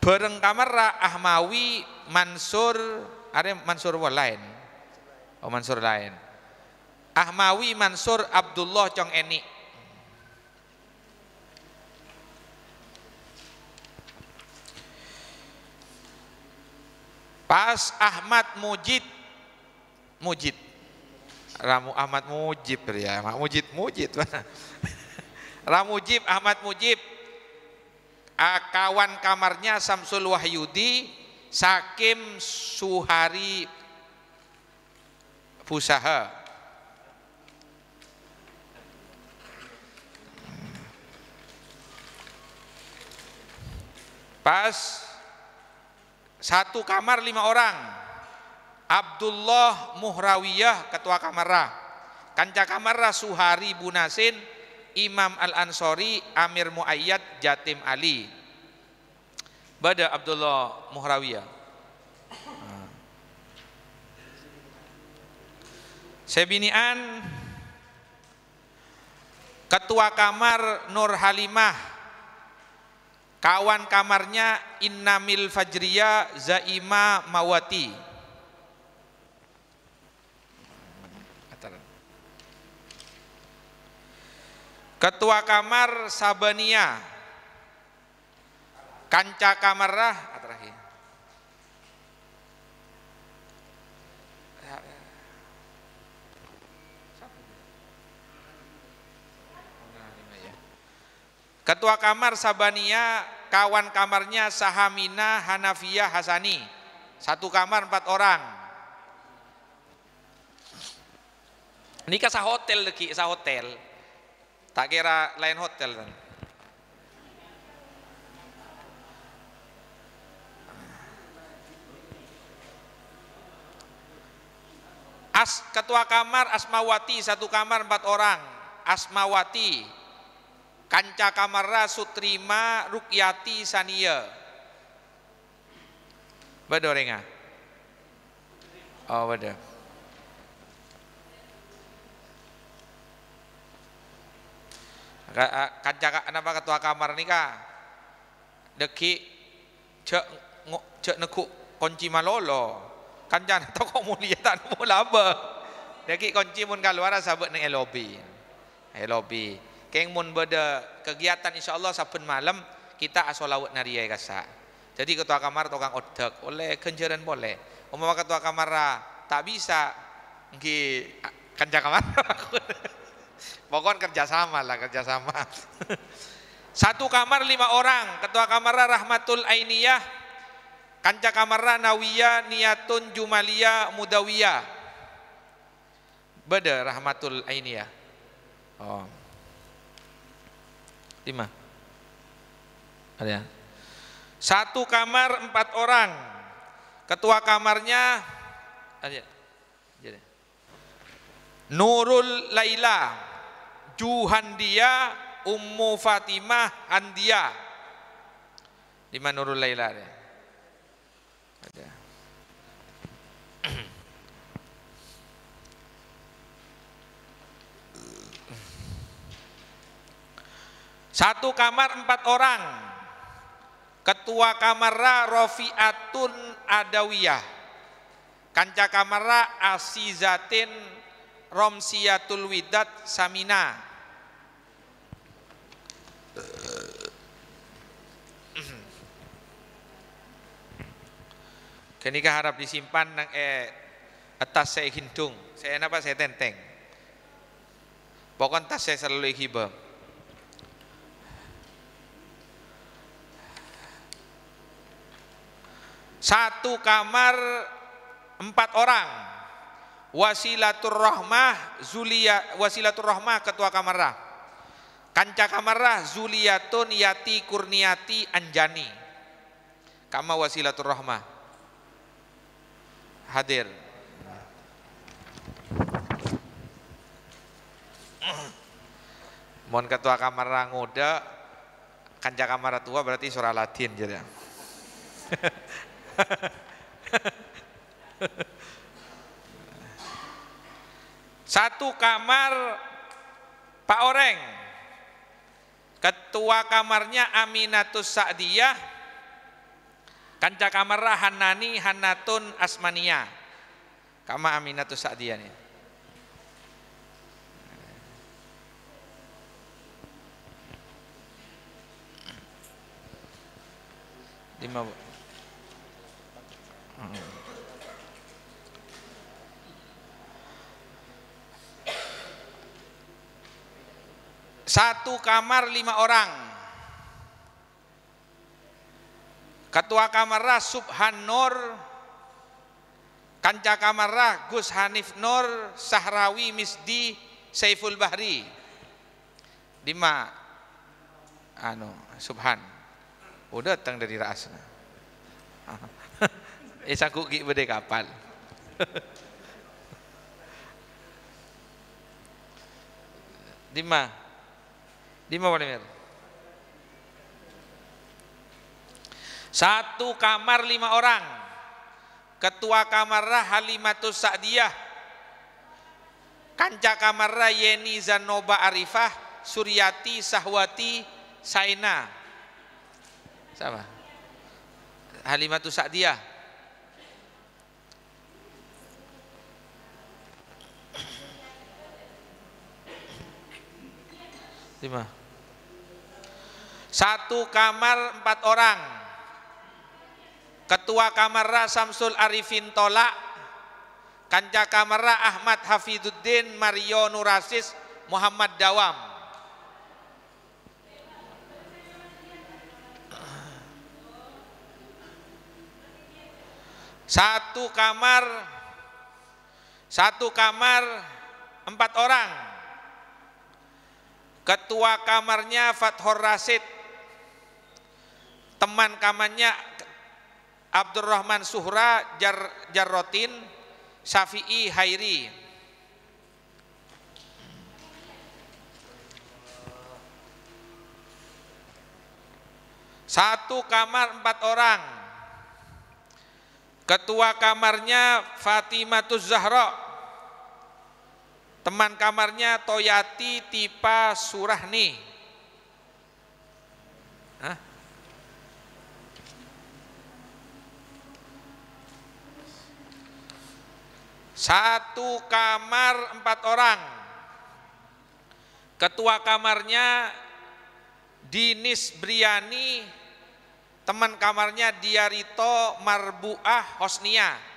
Bareng ra Ahmawi Mansur ada Mansur lain oh Mansur lain Ahmawi Mansur Abdullah Cong Eni Pas Ahmad Mujid Mujid Ramu Ahmad Mujib ya Ahmad Mujid Mujid Mujib Ahmad Mujib ah, kawan kamarnya Samsul Wahyudi Sakim Suhari Fusaha Pas satu kamar lima orang. Abdullah Muhrawiyah ketua kamarah. Kanca kamarah Suhari Bunasin, Imam Al-Ansori, Amir Muayyad, Jatim Ali. Bada Abdullah Muhrawiyah. An, Ketua Kamar Nur Halimah Kawan kamarnya Innamil Fajriya Zaima Mawati Ketua Kamar Sabania kanca kamarah terakhir. Ketua kamar Sabania, kawan kamarnya Sahamina Hanafiyah Hasani. Satu kamar empat orang. Ini kasah hotel lagi, sah hotel. Tak kira lain hotel. Kan? As, ketua kamar Asmawati satu kamar empat orang. Asmawati, Kanca Kamara Sutrima Rukyati Sania. renga Oh, bado Kanca kenapa ketua kamar nikah? Deki cek cek nekuk kunci malolo. Kancan tau komunitas mulia tak mula apa. Lagi kunci mun kan, luar sahabat ni lobby. Eh, lobby. Keng mun beda kegiatan insyaallah saben malam kita asolawat nariai kasa. Jadi ketua kamar tukang odek oleh kenjaran boleh. Umpama ketua kamar tak bisa ngi kerja kamar. Pokoknya kerjasama lah kerjasama. Satu kamar lima orang, ketua kamar Rahmatul Ainiyah Kanca kamarna nawiya Niatun Jumalia mudawiya. Beda rahmatul ainiyah. Oh. Lima. Ada. Satu kamar empat orang. Ketua kamarnya ada. Nurul Laila Juhandia Ummu Fatimah Andia. Di mana Nurul Laila ada satu kamar empat orang ketua kamara Rofiatun Adawiyah kanca kamara Asizatin Romsiyatul Widat Samina Kenikah harap disimpan nang eh atas saya hintung. Saya napa saya tenteng. Pokoknya tas saya selalu hiba. Satu kamar empat orang. Wasilatur Rahmah Zulia Wasilatur Rahmah ketua kamarah. Kanca kamarah Zuliatun Yati Kurniati Anjani. Kama Wasilatur Rahmah hadir. Mohon ketua kamar rangoda, kanca kamar tua berarti suara latin jadi. Satu kamar Pak Oreng, ketua kamarnya Aminatus Sa'diyah, Kanca kamera Hanani Hanatun Asmania. Kama Aminatus Sa'diyah Lima hmm. Satu kamar lima orang. Ketua Kamarah Subhan Nur, Kanca Kamarah Gus Hanif Nur, Sahrawi Misdi Saiful Bahri. Dima, anu Subhan. Udah oh, datang dari Rasna. Esa gede bede kapal. Dima, Dima Walimir. Satu kamar lima orang. Ketua kamarnya Halimatus Sa'diyah. Kanca kamar Yeni Zanoba Arifah, Suryati Sahwati Saina. Sama. Halimatus Sa'diyah. Lima. Satu kamar empat orang Ketua Kamara Samsul Arifin Tolak, Kanca Kamara Ahmad Hafiduddin Mario Nurasis Muhammad Dawam. Satu kamar satu kamar empat orang. Ketua kamarnya Fathor Rasid, teman kamarnya Abdurrahman Suhra Jar Jarrotin Safi'i Hairi Satu kamar empat orang Ketua kamarnya Fatimatuz Zahra Teman kamarnya Toyati Tipa Surahni Hah? Satu kamar empat orang. Ketua kamarnya Dinis Briani, teman kamarnya Diarito Marbuah Hosnia.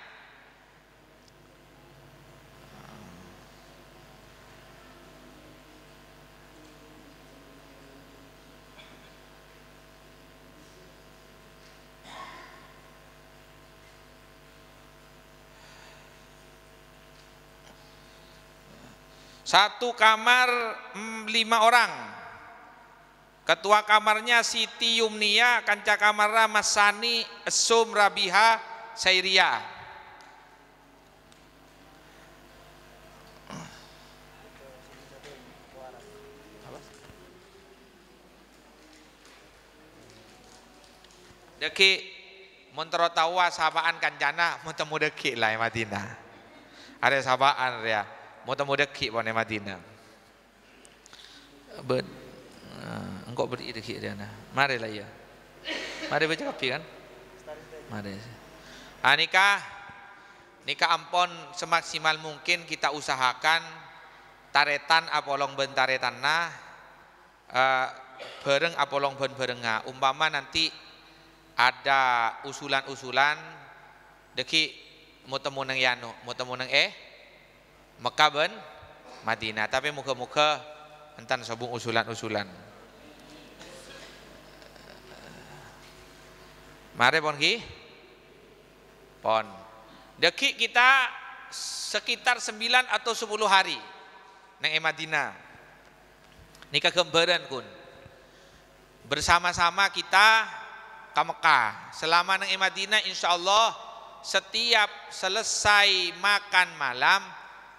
Satu kamar mm, lima orang. Ketua kamarnya Siti Yumnia, kanca kamar Mas Sani, Esum Rabiha, Sairia. Deki Montero tawa sabaan kancana, montemu deki lah Madinah. Ada sabaan ya muda-muda ki pun Madinah. Ber, uh, engkau beri deki dia na. Mari lah ya. Mari baca kopi kan? Mari. Ah, nikah, nikah ampon semaksimal mungkin kita usahakan taretan apolong taretan nah uh, bareng apolong ben barenga. Umpama nanti ada usulan-usulan deki mau temu neng yano, mau temu neng eh Mekah ben Madinah tapi muka-muka entan sabung usulan-usulan mari pon ki pon deki kita sekitar 9 atau 10 hari nang Madinah nikah gambaran kun bersama-sama kita ke Mekah selama nang Madinah insyaallah setiap selesai makan malam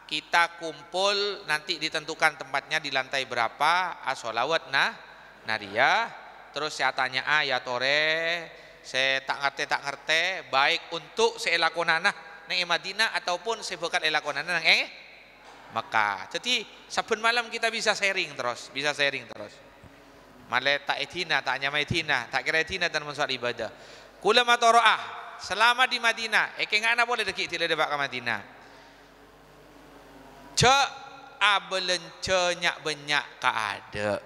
kita kumpul nanti ditentukan tempatnya di lantai berapa asolawat nah naria terus saya tanya ah ya tore saya tak ngerti tak ngerti baik untuk saya seelakonana neng Madinah ataupun saya sebekat elakonana neng eh maka jadi sabun malam kita bisa sharing terus bisa sharing terus malah tak etina tak nyamai etina tak kira etina dan masalah ibadah kula ah selama di Madinah eh kengana boleh dekik tidak dekak Madinah ce abelence ah, nyak benyak ka ada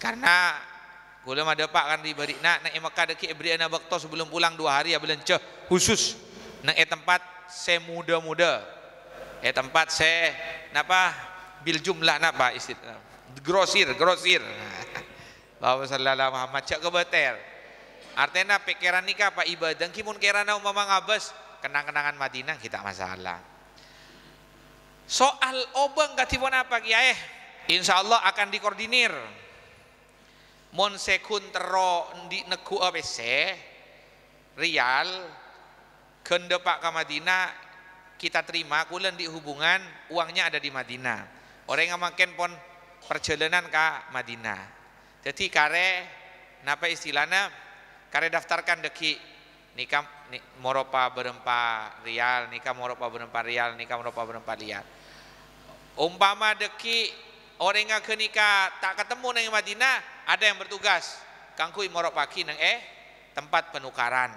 karena gula ada pak kan di nak nak emak ada ki ibri ana sebelum pulang dua hari ya cek khusus nang e eh tempat se muda-muda e tempat se napa bil jumlah napa istit grosir grosir Bapak sallallahu Muhammad cak kebeter artinya pikiran nikah pak ibadah kimun kerana umama ngabes kenang-kenangan Madinah kita masalah Soal obeng katipun apa eh, Insya Allah akan dikoordinir. Mon sekun tero di negu ABC Rial kende Pak ke Madinah kita terima kulen di hubungan uangnya ada di Madinah. Orang yang makin pon perjalanan ke Madinah. Jadi kare napa istilahnya kare daftarkan deki nikah ni, moropa berempat rial nikah moropa berempat rial nikah moropa berempat rial umpama deki orang yang ke tak ketemu neng Madinah ada yang bertugas kangkui moropa ki neng eh tempat penukaran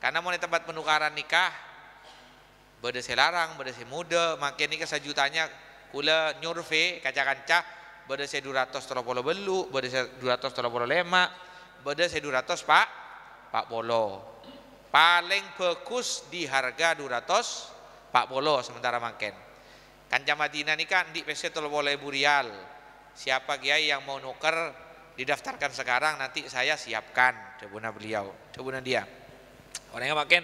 karena mau tempat penukaran nikah beda selarang beda muda makin nikah sejutanya kula nyurve kaca-kaca beda se 200 teropolo belu beda se 200 teropolo lemak beda se 200 pak pak polo paling bagus di harga 200 Pak Bolo sementara makin. kanca Madinah ini kan di PC boleh burial siapa kiai yang mau nuker didaftarkan sekarang nanti saya siapkan cebuna beliau cebuna dia orangnya makin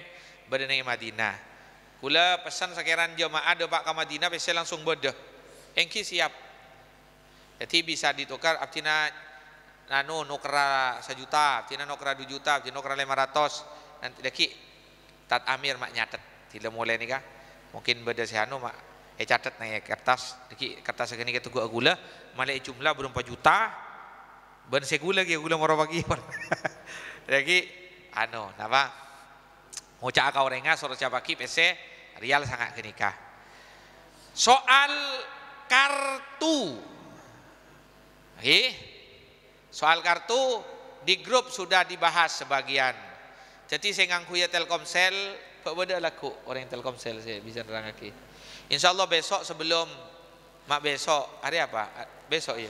berenang Madinah kula pesan sekiran jemaah ada Pak ke Madinah PC langsung bodoh engki siap jadi bisa ditukar abtina nanu nukra sejuta abtina nukra dua juta abtina nukra lima ratus nanti lagi tat amir mak nyatet tidak mulai nih kah mungkin beda sehanu mak eh catet naya eh, kertas lagi kertas segini kita gua gula malah jumlah belum juta ben segula gula gula moro pagi lagi anu napa mau cak kau renga siapa cabaki pc real sangat kenikah soal kartu oke soal kartu di grup sudah dibahas sebagian jadi saya ngangku ya Telkomsel, Pak Bodoh laku orang Telkomsel saya bisa nerang lagi. Insya Allah besok sebelum mak besok hari apa? Besok ya.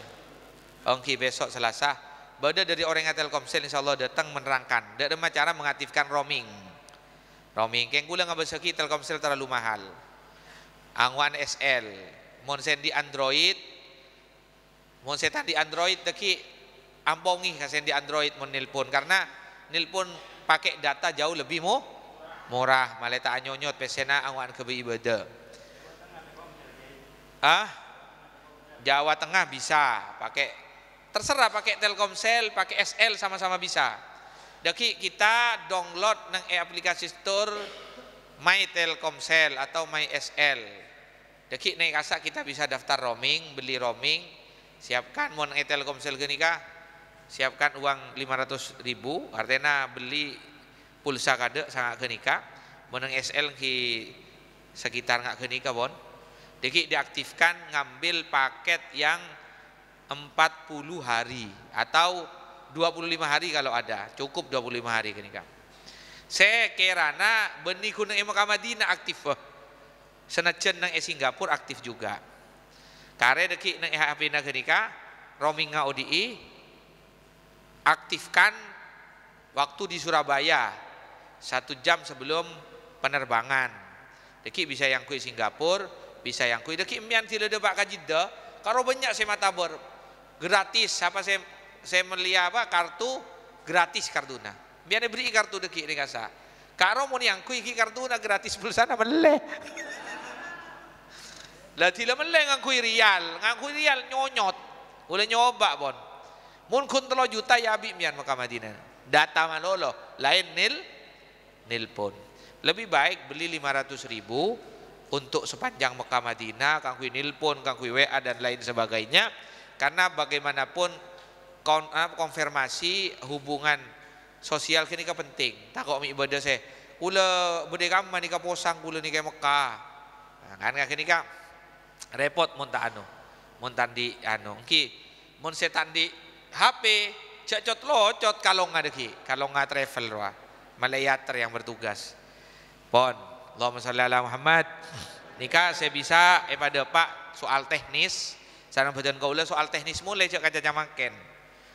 Ongki besok Selasa. Bodoh dari orang yang Telkomsel Insya Allah datang menerangkan. Tidak ada cara mengaktifkan roaming. Roaming. Keng kula lagi Telkomsel terlalu mahal. Angwan SL. mau sendi Android. setan di Android teki ampongi kasen di Android nelpon karena nelpon pakai data jauh lebih mu murah maleta anyonyot pesena anguan kebe ibadah ah Jawa Tengah bisa pakai terserah pakai Telkomsel pakai SL sama-sama bisa Daki kita download nang e aplikasi store My Telkomsel atau My SL Daki naik asa kita bisa daftar roaming beli roaming siapkan mau nang e Telkomsel kah? siapkan uang 500 ribu artinya beli pulsa kade sangat kenika meneng SL ki sekitar nggak kenika bon jadi diaktifkan ngambil paket yang 40 hari atau 25 hari kalau ada cukup 25 hari kenika saya kerana benih kuning emak Madinah aktif senajan nang eh Singapura aktif juga kare dekik nang HP eh nang kenika roaming ODI aktifkan waktu di Surabaya satu jam sebelum penerbangan. Deki bisa yang kui Singapura, bisa yang kui deki mian tidak ada pak jidah Kalau banyak saya mata ber gratis apa saya saya melihat apa kartu gratis kartuna. Mian beri kartu deki ini kasa. kalau mau yang kui kartuna gratis pulsa nama leh. Lah tidak boleh ngangkui rial, ngangkui rial nyonyot. Boleh nyoba bon mun kun telo juta ya abi mian Mekah Madinah data manolo lain nil nil pun lebih baik beli 500 ribu untuk sepanjang Mekah Madinah kangkui pun, kangkui WA dan lain sebagainya karena bagaimanapun kon, ah, konfirmasi hubungan sosial kini kepenting. penting tak kok ibadah saya ula bude kamu nika posang ula nika Mekah nah, kan Kini nika repot muntah anu muntah di anu ki mun di HP cak cot locot kalonga deki nggak travel wa malayater yang bertugas pon Allahumma masalah ala Muhammad nikah saya bisa eh pada Pak soal teknis sareng badan kaula soal teknis mulai cak kaca makan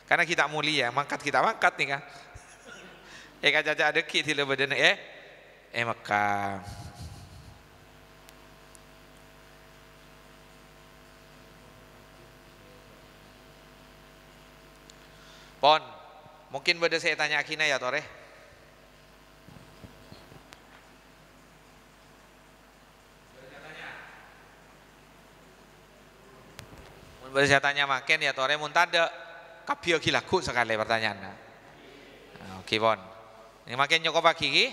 karena kita mulia ya, mangkat kita mangkat nih kan eh kaca ada ki di badan eh eh maka Pon, mungkin boleh saya tanya Akina ya Toreh? Boleh saya tanya makin ya Toreh mungkin ada kapio kilaku sekali pertanyaan. Nah, oke, Pon. Ini makin nyokop pagi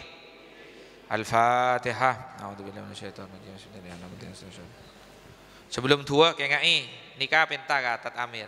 Al-Fatihah. Sebelum tua kayak nikah pentak katat amir.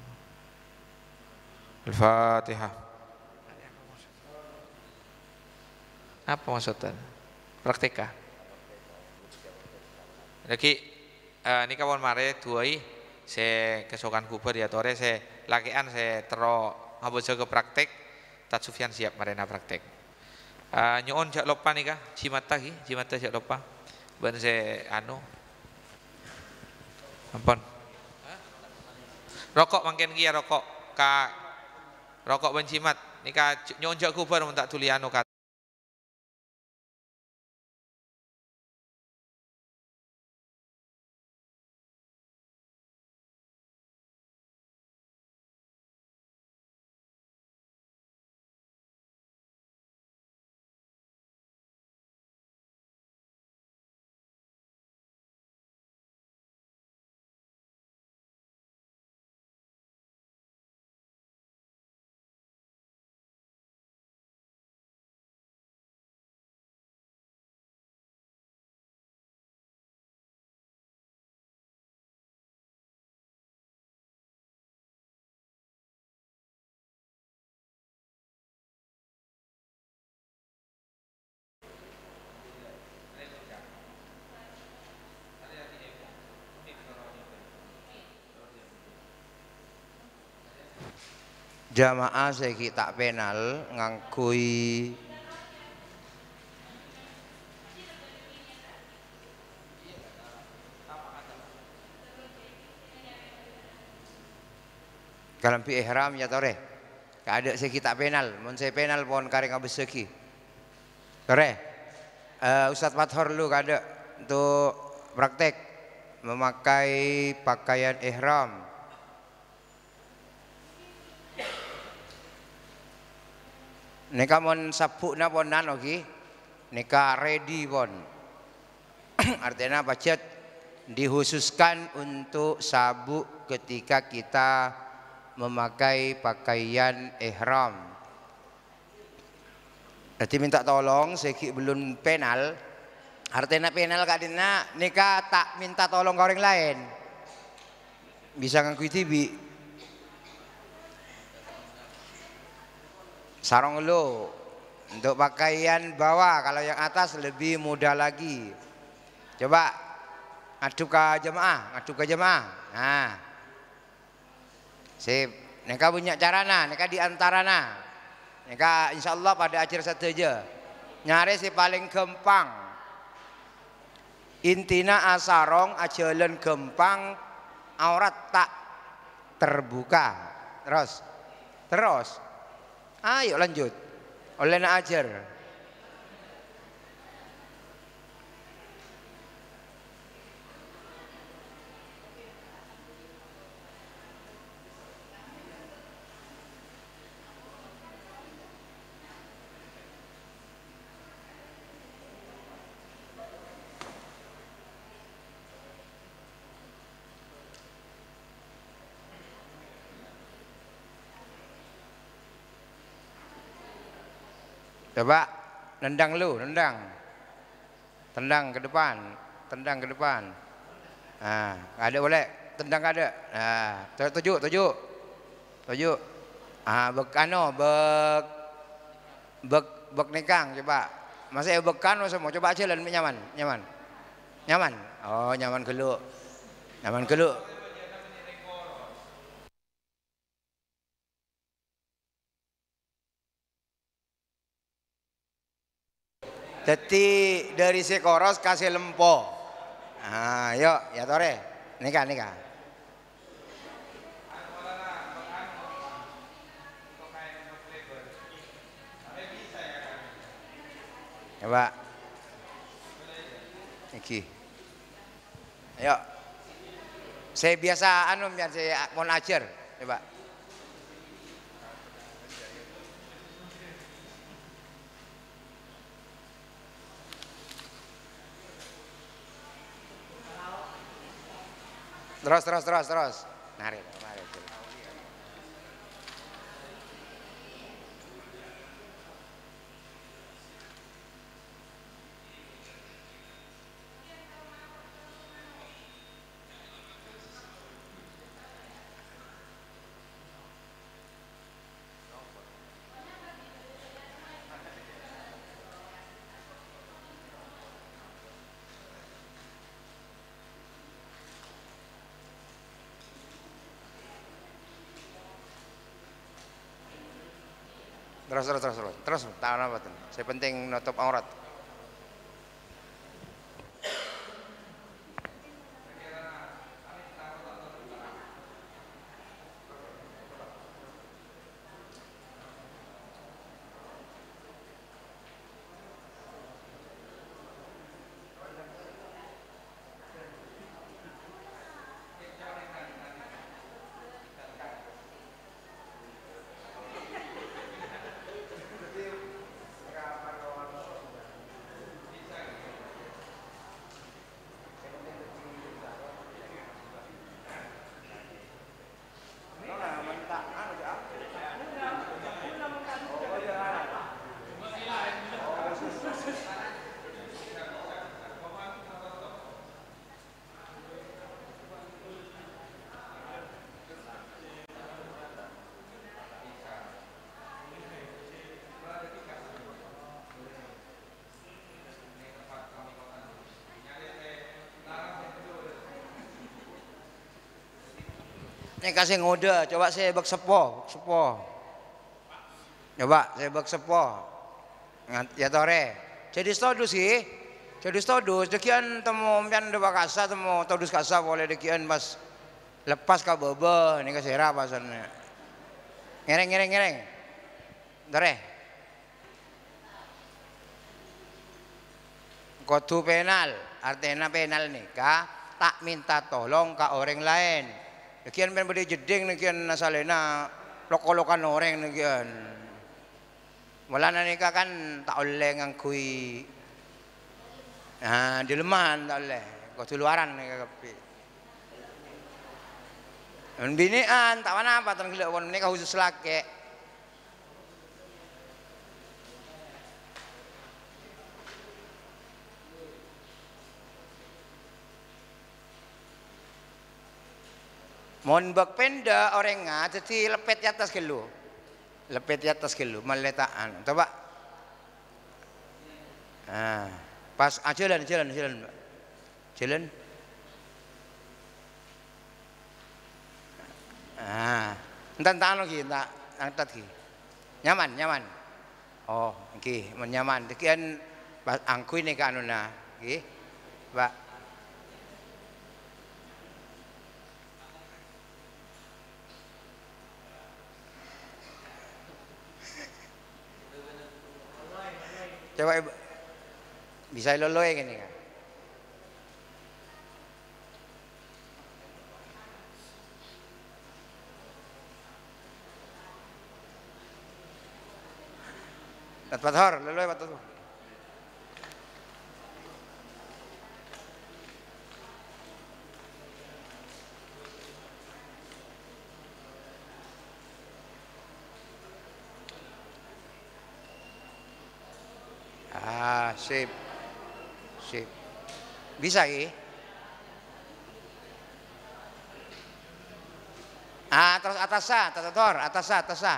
Al-Fatihah. Apa maksudnya? Praktika. Lagi uh, ini kawan mare duai saya kesokan kuber ya tore saya lakian saya tero ngabojo jaga praktek tat siap marena praktek. Uh, eh, nyon jak lopa nih kah? Cimata ki, cimata jak lopa. Ben se anu. Ampun. Rokok mangken kia ya, rokok kak rokok pencimat nikah nyonjak kubur, minta tak anu, kata. jamaah saya tak penal ngangkui Kalau pi ihram ya tore. Kada saya tak penal, mun saya penal pon kareng abis seki. Tore. Uh, eh, Ustaz Fathor lu kada untuk praktek memakai pakaian ihram Nika mon sabuk na pon nano ki, Nika ready pon. Artinya budget dihususkan untuk sabuk ketika kita memakai pakaian ihram. Jadi minta tolong segi belum penal. Artinya penal Dina, nika tak minta tolong orang lain. Bisa itu bi. sarung lo untuk pakaian bawah kalau yang atas lebih mudah lagi coba ngadu ke jemaah ngadu ke jemaah nah sip mereka punya cara carana mereka diantarana mereka Allah pada akhir saja nyari si paling gampang intina asarong ajalan gempang aurat tak terbuka terus terus Ayo lanjut. Oleh ajar. Coba nendang lu, nendang. Tendang ke depan, tendang ke depan. Nah, ada boleh, tendang ada. Nah, tujuh, tujuh. Tujuh. Ah, ah anu, bek bek bek bek nikang coba. Masih bekano semua coba aja lah nyaman, nyaman. Nyaman. Oh, nyaman geluk. Nyaman geluk. Jadi dari Sekoros kasih lempo. ah, yuk ya tore. Nikah nikah. Coba. Iki. Ayo. Saya biasa anu saya mau ajar. Coba. Terus, terus, terus, terus. Narik, narik. Terus terus terus terus. Terus tak apa Saya penting nutup aurat. Ini kasih ngoda, coba saya bak sepo, sepo. Coba saya bak sepo. Ya tore. Jadi stodus sih. Jadi stodus dekian temu pian de bakasa temu todus kasa boleh dekian pas lepas ka bebe kasih ra pasane. Ngereng ngereng ngereng. Tore. Kotu penal, artinya penal nih, kak tak minta tolong ke orang lain Kian men beri jeding na kian nasalena lokolokan orang na kian. Wala na kan tak oleh ngangkui. Ah, dileman tak oleh. Kau tuluaran nika kapi. Binian tak apa apa tan gelak mereka khusus laki. Mon bak penda orenga jadi lepet di atas kelu. Lepet di atas kelu meletakan, Coba. Ah, pas ah, jalan jalan jalan. Jalan. Ah, entah lagi, entah angkat lagi. Nyaman, nyaman. Oh, nggih, okay, nyaman. Dekian pas angkui nih kanuna, nggih. Okay. Pak Coba ibu. Bisa loloe gini kan? Tempat hor, loloe tempat hor. Ah, sip. Sip. Bisa ya? Ah, terus atasa, tatator, atasa, atasa.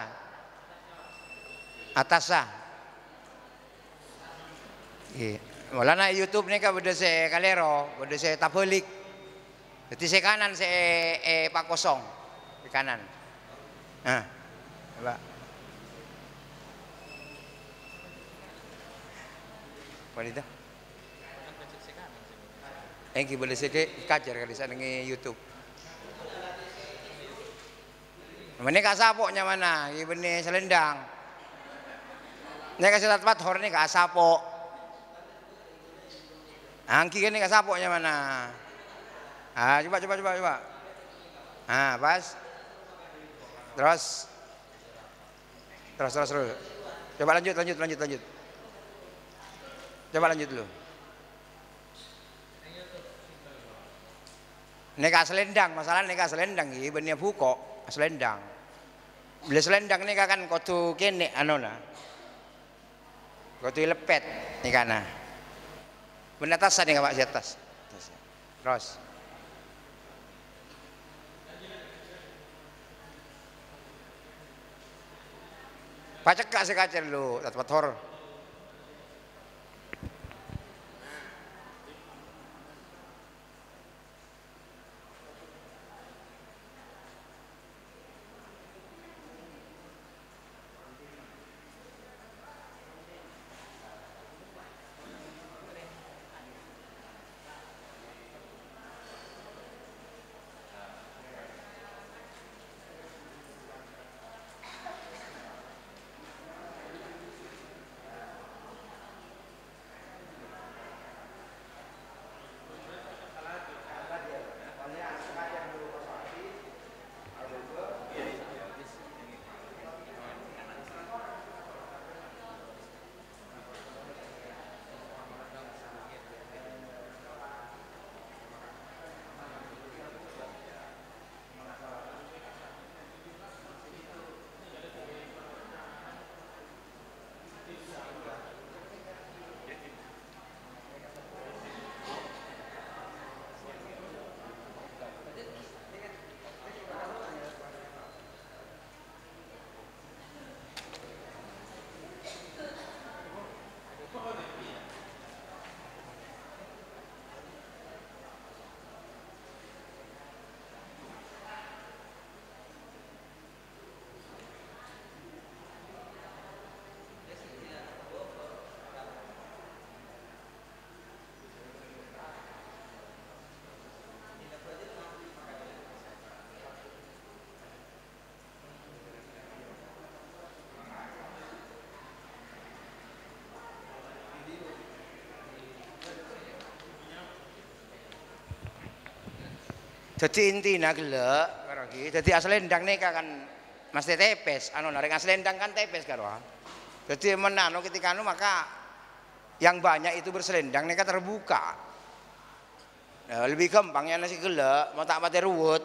Atasa. Iya. Malah na YouTube nih kan benda saya kalero, benda saya tabelik. Jadi saya kanan saya eh, eh, pak kosong, di kanan. ah coba. Wanita? Engki boleh sih kajar kali sana nge YouTube. Mana kak sapoknya mana? Ini selendang. Nih kasih tempat hor nih kak sapok. Angki ini kak sapoknya mana? Ah coba coba coba coba. Ah pas. Terus. Terus terus terus. Coba lanjut lanjut lanjut lanjut. Coba lanjut dulu. Neka selendang, masalah neka selendang iki benih ya buko, selendang. Beli selendang neka kan kotu kene anona. Kotu lepet neka kan na. Benda atas neka Pak si atas. Terus. Pacek kak kacer lu, tatpat horor. Jadi inti nak jadi asli iki. Dadi asale ndang kan mesti tepes, anu narik asli ndang kan tepes karo. Ah. Jadi menano ketika anu maka yang banyak itu berselendang nih kan terbuka. Nah, lebih gampang ya nasi gelek, mau tak pati ruwet.